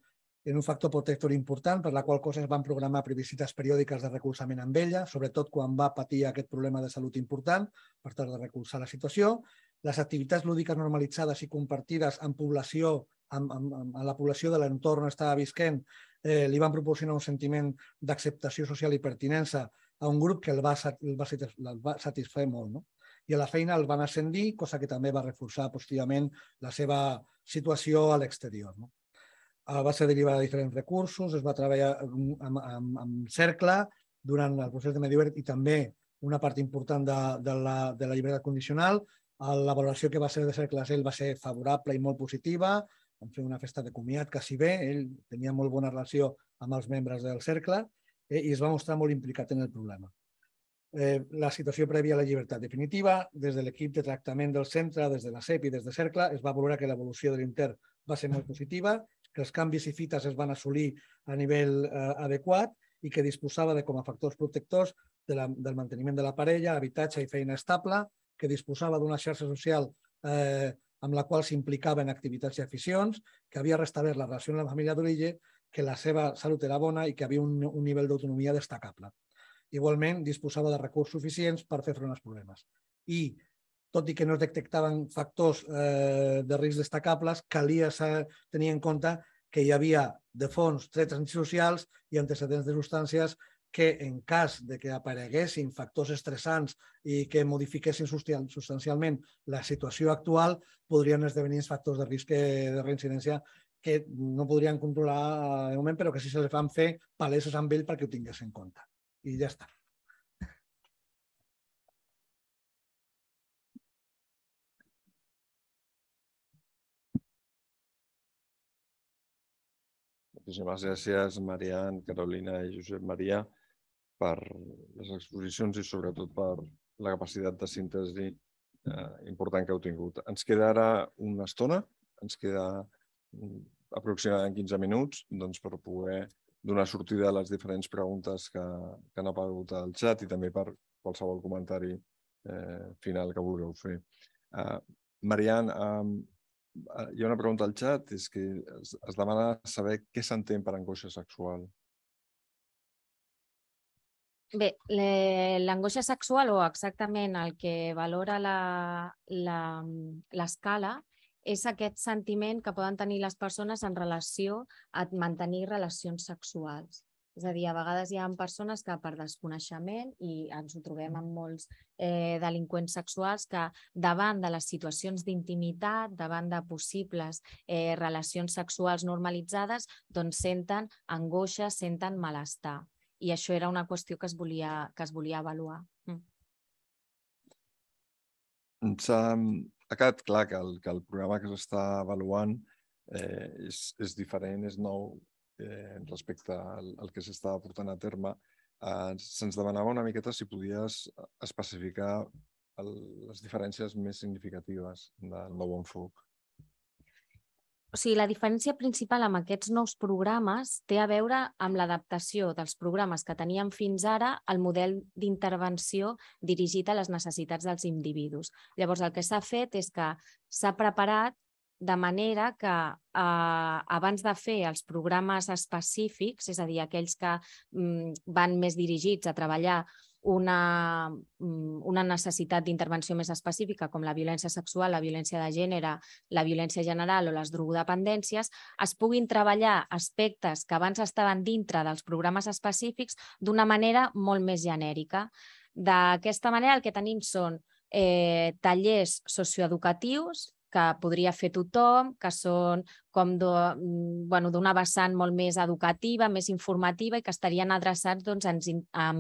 en un factor protector important, per la qual cosa es van programar previsites periòdiques de recolzament amb ella, sobretot quan va patir aquest problema de salut important, per tal de recolzar la situació. Les activitats lúdiques normalitzades i compartides amb població amb, amb, amb la població de l'entorn on estava visquent, eh, li van proporcionar un sentiment d'acceptació social i pertinença a un grup que el va, el va, el va satisfer molt. No? I a la feina el van ascendir, cosa que també va reforçar positivament la seva situació a l'exterior. No? Eh, va ser derivada de diferents recursos, es va treballar amb, amb, amb cercle durant el procés de Medivert i també una part important de, de, la, de la llibertat condicional. Eh, la valoració que va ser de cercles ell va ser favorable i molt positiva, vam fer una festa de comiat quasi bé, ell tenia molt bona relació amb els membres del cercle eh, i es va mostrar molt implicat en el problema. Eh, la situació prèvia a la llibertat definitiva, des de l'equip de tractament del centre, des de la CEP i des de Cercle, es va valorar que l'evolució de l'Inter va ser molt positiva, que els canvis i fites es van assolir a nivell eh, adequat i que disposava de com a factors protectors de la, del manteniment de la parella, habitatge i feina estable, que disposava d'una xarxa social eh, amb la qual s'implicava en activitats i aficions, que havia restablert la relació amb la família d'origen, que la seva salut era bona i que havia un, un nivell d'autonomia destacable. Igualment, disposava de recursos suficients per fer front als problemes. I, tot i que no es detectaven factors eh, de risc destacables, calia tenir en compte que hi havia de fons trets socials i antecedents de substàncies que en cas de que apareguessin factors estressants i que modifiquessin substancialment la situació actual, podrien esdevenir factors de risc eh, de reincidència que no podrien controlar eh, de moment, però que sí se les van fer paleses amb ell perquè ho tingués en compte. I ja està. Moltíssimes gràcies, Marian, Carolina i Josep Maria per les exposicions i sobretot per la capacitat de síntesi eh, important que heu tingut. Ens queda ara una estona, ens queda mm, aproximadament 15 minuts doncs, per poder donar sortida a les diferents preguntes que, que han aparegut al xat i també per qualsevol comentari eh, final que vulgueu fer. Uh, eh, Marian, um, eh, hi ha una pregunta al xat, és que es, es demana saber què s'entén per angoixa sexual. Bé, l'angoixa sexual o exactament el que valora l'escala és aquest sentiment que poden tenir les persones en relació a mantenir relacions sexuals. És a dir, a vegades hi ha persones que per desconeixement, i ens ho trobem amb molts eh, delinqüents sexuals, que davant de les situacions d'intimitat, davant de possibles eh, relacions sexuals normalitzades, doncs senten angoixa, senten malestar i això era una qüestió que es volia, que es volia avaluar. Mm. Ha quedat clar que el, que el programa que s'està avaluant eh, és, és diferent, és nou eh, respecte al, al que s'està portant a terme. Eh, Se'ns demanava una miqueta si podies especificar el, les diferències més significatives del nou enfoc o sigui, la diferència principal amb aquests nous programes té a veure amb l'adaptació dels programes que teníem fins ara al model d'intervenció dirigit a les necessitats dels individus. Llavors, el que s'ha fet és que s'ha preparat de manera que eh, abans de fer els programes específics, és a dir, aquells que mm, van més dirigits a treballar una, mm, una necessitat d'intervenció més específica com la violència sexual, la violència de gènere, la violència general o les drogodependències, es puguin treballar aspectes que abans estaven dintre dels programes específics d'una manera molt més genèrica. D'aquesta manera el que tenim són eh, tallers socioeducatius que podria fer tothom, que són com mm, d'una bueno, vessant molt més educativa, més informativa i que estarien adreçats doncs, a,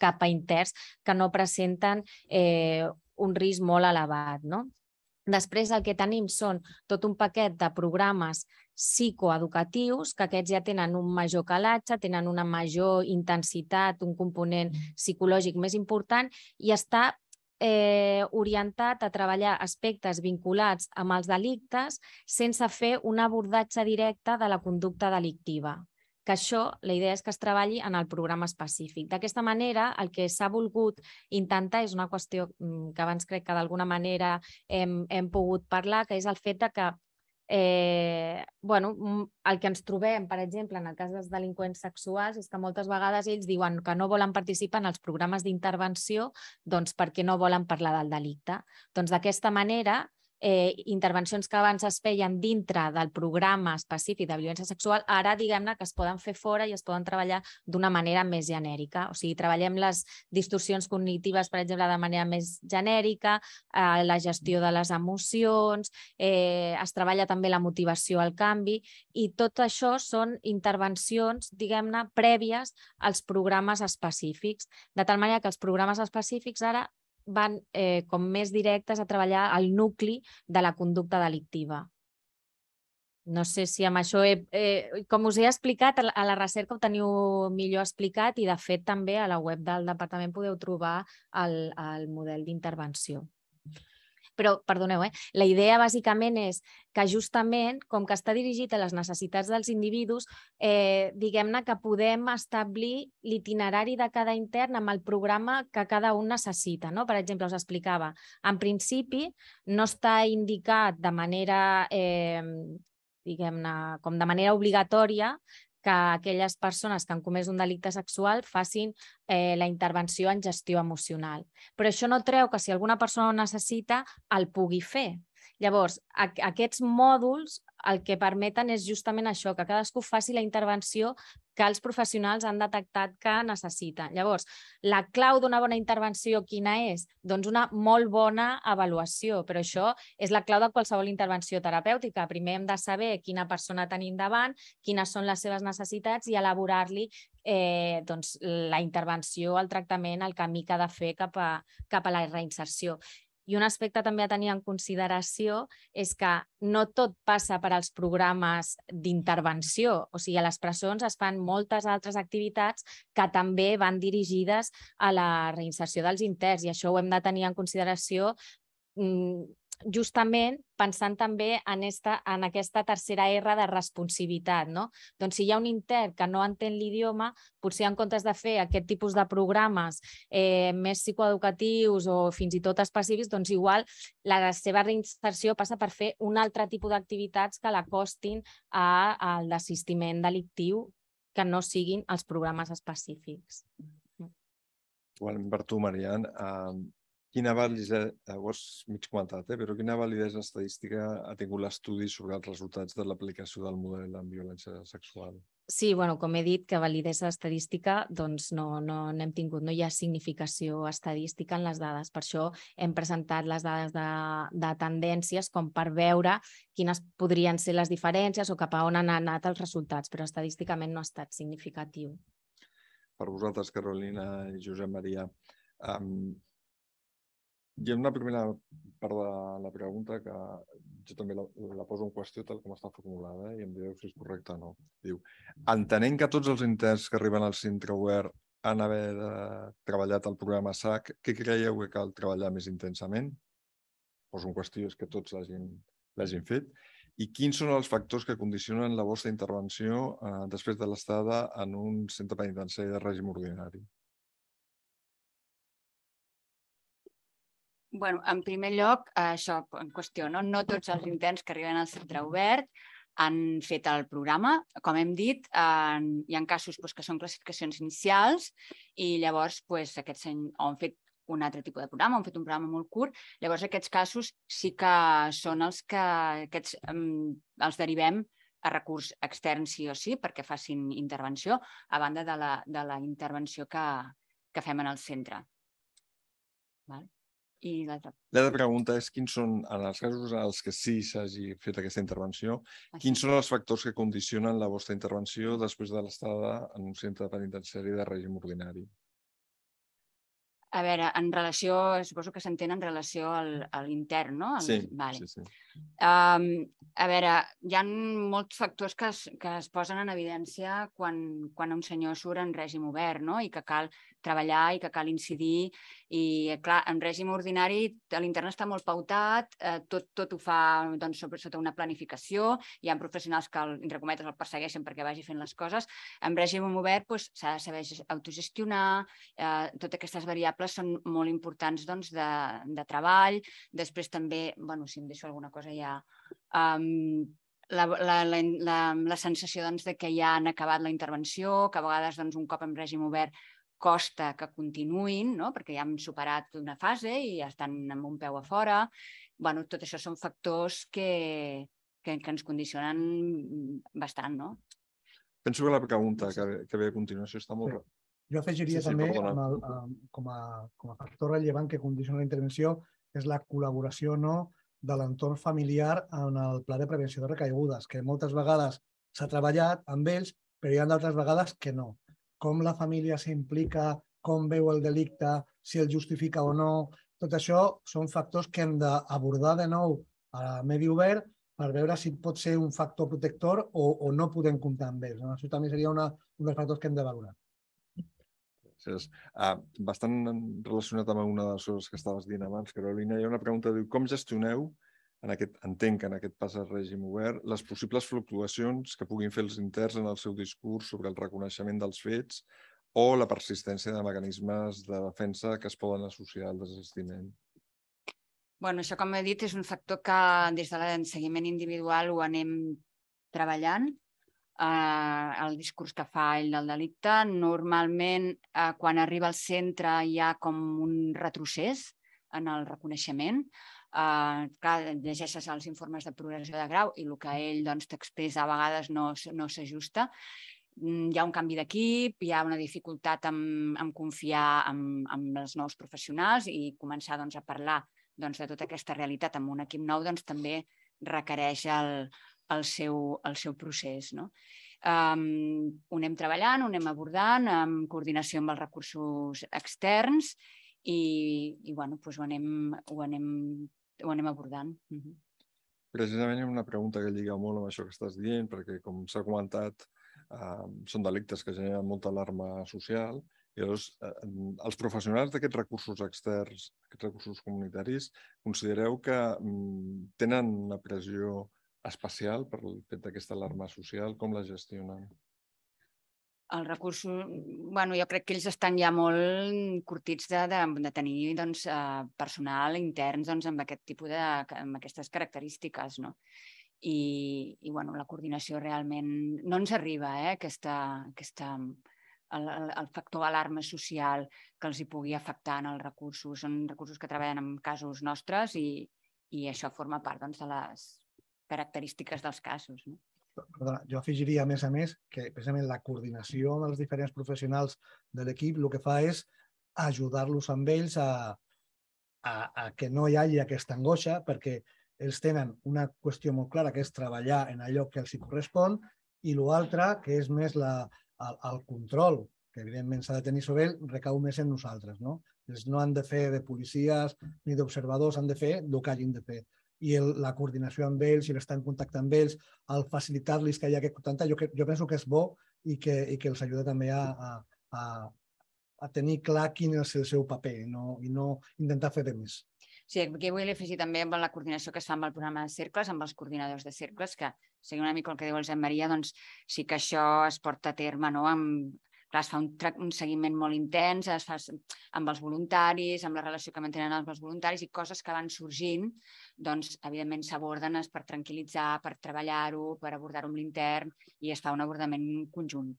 cap a interns que no presenten eh, un risc molt elevat. No? Després el que tenim són tot un paquet de programes psicoeducatius, que aquests ja tenen un major calatge, tenen una major intensitat, un component mm. psicològic més important i està eh, orientat a treballar aspectes vinculats amb els delictes sense fer un abordatge directe de la conducta delictiva que això, la idea és que es treballi en el programa específic. D'aquesta manera, el que s'ha volgut intentar és una qüestió mm, que abans crec que d'alguna manera hem, hem pogut parlar, que és el fet de que eh, bueno, mm, el que ens trobem, per exemple, en el cas dels delinqüents sexuals, és que moltes vegades ells diuen que no volen participar en els programes d'intervenció doncs perquè no volen parlar del delicte. Doncs d'aquesta manera, eh, intervencions que abans es feien dintre del programa específic de violència sexual, ara diguem-ne que es poden fer fora i es poden treballar d'una manera més genèrica. O sigui, treballem les distorsions cognitives, per exemple, de manera més genèrica, eh, la gestió de les emocions, eh, es treballa també la motivació al canvi i tot això són intervencions, diguem-ne, prèvies als programes específics, de tal manera que els programes específics ara van eh, com més directes a treballar el nucli de la conducta delictiva. No sé si amb això, he, eh, com us he explicat, a la recerca ho teniu millor explicat i, de fet, també a la web del departament podeu trobar el, el model d'intervenció però, perdoneu, eh? la idea bàsicament és que justament, com que està dirigit a les necessitats dels individus, eh, diguem-ne que podem establir l'itinerari de cada intern amb el programa que cada un necessita. No? Per exemple, us explicava, en principi no està indicat de manera eh, diguem-ne, com de manera obligatòria, que aquelles persones que han comès un delicte sexual facin eh, la intervenció en gestió emocional. Però això no treu que si alguna persona ho necessita, el pugui fer. Llavors, aquests mòduls el que permeten és justament això, que cadascú faci la intervenció que els professionals han detectat que necessita. Llavors, la clau d'una bona intervenció quina és? Doncs una molt bona avaluació, però això és la clau de qualsevol intervenció terapèutica. Primer hem de saber quina persona tenim davant, quines són les seves necessitats i elaborar-li eh, doncs, la intervenció, el tractament, el camí que ha de fer cap a, cap a la reinserció. I un aspecte també a tenir en consideració és que no tot passa per als programes d'intervenció. O sigui, a les presons es fan moltes altres activitats que també van dirigides a la reinserció dels interns i això ho hem de tenir en consideració mm, justament pensant també en, esta, en aquesta tercera R de responsabilitat. No? Doncs si hi ha un intern que no entén l'idioma, potser en comptes de fer aquest tipus de programes eh, més psicoeducatius o fins i tot específics, doncs igual la seva reinserció passa per fer un altre tipus d'activitats que l'acostin al desistiment delictiu que no siguin els programes específics. Igualment per tu, Marian quina validesa, llavors mig comentat, eh? però quina validesa estadística ha tingut l'estudi sobre els resultats de l'aplicació del model en violència sexual? Sí, bueno, com he dit, que validesa estadística doncs no n'hem no, hem tingut, no hi ha significació estadística en les dades. Per això hem presentat les dades de, de tendències com per veure quines podrien ser les diferències o cap a on han anat els resultats, però estadísticament no ha estat significatiu. Per vosaltres, Carolina i Josep Maria, um, hi ha una primera part de la pregunta que jo també la, la poso en qüestió tal com està formulada eh, i em direu si és correcte o no. Diu, entenent que tots els interns que arriben al centre obert han haver eh, treballat el programa SAC, què creieu que cal treballar més intensament? Poso en qüestió és que tots l'hagin fet. I quins són els factors que condicionen la vostra intervenció eh, després de l'estada en un centre penitenciari de règim ordinari? bueno, en primer lloc, això en qüestió, no? no tots els interns que arriben al centre obert han fet el programa. Com hem dit, en, hi ha casos doncs, que són classificacions inicials i llavors doncs, aquests han fet un altre tipus de programa, han fet un programa molt curt. Llavors, aquests casos sí que són els que aquests, els derivem a recurs extern sí o sí perquè facin intervenció, a banda de la, de la intervenció que, que fem en el centre. Val? I L'altra pregunta és quins són, en els casos en els que sí s'hagi fet aquesta intervenció, Així. quins són els factors que condicionen la vostra intervenció després de l'estada en un centre penitenciari de règim ordinari? A veure, en relació, suposo que s'entén en relació al, a l'intern, no? El, sí, vale. sí, sí. Um, a veure, hi ha molts factors que es, que es posen en evidència quan, quan un senyor surt en règim obert no? i que cal treballar i que cal incidir. I, clar, en règim ordinari l'intern està molt pautat, eh, tot, tot ho fa doncs, sobre, sota una planificació, hi ha professionals que, el, entre cometes, el persegueixen perquè vagi fent les coses. En règim obert doncs, s'ha doncs, de saber autogestionar, eh, totes aquestes variables són molt importants doncs, de, de treball. Després també, bueno, si em deixo alguna cosa cosa ja. Um, la, la, la, la, la sensació doncs, de que ja han acabat la intervenció, que a vegades doncs, un cop en règim obert costa que continuïn, no? perquè ja han superat una fase i ja estan amb un peu a fora. bueno, tot això són factors que, que, que ens condicionen bastant. No? Penso que la pregunta que, que ve a continuació està molt... Sí. Jo afegiria sí, sí, també, amb el, amb, com, a, com a factor rellevant que condiciona la intervenció, és la col·laboració no de l'entorn familiar en el pla de prevenció de recaigudes, que moltes vegades s'ha treballat amb ells, però hi ha d'altres vegades que no. Com la família s'implica, com veu el delicte, si el justifica o no, tot això són factors que hem d'abordar de nou a medi obert per veure si pot ser un factor protector o, o no podem comptar amb ells. Això també seria una, un dels factors que hem de valorar és Uh, ah, bastant relacionat amb una de les coses que estaves dient abans, Carolina, hi ha una pregunta, diu, com gestioneu en aquest, entenc que en aquest pas al règim obert, les possibles fluctuacions que puguin fer els interns en el seu discurs sobre el reconeixement dels fets o la persistència de mecanismes de defensa que es poden associar al desistiment? Bueno, això, com he dit, és un factor que des de l'enseguiment individual ho anem treballant eh, el discurs que fa ell del delicte. Normalment, eh, quan arriba al centre hi ha com un retrocés en el reconeixement. Eh, clar, llegeixes els informes de progressió de grau i el que ell doncs, t'expressa a vegades no, no s'ajusta mm, hi ha un canvi d'equip, hi ha una dificultat en, en confiar en, en els nous professionals i començar doncs, a parlar doncs, de tota aquesta realitat amb un equip nou doncs, també requereix el, el seu, el seu procés. No? Um, ho anem treballant, ho anem abordant amb coordinació amb els recursos externs i, i bueno, doncs ho, anem, ho, anem, ho anem abordant. Uh -huh. Precisament una pregunta que lliga molt amb això que estàs dient, perquè com s'ha comentat, eh, són delictes que generen molta alarma social i llavors eh, els professionals d'aquests recursos externs, aquests recursos comunitaris, considereu que mm, tenen una pressió especial per el fet d'aquesta alarma social? Com la gestionen? Els recursos, bueno, jo crec que ells estan ja molt curtits de, de, de tenir doncs, eh, personal interns doncs, amb aquest tipus de, amb aquestes característiques, no? I, i bueno, la coordinació realment no ens arriba, eh, aquesta, aquesta, el, el factor alarma social que els hi pugui afectar en els recursos. Són recursos que treballen en casos nostres i, i això forma part doncs, de les característiques dels casos. No? Perdona, jo afegiria, a més a més, que precisament la coordinació dels diferents professionals de l'equip el que fa és ajudar-los amb ells a, a, a que no hi hagi aquesta angoixa, perquè ells tenen una qüestió molt clara, que és treballar en allò que els hi correspon, i l'altra, que és més la, el, el control, que evidentment s'ha de tenir sobre ell, recau més en nosaltres. No? Ells no han de fer de policies ni d'observadors, han de fer el que hagin de fer i el, la coordinació amb ells i l'estar en contacte amb ells, el facilitar-los que hi ha aquest contacte, jo, jo penso que és bo i que, i que els ajuda també a, a, a, a tenir clar quin és el seu paper no, i no intentar fer de més. Sí, aquí vull afegir també amb la coordinació que es fa amb el programa de cercles, amb els coordinadors de cercles, que seguint una mica el que diu el Josep Maria, doncs sí que això es porta a terme no? amb, clar, es fa un, un seguiment molt intens, es fa amb els voluntaris, amb la relació que mantenen amb els voluntaris i coses que van sorgint, doncs, evidentment, s'aborden per tranquil·litzar, per treballar-ho, per abordar-ho amb l'intern i es fa un abordament conjunt.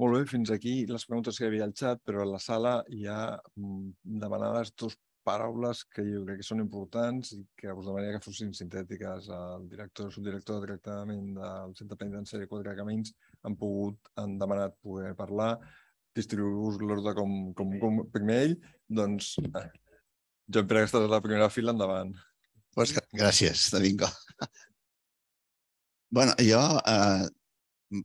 Molt bé, fins aquí les preguntes que havia al xat, però a la sala hi ha mm, demanades dos paraules que jo crec que són importants i que us doncs, demanaria que fossin sintètiques. El director i subdirector de tractament del Centre Penitenciari Quatre Camins han pogut, han demanat poder parlar, distribuir-vos l'ordre com, com, com primer ell, doncs eh, jo que estàs a la primera fila, endavant. Pues, gràcies, Domingo. [LAUGHS] bueno, jo eh,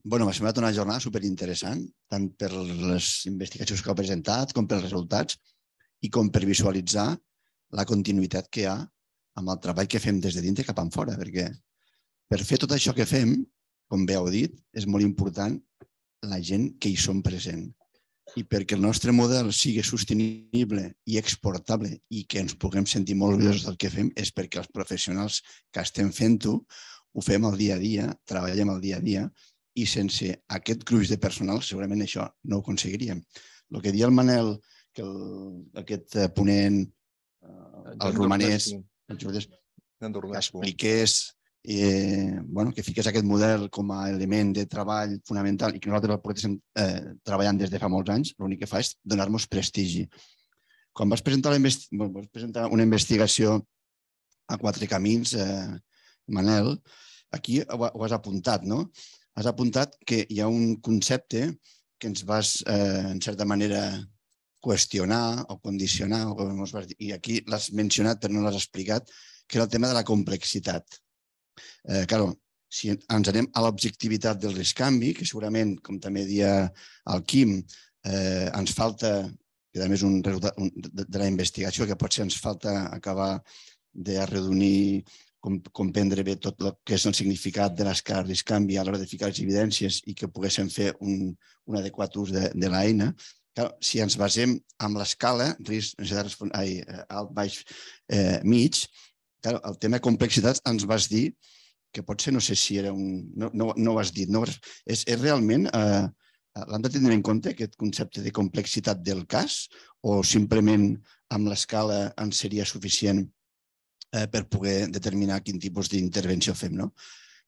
bueno, m'ha semblat una jornada superinteressant, tant per les investigacions que heu presentat com pels resultats i com per visualitzar la continuïtat que hi ha amb el treball que fem des de dintre cap en fora, perquè per fer tot això que fem, com bé heu dit, és molt important la gent que hi som present. I perquè el nostre model sigui sostenible i exportable i que ens puguem sentir molt orgullosos del que fem és perquè els professionals que estem fent-ho ho fem el dia a dia, treballem el dia a dia i sense aquest gruix de personal segurament això no ho aconseguiríem. El que dia el Manel, que el, aquest eh, ponent, eh, eh el romanès, el que expliqués eh, bueno, que fiqués aquest model com a element de treball fonamental i que nosaltres el portéssim eh, treballant des de fa molts anys, l'únic que fa és donar-nos prestigi. Quan vas presentar, bueno, vas presentar una investigació a quatre camins, eh, Manel, aquí ho, ho has apuntat, no? Has apuntat que hi ha un concepte que ens vas, eh, en certa manera, qüestionar o condicionar, o dir, i aquí l'has mencionat però no l'has explicat, que era el tema de la complexitat. Eh, claro, si ens anem a l'objectivitat del risc canvi, que segurament, com també dia el Quim, eh, ens falta, que també és un resultat de, la investigació, que potser ens falta acabar de redonir com, comprendre bé tot el que és el significat de l'escala canvi a l'hora de posar les evidències i que poguéssim fer un, adequat ús de, de l'eina, si ens basem en l'escala, risc, ai, alt, baix, eh, mig, clar, el tema de complexitat ens vas dir que potser no sé si era un... No, no, no ho has dit. No, és, és realment... Eh, L'han de tenir en compte, aquest concepte de complexitat del cas, o simplement amb l'escala ens seria suficient eh, per poder determinar quin tipus d'intervenció fem, no?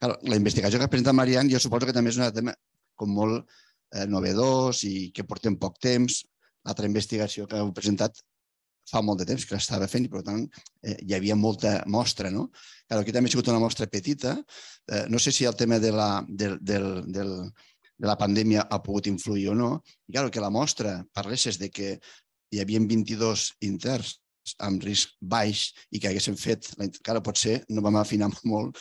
Clar, la investigació que ha presentat Marian, jo suposo que també és un tema com molt eh, novedós i que portem poc temps. L'altra investigació que heu presentat fa molt de temps que l'estava fent i, per tant, eh, hi havia molta mostra. No? Claro, aquí també ha sigut una mostra petita. Eh, no sé si el tema de la, del, del, del, de la pandèmia ha pogut influir o no. I, claro, que la mostra parlessis de que hi havia 22 interns amb risc baix i que haguessin fet, encara potser no vam afinar [LAUGHS] molt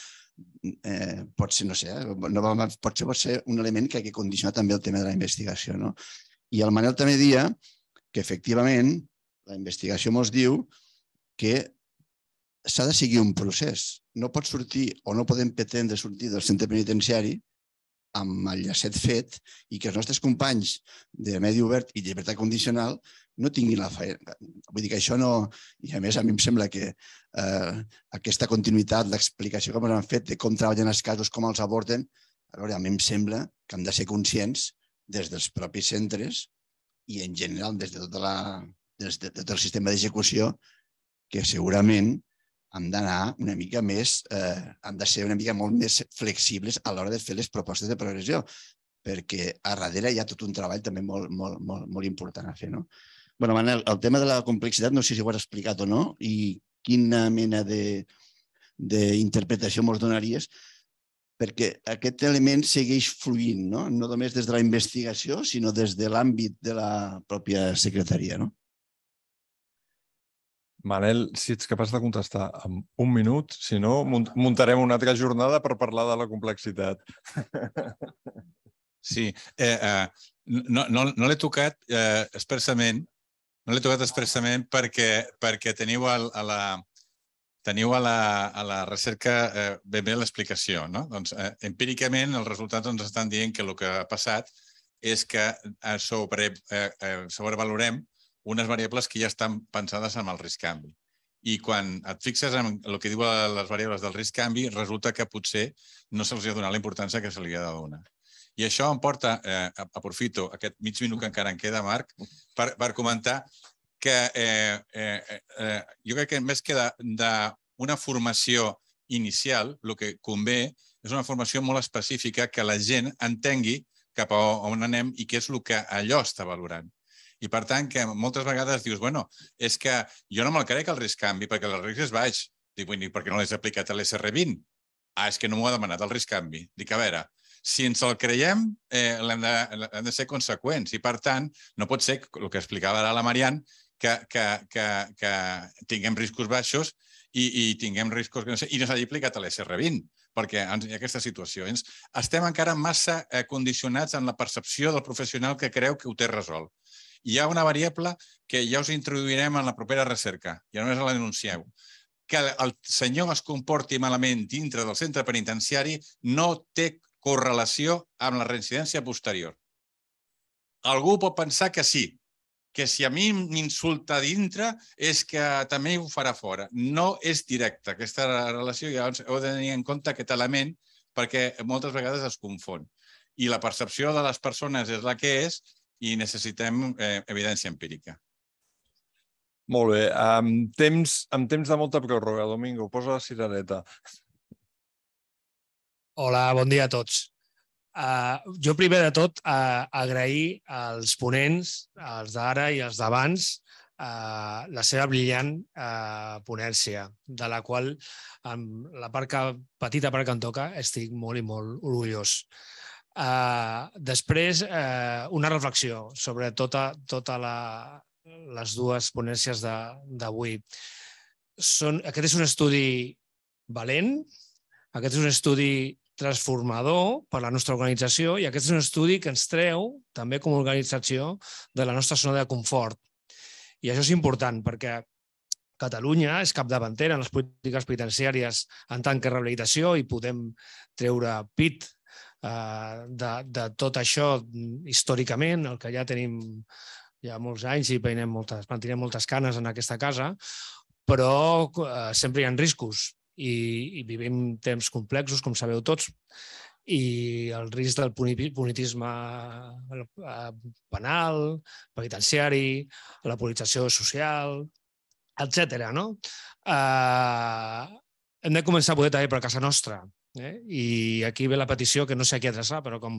eh, pot ser, no sé, eh, no, pot ser, pot ser un element que, de condicionar també el tema de la investigació. No? I el Manel també dia que efectivament la investigació ens diu que s'ha de seguir un procés. No pot sortir o no podem pretendre sortir del centre penitenciari amb el llacet fet i que els nostres companys de medi obert i llibertat condicional no tinguin la feina. Vull dir que això no... I a més, a mi em sembla que eh, aquesta continuïtat, l'explicació que ens han fet de com treballen els casos, com els aborden, a veure, a mi em sembla que hem de ser conscients des dels propis centres i en general des de tota la, des de, de tot el sistema d'execució que segurament han d'anar una mica més, eh, han de ser una mica molt més flexibles a l'hora de fer les propostes de progressió, perquè a darrere hi ha tot un treball també molt, molt, molt, molt important a fer. No? bueno, Manel, el tema de la complexitat no sé si ho has explicat o no i quina mena d'interpretació mos donaries perquè aquest element segueix fluint, no? no només des de la investigació, sinó des de l'àmbit de la pròpia secretaria. No? Manel, si ets capaç de contestar en un minut, si no, muntarem una altra jornada per parlar de la complexitat. Sí, eh, eh, no, no, no l'he tocat eh, expressament no l'he tocat expressament perquè, perquè teniu el, a la, teniu a la, a la recerca eh, ben bé l'explicació. No? Doncs, eh, empíricament, els resultats ens estan dient que el que ha passat és que eh, sobre, eh, eh, sobrevalorem unes variables que ja estan pensades en el risc canvi. I quan et fixes en el que diuen les variables del risc canvi, resulta que potser no se'ls ha donat la importància que se li ha de donar. I això em porta, eh, aprofito aquest mig minut que encara en queda, Marc, per, per comentar que eh, eh, eh, eh jo crec que més que d'una formació inicial, el que convé és una formació molt específica que la gent entengui cap a on anem i què és el que allò està valorant. I per tant, que moltes vegades dius, bueno, és que jo no me'l crec el risc canvi perquè el risc és baix. Dic, vull dir, perquè no l'has aplicat a l'SR20? Ah, és que no m'ho ha demanat el risc canvi. Dic, a veure, si ens el creiem, eh, hem, de, hem de ser conseqüents. I, per tant, no pot ser, el que explicava ara la Marian, que, que, que, que tinguem riscos baixos i, i tinguem riscos que no sé, i no s'ha aplicat a l'SR20, perquè en aquesta situació. Ens, estem encara massa eh, condicionats en la percepció del professional que creu que ho té resolt. Hi ha una variable que ja us introduirem en la propera recerca, ja només la denuncieu. Que el senyor es comporti malament dintre del centre penitenciari no té correlació amb la reincidència posterior. Algú pot pensar que sí, que si a mi m'insulta dintre és que també ho farà fora. No és directa aquesta relació i llavors heu de tenir en compte aquest element perquè moltes vegades es confon. I la percepció de les persones és la que és i necessitem eh, evidència empírica. Molt bé. Amb temps, amb temps de molta pròrroga, Domingo, posa la cirereta. Hola, bon dia a tots. Uh, jo, primer de tot, uh, agrair als ponents, els d'ara i els d'abans, uh, la seva brillant uh, ponència, de la qual, amb la part que, petita part que em toca, estic molt i molt orgullós. Uh, després, uh, una reflexió sobre tota, tota la, les dues ponències d'avui. Aquest és un estudi valent, aquest és un estudi transformador per a la nostra organització i aquest és un estudi que ens treu, també com a organització, de la nostra zona de confort. I això és important perquè Catalunya és capdavantera en les polítiques penitenciàries en tant que rehabilitació i podem treure pit eh, de, de tot això històricament, el que ja tenim ja molts anys i peinem moltes, mantenim moltes canes en aquesta casa, però eh, sempre hi ha riscos i, i vivim temps complexos, com sabeu tots, i el risc del punitisme eh, penal, penitenciari, la politització social, etc. No? Uh, hem de començar a poder també per casa nostra. Eh? I aquí ve la petició, que no sé a qui adreçar, però com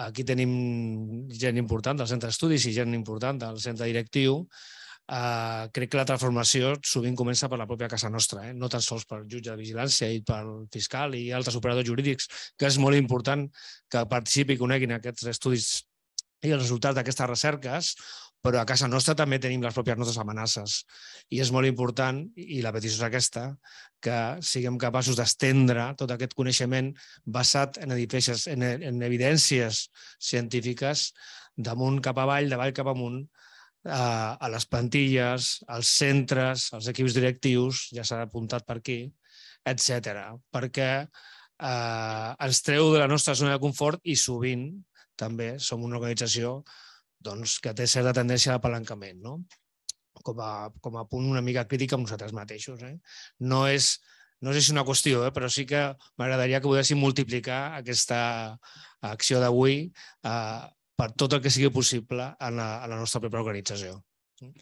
aquí tenim gent important del centre d'estudis i gent important del centre directiu, Uh, crec que la transformació sovint comença per la pròpia casa nostra, eh? no tan sols per jutge de vigilància i pel fiscal i altres operadors jurídics, que és molt important que participi i coneguin aquests estudis i els resultats d'aquestes recerques, però a casa nostra també tenim les pròpies nostres amenaces. I és molt important, i la petició és aquesta, que siguem capaços d'estendre tot aquest coneixement basat en, edificis, en, en evidències científiques damunt cap avall, d'avall cap amunt, a, a les plantilles, als centres, als equips directius, ja s'ha apuntat per aquí, etc. Perquè eh, ens treu de la nostra zona de confort i sovint també som una organització doncs, que té certa tendència a l'apalancament, no? com, a, com a punt una mica crític amb nosaltres mateixos. Eh? No és no sé si és una qüestió, eh? però sí que m'agradaria que poguéssim multiplicar aquesta acció d'avui eh, per tot el que sigui possible en la, en la nostra pròpia organització. Mm.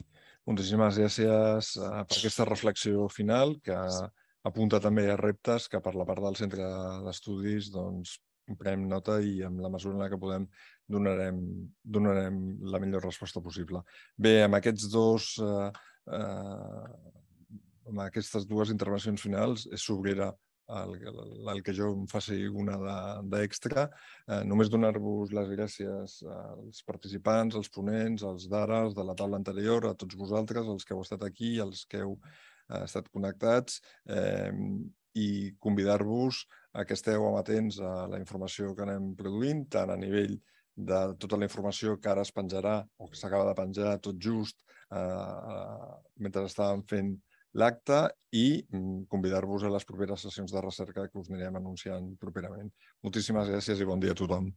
Moltíssimes gràcies eh, per aquesta reflexió final que apunta també a reptes que per la part del centre d'estudis doncs, prenem nota i amb la mesura en la que podem donarem, donarem la millor resposta possible. Bé, amb aquests dos eh, eh, amb aquestes dues intervencions finals s'obrirà el, el, el que jo em faci una d'extra. De, eh, només donar-vos les gràcies als participants, als ponents, als d'ara, als de la taula anterior, a tots vosaltres, els que heu estat aquí, els que heu eh, estat connectats, eh, i convidar-vos a que esteu amatents a la informació que anem produint, tant a nivell de tota la informació que ara es penjarà o que s'acaba de penjar tot just eh, eh mentre estàvem fent l'acte i mm, convidar-vos a les properes sessions de recerca que us anirem anunciant properament. Moltíssimes gràcies i bon dia a tothom.